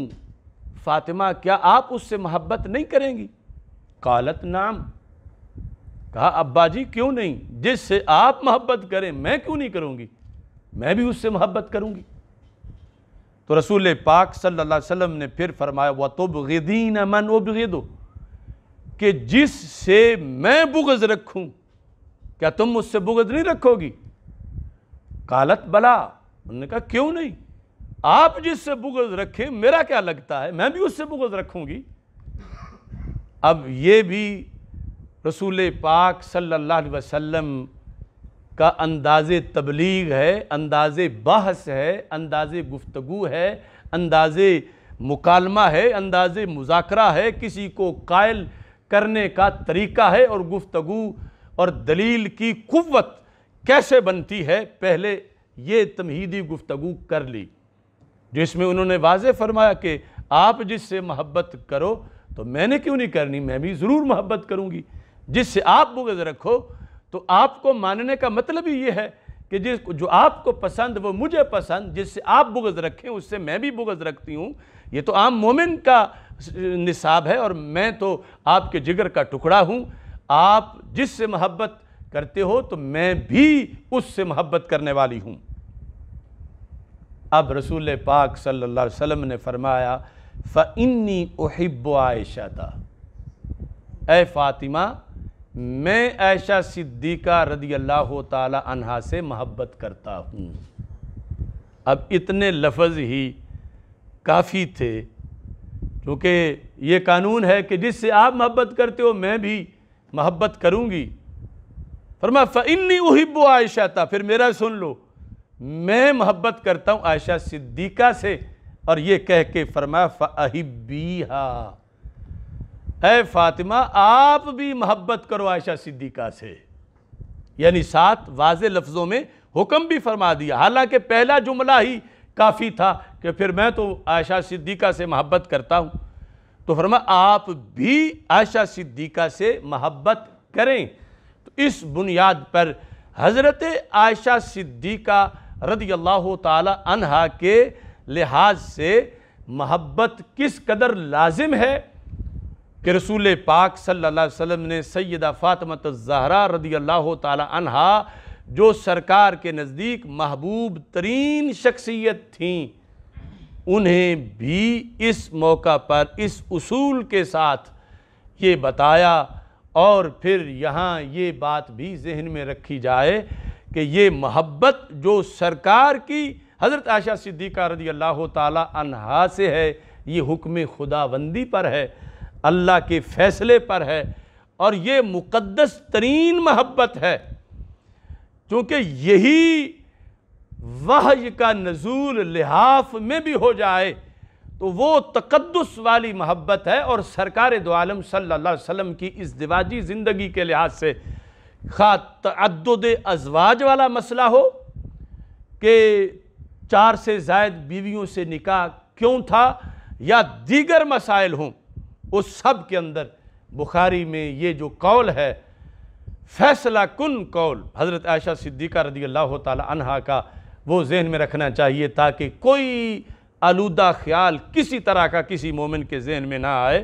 फातिमा क्या आप उससे मोहब्बत नहीं करेंगी कालत नाम कहा अब्बा जी क्यों नहीं जिससे आप मोहब्बत करें मैं क्यों नहीं करूंगी मैं भी उससे मोहब्बत करूंगी तो रसूल पाक सल्लल्लाहु अलैहि वसल्लम ने फिर फरमाया वह तो तुबगदीन मन दो कि जिससे मैं बुगज़ रखूं क्या तुम मुझसे बुगज़ नहीं रखोगी कालत बला उन्होंने कहा क्यों नहीं आप जिससे बुगज़ रखें मेरा क्या लगता है मैं भी उससे बुगज़ रखूंगी अब ये भी रसूल पाक सल्लल्लाहु अलैहि वसल्लम का अंदाज तबलीग है अंदाज बहस है अंदाज गुफ्तगु है अंदाज मुकालमा है अंदाज मुजाकरा है किसी को कायल करने का तरीका है और गुफ्तगु और दलील की कुत कैसे बनती है पहले ये तमहीदी गुफ्तगु कर ली जिसमें उन्होंने वाज फरमाया कि आप जिससे महब्बत करो तो मैंने क्यों नहीं करनी मैं भी ज़रूर महब्बत करूँगी जिससे आप बुगज रखो तो आपको मानने का मतलब ही ये है कि जिस जो आपको पसंद वो मुझे पसंद जिससे आप बुगज रखें उससे मैं भी बुगज रखती हूँ ये तो आम मोमिन का निसाब है और मैं तो आपके जिगर का टुकड़ा हूँ आप जिससे मोहब्बत करते हो तो मैं भी उससे मोहब्बत करने वाली हूँ अब रसूल पाक सल्लल्लाहु अलैहि वसल्लम ने फरमाया इन्नी ओहिब आयशा ए फ़ातिमा मैं ऐशा सिद्दीका रदी अल्लाह तहा से महब्बत करता हूँ अब इतने लफज ही काफ़ी थे क्योंकि ये कानून है कि जिससे आप महब्बत करते हो मैं भी महब्बत करूँगी फरमा फ़िन्नी उहिब आयशा था फिर मेरा सुन लो मैं महब्बत करता हूँ आयशा सिद्दीका से और ये कह के फरमा फिब्बी हा है फातिमा आप भी मोहब्बत करो आयशा सिद्दीका से यानी सात वाज लफ्ज़ों में हुक्म भी फरमा दिया हालांकि पहला जुमला ही काफ़ी था कि फिर मैं तो आयशा सिद्दीका से मोहब्बत करता हूँ तो फरमा आप भी आयशा सिद्दीका से मोहब्बत करें तो इस बुनियाद पर हज़रत आयशा सिद्दीका रदी अल्लाह तहा के लिहाज से महब्बत किस कदर लाजिम है कि रसूल पाक सल्ला वसम ने सैदा फ़ातमत ज़हरा रदी अल्लाह तहा जो सरकार के नज़दीक महबूब तरीन शख्सियत थी उन्हें भी इस मौका पर इस असूल के साथ ये बताया और फिर यहाँ ये बात भी जहन में रखी जाए कि ये महब्बत जो सरकार की हज़रत आशा सिद्दीक़ा रदी अल्लाह तहा से है ये हुक्म खुदाबंदी पर है अल्लाह के फ़ैसले पर है और ये मुक़दस तरीन महब्बत है क्योंकि यही वह का नज़ूल लिहाफ में भी हो जाए तो वो तकद्दस वाली महब्बत है और सरकार दो आलम सल्ला वसम की इस दिवाजी ज़िंदगी के लिहाज से खा तद अजवाज वाला मसला हो कि चार से जायद बीवियों से निकाह क्यों था या दीगर मसाइल हों उस सब के अंदर बुखारी में ये जो कौल है फैसला कन कौल हज़रत आयशा सिद्दीक़ा रदी अल्लाह तहा का वो जहन में रखना चाहिए ताकि कोई आलूदा ख्याल किसी तरह का किसी मोमिन के जहन में ना आए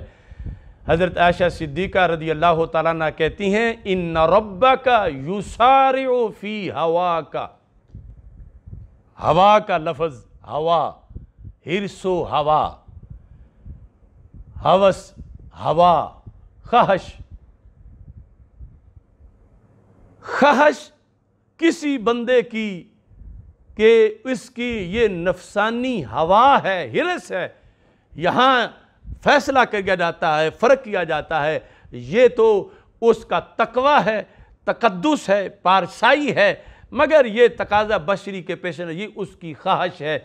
हज़रत आयशा सिद्दीक़ा रदी अल्लाह तह कहती हैं इन रब्बा का यूसार फ़ी हवा का हवा का लफज हवा हिरसो हवा हवस हवा खहश खहश किसी बंदे की कि इसकी ये नफसानी हवा है हिरस है यहाँ फैसला कर किया जाता है फ़र्क किया जाता है ये तो उसका तकवा है तकद्दस है पारसाई है मगर ये तकाजा बशरी के पेश ये उसकी ख्वाहिश है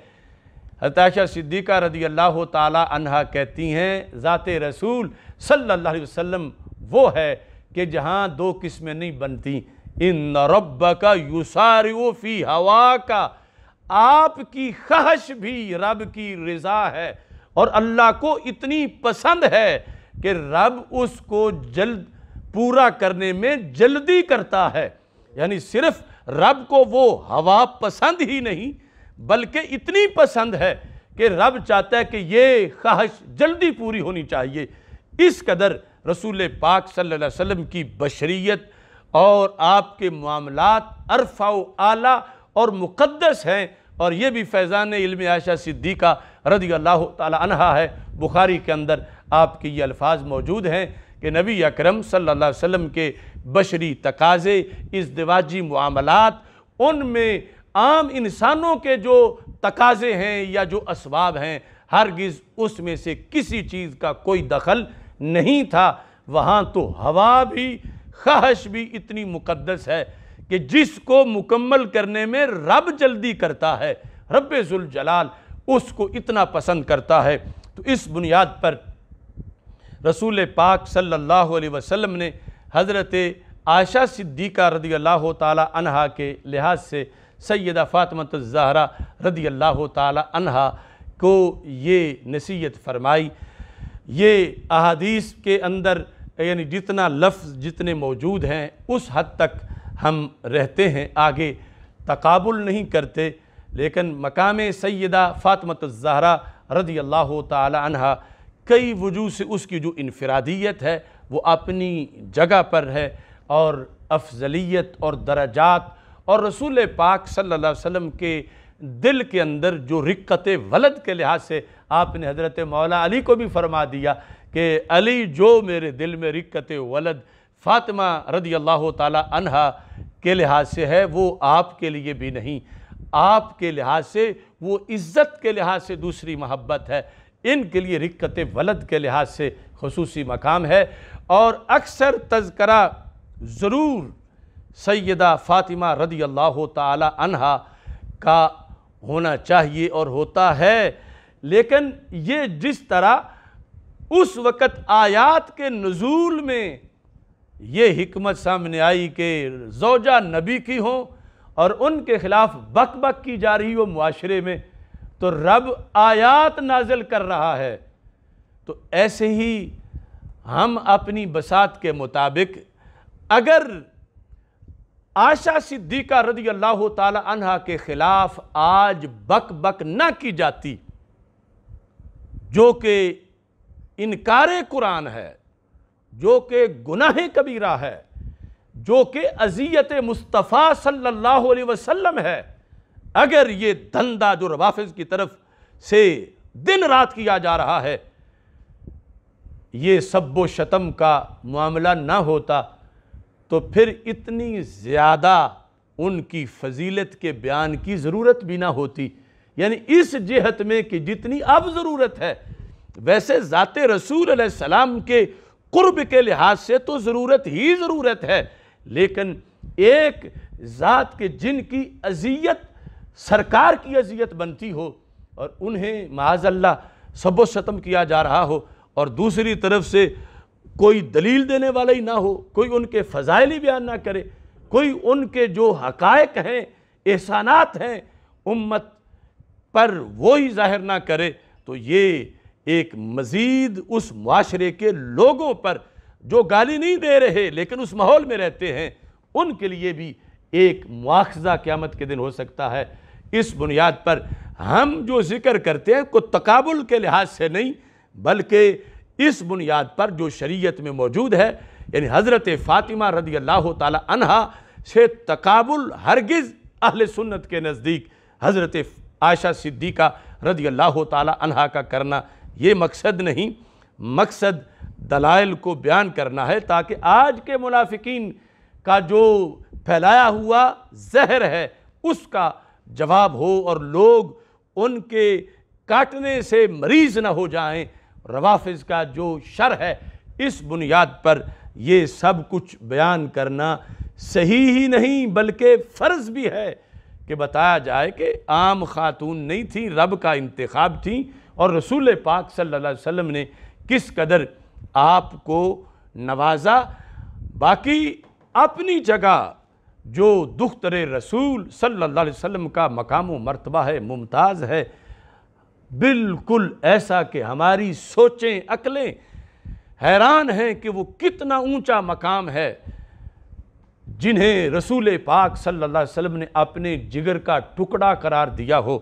हताशा सिद्दीक़ा रदी अल्लाह तहा कहती हैं ज़ात रसूल सल्लल्लाहु अलैहि वसल्लम वो है कि जहाँ दो किस्में नहीं बनती इन रब का युसारो फी हवा का आपकी खहश भी रब की रज़ा है और अल्लाह को इतनी पसंद है कि रब उसको जल्द पूरा करने में जल्दी करता है यानी सिर्फ रब को वो हवा पसंद ही नहीं बल्कि इतनी पसंद है कि रब चाहता है कि ये ख्वाहिश जल्दी पूरी होनी चाहिए इस कदर रसूल पाक सल्लल्लाहु अलैहि वसल्लम की बशरीत और आपके मामलात अरफा आला और मुक़दस हैं और ये भी फैज़ान इल्म आयशा सिद्दीक़ा रदी अल्लाह तहा है बुखारी के अंदर आपके ये अल्फाज मौजूद हैं कि नबी अकरम सल्लल्लाहु अलैहि वसल्लम के बशरी तकाज़े इस दिवाजी मामलात उनमें आम इंसानों के जो तकाजे हैं या जो इसबाब हैं हरगिज़ उसमें से किसी चीज़ का कोई दखल नहीं था वहाँ तो हवा भी खहश भी इतनी मुकद्दस है कि जिसको मुकम्मल करने में रब जल्दी करता है रब जलाल उसको इतना पसंद करता है तो इस बुनियाद पर रसूल पाक सल्लल्लाहु अलैहि वसल्लम ने हज़रत आशा सिद्दीक़ा रदी अल्लाह तला के लिहाज से सैदा फ़ातमतज़हरा रदी अल्लाह तहा को ये नसीहत फरमाई ये अहादीस के अंदर यानी जितना लफ्ज़ जितने मौजूद हैं उस हद तक हम रहते हैं आगे तकबुल नहीं करते लेकिन मकाम सैदा फ़ातमतज़हरा रदी अल्लाह तहा कई वजू से उसकी जो इनफरादियत है वो अपनी जगह पर है और अफजलियत और दर्जात और रसूल पाक सल्लल्लाहु अलैहि वसल्लम के दिल के अंदर जो रिक्कत वलद के लिहाज से आपने हज़रत मौला अली को भी फरमा दिया कि अली जो मेरे दिल में रिक्कत वलद फ़ातिमा रदी अल्लाह तहा के लिहाज से है वो आपके लिए भी नहीं आपके लिहाज से वो इज़्ज़त के लिहाज से दूसरी मोहब्बत है इनके लिए रिक्कत वलद के लिहाज से खसूसी मकाम है और अक्सर तस्करा ज़रूर सैदा फ़ातिमा रदी अल्लाह तहा का होना चाहिए और होता है लेकिन ये जिस तरह उस वक़्त आयात के नज़ूल में ये हमत सामने आई कि जोजा नबी की हों और उनके ख़िलाफ़ बक बक की जा रही हो माशरे में तो रब आयात नाजिल कर रहा है तो ऐसे ही हम अपनी बसात के मुताबिक अगर आशा सिद्दीका रदी अल्लाह तहा के ख़िलाफ़ आज बक बक न की जाती जो कि इनकार कुरान है जो कि गुनाह कबीरा है जो कि अजियत मुस्तफ़ा सल्लल्लाहु अलैहि वसल्लम है अगर ये धंधा जो रवाफिज की तरफ से दिन रात किया जा रहा है ये सब्बो शतम का मामला ना होता तो फिर इतनी ज़्यादा उनकी फजीलत के बयान की ज़रूरत भी ना होती यानी इस जहत में कि जितनी अब ज़रूरत है वैसे ज़ात रसूल सलाम के कुर्ब के लिहाज से तो ज़रूरत ही ज़रूरत है लेकिन एक ज़ात के जिनकी अजियत सरकार की अजियत बनती हो और उन्हें माजल्ला सबो शतम किया जा रहा हो और दूसरी तरफ से कोई दलील देने वाला ही ना हो कोई उनके फ़जाइली बयान ना करे कोई उनके जो हकायक हैं एहसानात हैं उम्मत पर वो ही ज़ाहिर ना करे तो ये एक मज़ीद उस माशरे के लोगों पर जो गाली नहीं दे रहे लेकिन उस माहौल में रहते हैं उनके लिए भी एक मुआज़ा क़्यामत के दिन हो सकता है इस बुनियाद पर हम जो ज़िक्र करते हैं को तकबुल के लिहाज से नहीं बल्कि इस बुनियाद पर जो शरीयत में मौजूद है यानी हज़रत फ़ातिमा रदी अल्लाह तहा से तकाबुल हरगिज़ अहल सुन्नत के नज़दीक हज़रत आशा सिद्दीका रदी अल्लाह तहा का करना ये मकसद नहीं मकसद दलाइल को बयान करना है ताकि आज के मुनाफिकीन का जो फैलाया हुआ जहर है उसका जवाब हो और लोग उनके काटने से मरीज़ ना हो जाएं रवाफिज का जो शर है इस बुनियाद पर ये सब कुछ बयान करना सही ही नहीं बल्कि फ़र्ज़ भी है कि बताया जाए कि आम खातून नहीं थी रब का इंतखब थी और रसूल पाक सल्लल्लाहु अलैहि वसल्लम ने किस कदर आपको नवाजा बाकी अपनी जगह जो दुख्तर रसूल सल्लल्लाहु अलैहि वसल्लम का मकाम व मरतबा है मुमताज़ है बिल्कुल ऐसा कि हमारी सोचें अकलें हैरान हैं कि वो कितना ऊंचा मकाम है जिन्हें रसूल पाक सल्लल्लाहु अलैहि वसल्लम ने अपने जिगर का टुकड़ा करार दिया हो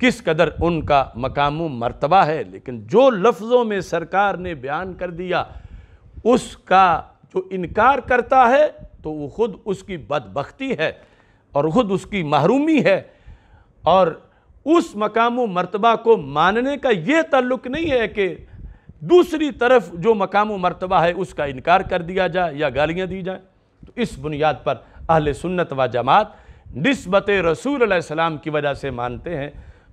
किस कदर उनका मकाम मरतबा है लेकिन जो लफ्ज़ों में सरकार ने बयान कर दिया उसका जो इनकार करता है तो वो ख़ुद उसकी बदबख्ती है और ख़ुद उसकी महरूमी है और उस मकाम मरतबा को मानने का यह तल्लुक नहीं है कि दूसरी तरफ जो मकाम मरतबा है उसका इनकार कर दिया जाए या गालियाँ दी जाएँ तो इस बुनियाद पर अहल सुन्नत व जमात नस्बत रसूल सलाम की वजह से मानते हैं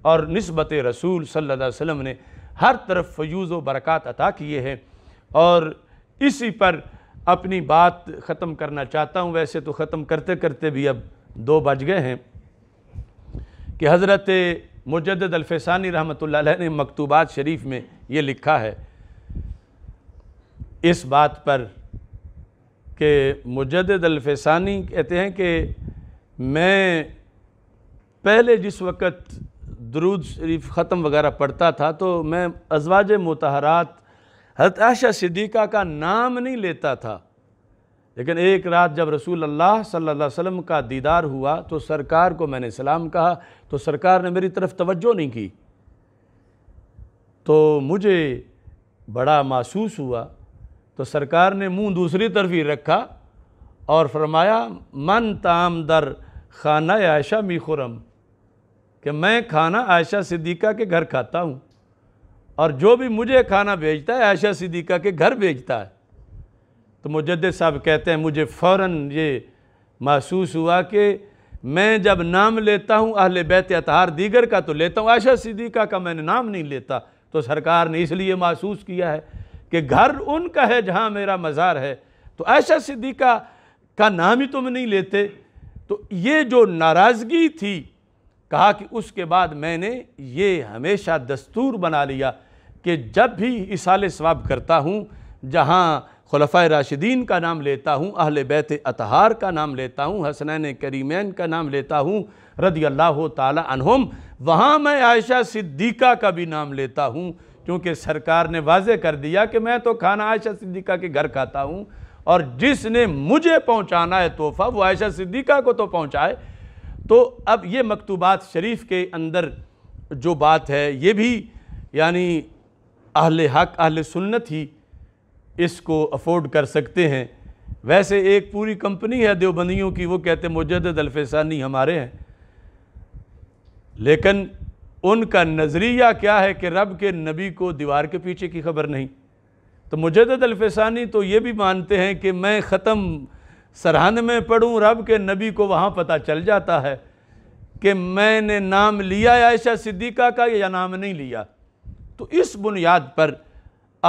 और नस्बत रसूल सल्ला वसम ने हर तरफ फयूज़ व बरक़ात अता किए हैं और इसी पर अपनी बात ख़त्म करना चाहता हूँ वैसे तो ख़त्म करते करते भी अब दो बज गए हैं कि हज़रत मुजद अलफ़ानी रहमत ने मकतूबात शरीफ में ये लिखा है इस बात पर कि मुजद अलफ़ानी कहते हैं कि मैं पहले जिस वक़्त दरूद शरीफ ख़त्म वगैरह पढ़ता था तो मैं अजवाज मतहरात हताशा सिद्दीक़ा का नाम नहीं लेता था लेकिन एक रात जब रसूल अल्लाह सल्लल्लाहु अलैहि वसल्लम का दीदार हुआ तो सरकार को मैंने सलाम कहा तो सरकार ने मेरी तरफ़ तवज्जो नहीं की तो मुझे बड़ा महसूस हुआ तो सरकार ने मुंह दूसरी तरफ ही रखा और फरमाया मन ताम दर खाना आयशा मी खुरम कि मैं खाना आयशा सिद्दीका के घर खाता हूँ और जो भी मुझे खाना भेजता है आयशा सिद्दीका के घर भेजता है तो मुजद साहब कहते हैं मुझे फ़ौर ये महसूस हुआ कि मैं जब नाम लेता हूँ अहल बैत अतहार दीगर का तो लेता हूँ आशा सिद्दीका का मैंने नाम नहीं लेता तो सरकार ने इसलिए महसूस किया है कि घर उनका है जहाँ मेरा मज़ार है तो आशा सिद्दीका का नाम ही तुम तो नहीं लेते तो ये जो नाराज़गी थी कहा कि उसके बाद मैंने ये हमेशा दस्तूर बना लिया कि जब भी इसाल स्वाब करता हूँ जहाँ खलफ़ राशिदीन का नाम लेता हूँ अहल बैत अतहार का नाम लेता हूँ हसनैन करीमैन का नाम लेता हूँ रदी अल्लाह तहम वहाँ मैं आयशा सिद्दीक़ा का भी नाम लेता हूँ क्योंकि सरकार ने वाज कर दिया कि मैं तो खाना आयशा सिद्दीक़ा के घर खाता हूँ और जिसने मुझे पहुँचाना है तोहफ़ा वो आयशा सिद्दीक़ा को तो पहुँचाए तो अब ये मकतूबात शरीफ के अंदर जो बात है ये भी यानी अहल हक अहल सुन्नत ही इसको अफोर्ड कर सकते हैं वैसे एक पूरी कंपनी है देवबंदियों की वो कहते मुजद अल्फानी हमारे हैं लेकिन उनका नज़रिया क्या है कि रब के नबी को दीवार के पीछे की खबर नहीं तो मुजद अल्फानी तो ये भी मानते हैं कि मैं ख़त्म सरहन में पढ़ूँ रब के नबी को वहाँ पता चल जाता है कि मैंने नाम लिया ऐशा सिद्दीक़ा का या नाम नहीं लिया तो इस बुनियाद पर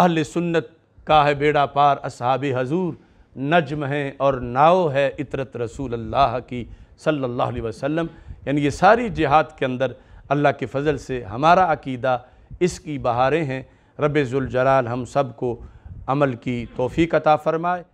अहल सुन्नत है बेड़ा पार असहाब हजूर नजम हैं और नाव है इतरत रसूल अल्लाह की सल्लल्लाहु अलैहि वसल्लम यानी ये सारी जिहाद के अंदर अल्लाह के फ़ज़ल से हमारा अकीदा इसकी बहारें हैं रब हम सब को अमल की तोफ़ी अता फ़रमाए